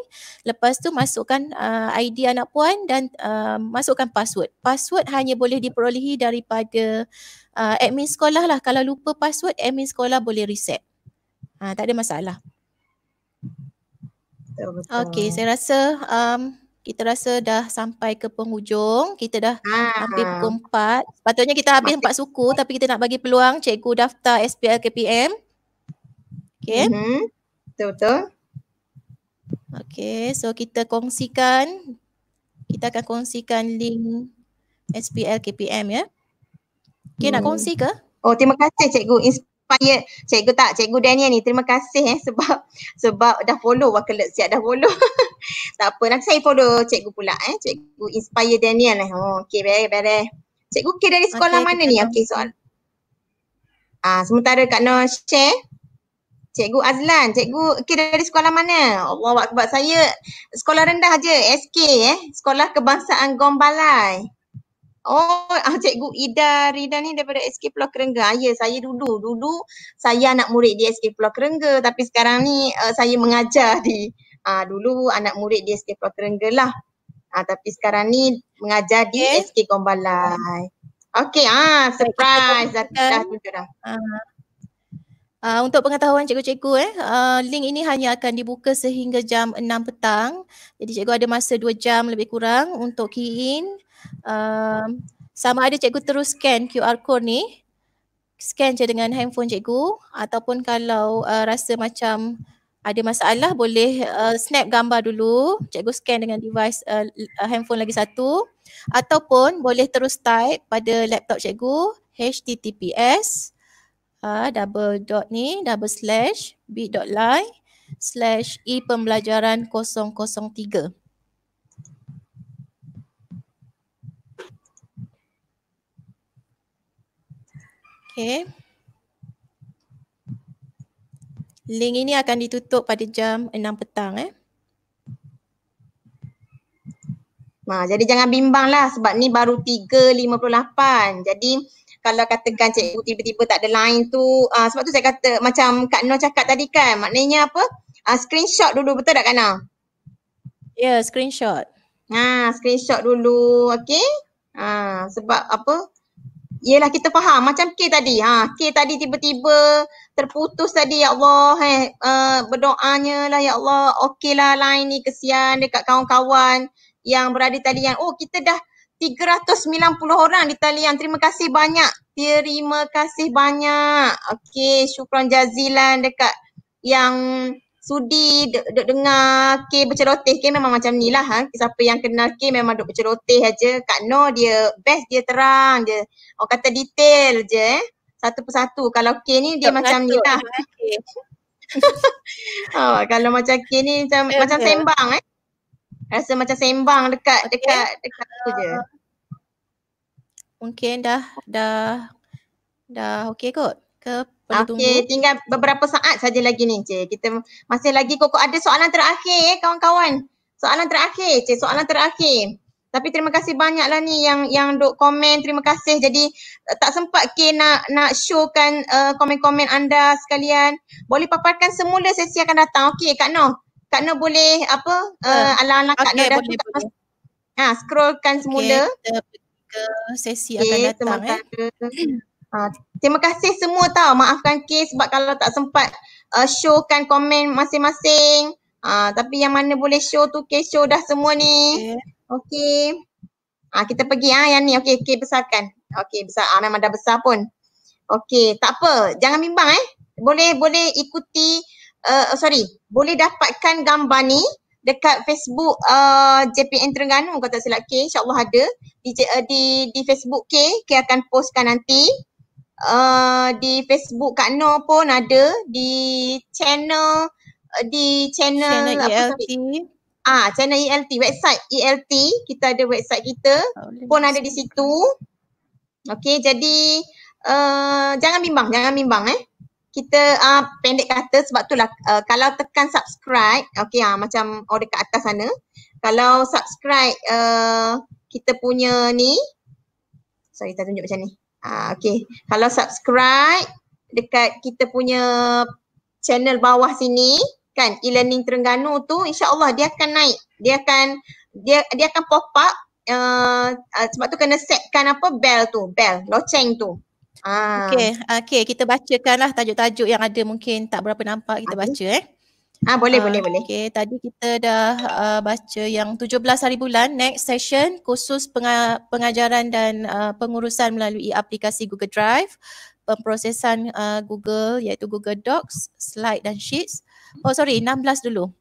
[SPEAKER 2] lepas tu masukkan uh, ID anak puan dan uh, masukkan password. Password hanya boleh diperolehi daripada uh, admin sekolah lah. Kalau lupa password, admin sekolah boleh reset. Uh, tak ada masalah betul. Okay, saya rasa um, kita rasa dah sampai ke penghujung. Kita dah ah. hampir pukul empat. Patutnya kita habis empat suku tapi kita nak bagi peluang cikgu daftar SPL KPM. Okay. Mhm. Betul-betul. Mm Okay, so kita kongsikan. Kita akan kongsikan link SPL KPM ya. Okay, hmm. nak kongsi ke? Oh, terima kasih cikgu. Inspir rupanya cikgu
[SPEAKER 1] tak cikgu Daniel ni terima kasih eh sebab sebab dah follow wakilat siap dah follow tak apa nak saya follow cikgu pula eh cikgu inspire Daniel eh oh, okey bye bye cikgu ke dari sekolah okay, mana ni okey soal ah sementara Kak Noh share Cikgu Azlan, cikgu ke dari sekolah mana? Allah sebab saya sekolah rendah aje SK eh, sekolah kebangsaan Gombalai. Oh, ah, Cikgu Ida, Ida ni daripada SK Pulau Kerengga. Ah, ya, saya dulu, dulu saya anak murid di SK Pulau Kerengga tapi sekarang ni uh, saya mengajar di ah, dulu anak murid di SK Pulau Kerengga lah. Ah, tapi sekarang ni mengajar di okay. SK Gombalai.
[SPEAKER 2] Okay, ah, surprise. Dah, dah, dah tunjuk dah. Uh, untuk pengetahuan cikgu-cikgu eh, uh, link ini hanya akan dibuka sehingga jam 6 petang. Jadi cikgu ada masa 2 jam lebih kurang untuk key in um, sama ada cikgu terus scan QR code ni scan je dengan handphone cikgu ataupun kalau uh, rasa macam ada masalah boleh uh, snap gambar dulu cikgu scan dengan device uh, handphone lagi satu ataupun boleh terus type pada laptop cikgu https uh, double dot ni double slash dot bit.ly slash e pembelajaran 003 Okay. Link ini akan ditutup pada jam 6 petang eh.
[SPEAKER 1] Nah, jadi jangan bimbanglah sebab ni baru 3.58. Jadi kalau katakan cikgu tiba-tiba tak ada line tu uh, sebab tu saya kata macam Kak Noor cakap tadi kan maknanya apa? Uh, screenshot dulu betul tak Kak Noor?
[SPEAKER 2] Ya, yeah, screenshot. Ha, screenshot dulu, okey? Ha, sebab
[SPEAKER 1] apa? Yelah kita faham macam K tadi. Ha, K tadi tiba-tiba terputus tadi ya Allah. Eh, uh, berdoanya lah ya Allah. Okeylah line ni kesian dekat kawan-kawan yang berada tadi yang oh kita dah 390 orang di talian. Terima kasih banyak. Terima kasih banyak. Okey, syukran jazilan dekat yang sudi duk, duk dengar K berceroteh K memang macam ni lah. Ha. Siapa yang kenal K memang duk berceroteh aja. Kak No dia best dia terang je. Orang kata detail je eh. Satu persatu. Kalau K ni dia tak macam ni lah. Okay. oh, kalau macam K ni macam, okay. macam sembang eh.
[SPEAKER 2] Rasa macam sembang dekat okay. dekat dekat tu je. Uh, mungkin dah dah dah okey kot ke perlu okay, tunggu. Okey, tinggal
[SPEAKER 1] beberapa saat saja lagi ni Encik. Kita masih lagi kokok ada soalan terakhir eh kawan-kawan. Soalan terakhir Encik, soalan terakhir. Tapi terima kasih banyaklah ni yang yang dok komen. Terima kasih. Jadi eh, tak sempat ke nak nak showkan uh, komen-komen anda sekalian. Boleh paparkan semula sesi akan datang. Okey Kak Noh. Kak Noh boleh apa uh, eh, alang-alang okay, Kak Noh dah boleh, boleh. Mas- ha, scrollkan semula. Okay, kita pergi ke sesi okay, akan datang. Eh. Ah, terima kasih semua tau maafkan K sebab kalau tak sempat uh, showkan komen masing-masing uh, tapi yang mana boleh show tu K show dah semua ni okey okay. uh, kita pergi ah uh, yang ni okey K besarkan okey besar uh, memang dah besar pun okey tak apa jangan bimbang eh boleh boleh ikuti uh, sorry boleh dapatkan gambar ni dekat Facebook uh, JPN Terengganu Kata tak silap K insyaAllah ada di, uh, di, di Facebook K, K akan postkan nanti uh, di Facebook Kak Noor pun ada di channel eh, di channel, channel apa ELT. Ah, ha, channel ELT, website ELT, kita ada website kita oh, pun ada di situ. Okey, jadi uh, jangan bimbang, jangan bimbang eh. Kita uh, pendek kata sebab tu lah uh, kalau tekan subscribe, okey ah uh, macam oh dekat atas sana. Kalau subscribe uh, kita punya ni. Sorry, saya tunjuk macam ni. Ah, okay. Kalau subscribe dekat kita punya channel bawah sini kan e-learning Terengganu tu insya Allah dia akan naik. Dia akan dia dia akan pop up uh, uh, sebab tu kena setkan apa bell
[SPEAKER 2] tu, bell, loceng tu. Ah. Okay, ah, okay, kita bacakanlah tajuk-tajuk yang ada mungkin tak berapa nampak kita baca eh. Ah ha, boleh uh, boleh boleh. Okey, tadi kita dah uh, baca yang 17 hari bulan next session khusus penga- pengajaran dan uh, pengurusan melalui aplikasi Google Drive, pemprosesan uh, Google iaitu Google Docs, slide dan sheets. Oh sorry, 16 dulu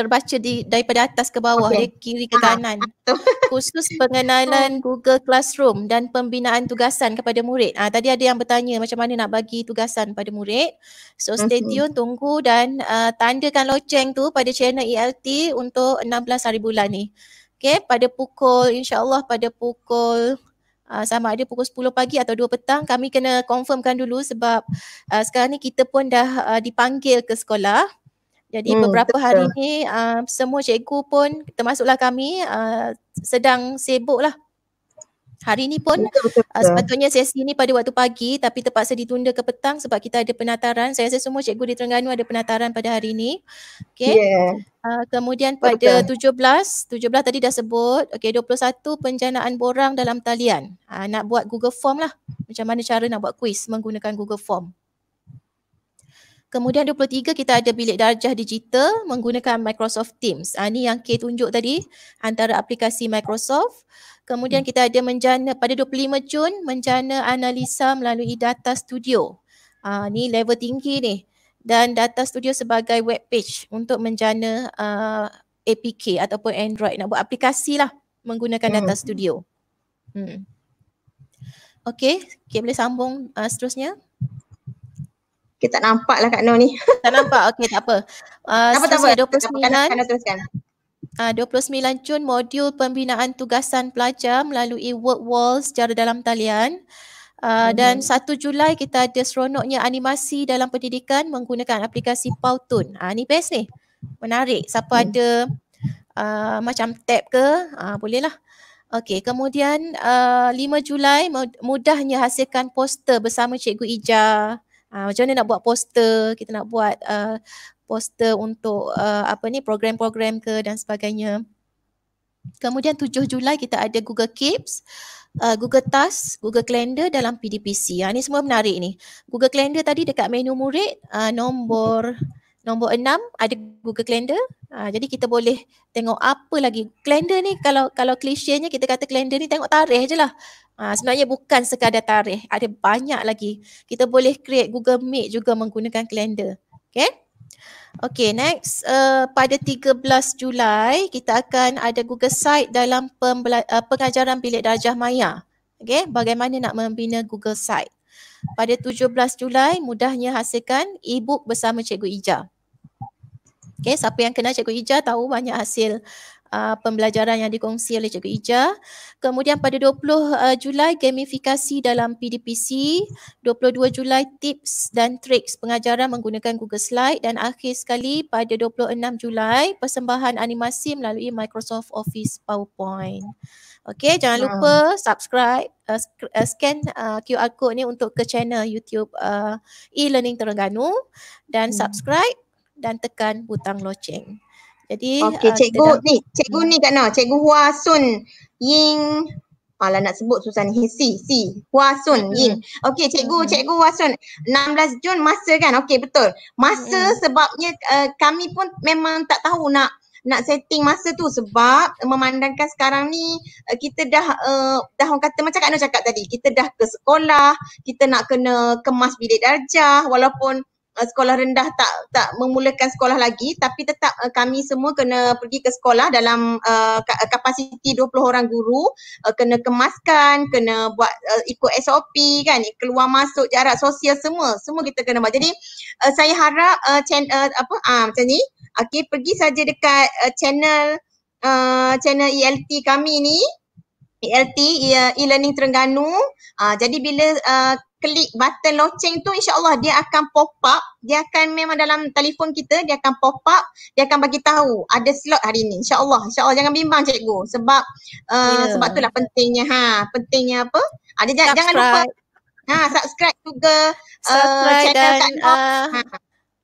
[SPEAKER 2] terbaca di daripada atas ke bawah okay. dia kiri ke ah, kanan ha, khusus pengenalan Google Classroom dan pembinaan tugasan kepada murid ah ha, tadi ada yang bertanya macam mana nak bagi tugasan pada murid so stay uh tune tunggu dan uh, tandakan loceng tu pada channel ELT untuk 16 hari bulan ni okey pada pukul insyaallah pada pukul Uh, sama ada pukul 10 pagi atau 2 petang kami kena confirmkan dulu sebab uh, sekarang ni kita pun dah uh, dipanggil ke sekolah jadi hmm, beberapa betul. hari ni uh, semua cikgu pun termasuklah kami uh, sedang sibuklah. Hari ni pun uh, sepatutnya sesi ni pada waktu pagi tapi terpaksa ditunda ke petang sebab kita ada penataran. Saya rasa semua cikgu di Terengganu ada penataran pada hari ni. Okay. Yeah. Ya. Uh, kemudian pada betul. 17, 17 tadi dah sebut. Okay 21 penjanaan borang dalam talian. Uh, nak buat Google Form lah. Macam mana cara nak buat kuis menggunakan Google Form. Kemudian 23 kita ada bilik darjah digital menggunakan Microsoft Teams. Ha, ah, ini yang K tunjuk tadi antara aplikasi Microsoft. Kemudian kita ada menjana pada 25 Jun menjana analisa melalui data studio. Ha, ah, ini level tinggi ni dan data studio sebagai web page untuk menjana uh, ah, APK ataupun Android nak buat aplikasi lah menggunakan data hmm. studio. Hmm. Okay, K boleh sambung uh, seterusnya. Kita tak nampak lah Kak Noh ni. Tak nampak? okay. tak apa. Uh, tak apa tak apa. Kak Noh teruskan. Uh, 29 Jun modul pembinaan tugasan pelajar melalui word wall secara dalam talian. Uh, hmm. dan 1 Julai kita ada seronoknya animasi dalam pendidikan menggunakan aplikasi Powtoon. Uh, ni best ni. Menarik. Siapa hmm. ada uh, macam tab ke? Uh, bolehlah. Okey, kemudian uh, 5 Julai mudahnya hasilkan poster bersama Cikgu Ijah. Uh, macam mana nak buat poster, kita nak buat uh, poster untuk uh, apa ni program-program ke dan sebagainya. Kemudian 7 Julai kita ada Google Keeps, uh, Google Task, Google Calendar dalam PDPC. Ha, ini semua menarik ni. Google Calendar tadi dekat menu murid, uh, nombor Nombor enam ada Google Calendar. Ha, jadi kita boleh tengok apa lagi. Calendar ni kalau kalau klisyenya kita kata calendar ni tengok tarikh je lah. Ha, sebenarnya bukan sekadar tarikh. Ada banyak lagi. Kita boleh create Google Meet juga menggunakan calendar. Okay. Okay next. Uh, pada 13 Julai kita akan ada Google Site dalam pembela- uh, pengajaran bilik darjah maya. Okay bagaimana nak membina Google Site pada 17 Julai mudahnya hasilkan e-book bersama Cikgu Ija. Okay, siapa yang kenal Cikgu Ija tahu banyak hasil uh, pembelajaran yang dikongsi oleh Cikgu Ija. Kemudian pada 20 uh, Julai gamifikasi dalam PDPC, 22 Julai tips dan tricks pengajaran menggunakan Google Slide dan akhir sekali pada 26 Julai persembahan animasi melalui Microsoft Office PowerPoint. Okay, jangan uh. lupa subscribe, uh, uh scan uh, QR code ni untuk ke channel YouTube uh, e-learning Terengganu dan hmm. subscribe dan tekan butang loceng. Jadi Okay, uh, cikgu dah... ni, cikgu ni kat
[SPEAKER 1] mana? Cikgu Hua Ying Alah nak sebut susah ni. Si, si. Hua hmm Ying. Okay, cikgu, mm-hmm. cikgu Hua 16 Jun masa kan? Okay, betul. Masa hmm sebabnya uh, kami pun memang tak tahu nak nak setting masa tu sebab memandangkan sekarang ni uh, kita dah uh, dah orang kata macam Kak Noor cakap tadi kita dah ke sekolah kita nak kena kemas bilik darjah walaupun uh, sekolah rendah tak tak memulakan sekolah lagi tapi tetap uh, kami semua kena pergi ke sekolah dalam uh, kapasiti 20 orang guru uh, kena kemaskan kena buat uh, ikut SOP kan keluar masuk jarak sosial semua semua kita kena buat jadi uh, saya harap uh, channel uh, apa uh, macam ni Okay pergi saja dekat uh, channel uh, channel ELT kami ni. ELT uh, e-learning Terengganu. Uh, jadi bila uh, klik button loceng tu insyaallah dia akan pop up dia akan memang dalam telefon kita dia akan pop up dia akan bagi tahu ada slot hari ni insyaallah insyaallah jangan bimbang cikgu sebab uh, yeah. sebab itulah pentingnya ha pentingnya
[SPEAKER 2] apa ada ah, jangan lupa ha subscribe juga uh, subscribe channel dan, uh, ha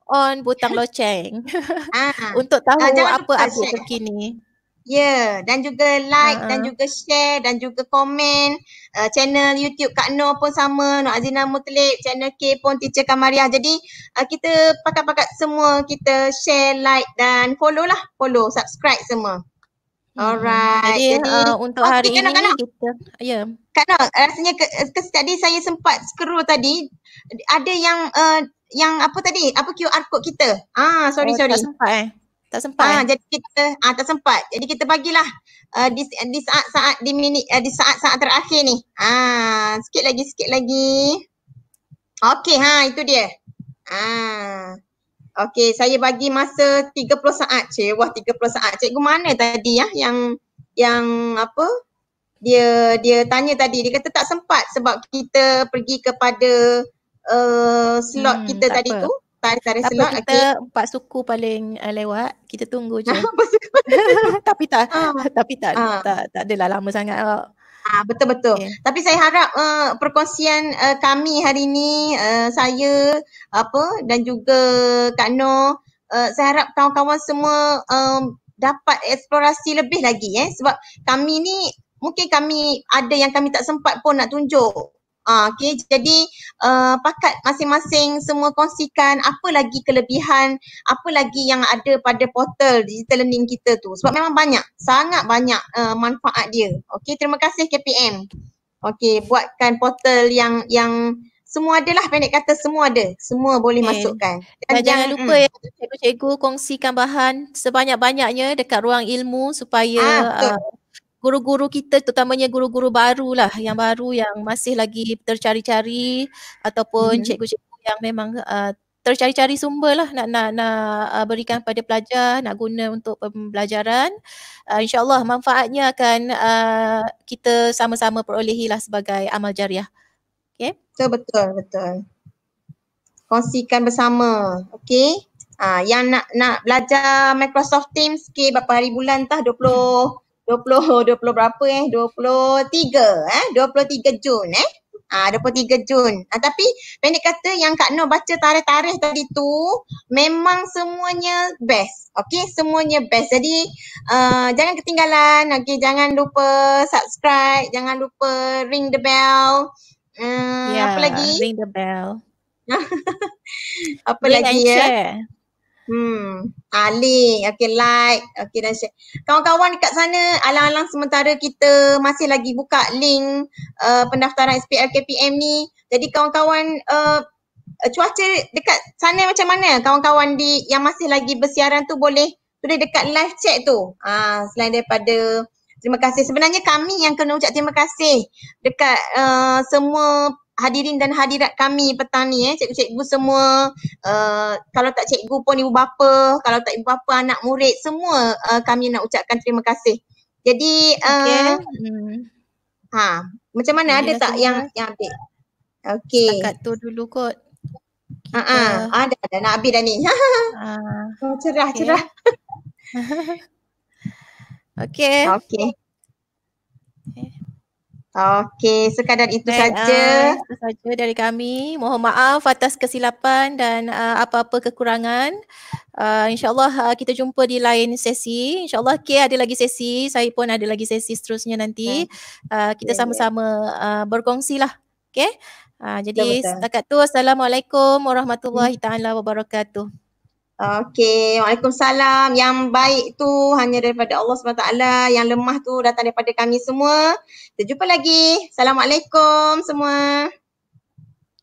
[SPEAKER 2] on butang loceng uh untuk tahu uh, apa aku terkini.
[SPEAKER 1] Ya, yeah. dan
[SPEAKER 2] juga like uh dan juga share dan juga komen
[SPEAKER 1] uh, channel YouTube Kak Noor pun sama, Noor Azina Mutlik, channel K pun Teacher Kamaria. Jadi uh, kita pakat-pakat semua kita share, like dan follow lah, follow, subscribe semua. Hmm. Alright. Jadi, Jadi uh, untuk hari ini kita ya. Yeah. Kak Noor, rasanya ke, ke, tadi saya sempat scroll tadi ada yang uh, yang apa tadi? Apa QR code kita? Ah, sorry oh, sorry. Tak sempat eh. Tak sempat. Ah, eh. jadi kita ah tak sempat. Jadi kita bagilah uh, di di saat-saat di minit uh, di saat-saat terakhir ni. Ah, sikit lagi sikit lagi. Okey, ha itu dia. Ah. Okey, saya bagi masa 30 saat. Cik, wah 30 saat. Cikgu mana tadi ya yang yang apa? Dia dia tanya tadi, dia kata tak sempat sebab kita pergi kepada Uh, slot hmm, kita tadi apa. tu
[SPEAKER 2] tarik-tarik slot kita okay. empat suku paling uh, lewat kita tunggu je tapi tak ah. tapi tak, ah. tak tak adalah lama sangat Ah betul betul. Okay. Tapi
[SPEAKER 1] saya harap uh, perkongsian uh, kami hari ini uh, saya apa dan juga Kak No. uh, saya harap kawan-kawan semua um, dapat eksplorasi lebih lagi eh sebab kami ni mungkin kami ada yang kami tak sempat pun nak tunjuk Uh, ah, okay, jadi uh, pakat masing-masing semua kongsikan apa lagi kelebihan, apa lagi yang ada pada portal digital learning kita tu. Sebab memang banyak, sangat banyak uh, manfaat dia. Okay, terima kasih KPM. Okay, buatkan portal yang yang semua ada lah. pendek kata semua ada. Semua boleh okay. masukkan.
[SPEAKER 2] Dan, dan jangan lupa mm. ya cikgu-cikgu kongsikan bahan sebanyak-banyaknya dekat ruang ilmu supaya ah, guru-guru kita terutamanya guru-guru baru lah yang baru yang masih lagi tercari-cari ataupun hmm. cikgu-cikgu yang memang uh, tercari-cari sumber lah nak nak nak uh, berikan pada pelajar nak guna untuk pembelajaran uh, insyaallah manfaatnya akan uh, kita sama-sama perolehi lah sebagai amal jariah okay betul betul betul kongsikan
[SPEAKER 1] bersama okay uh, yang nak nak belajar Microsoft Teams ke okay, berapa hari bulan tah 20 hmm. 20 20 berapa eh 23 eh 23 Jun eh ah 23 Jun ah, tapi pendek kata yang Kak Noh baca tarikh-tarikh tadi tu memang semuanya best okey semuanya best jadi uh, jangan ketinggalan okey jangan lupa subscribe jangan lupa ring the bell um, hmm, yeah, apa ring the bell
[SPEAKER 2] apa ring lagi ya share.
[SPEAKER 1] Hmm, Ali, okay like, okay dan share. Kawan-kawan dekat sana, alang-alang sementara kita masih lagi buka link uh, pendaftaran SPL KPM ni. Jadi kawan-kawan uh, uh, cuaca dekat sana macam mana? Kawan-kawan di yang masih lagi bersiaran tu boleh boleh dekat live chat tu. Ah, selain daripada terima kasih. Sebenarnya kami yang kena ucap terima kasih dekat uh, semua hadirin dan hadirat kami petang ni eh cikgu-cikgu semua uh, kalau tak cikgu pun ibu bapa kalau tak ibu bapa anak murid semua uh, kami nak ucapkan terima kasih. Jadi uh, eh, okay. Hmm. ha macam mana ada tak yang yang ambil? Okey. Setakat tu dulu kot. Ha, ha. Ah, uh ada ada nak habis dah ni. Ah. uh, cerah okay. cerah.
[SPEAKER 2] okay. Okay. Okay. Okey, sekadar itu saja. Ah, itu saja dari kami. Mohon maaf atas kesilapan dan uh, apa-apa kekurangan. Uh, InsyaAllah uh, kita jumpa di lain sesi. InsyaAllah K ada lagi sesi. Saya pun ada lagi sesi seterusnya nanti. Uh, kita ya, ya. sama-sama yeah. Uh, berkongsi lah. Okay? Uh, jadi Betul-betul. setakat tu. Assalamualaikum warahmatullahi hmm. ta'ala wabarakatuh. Okey, Waalaikumsalam. Yang baik tu hanya
[SPEAKER 1] daripada Allah SWT. Yang lemah tu datang daripada kami semua. Kita jumpa lagi. Assalamualaikum semua.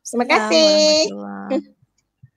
[SPEAKER 1] Terima kasih. Assalamualaikum.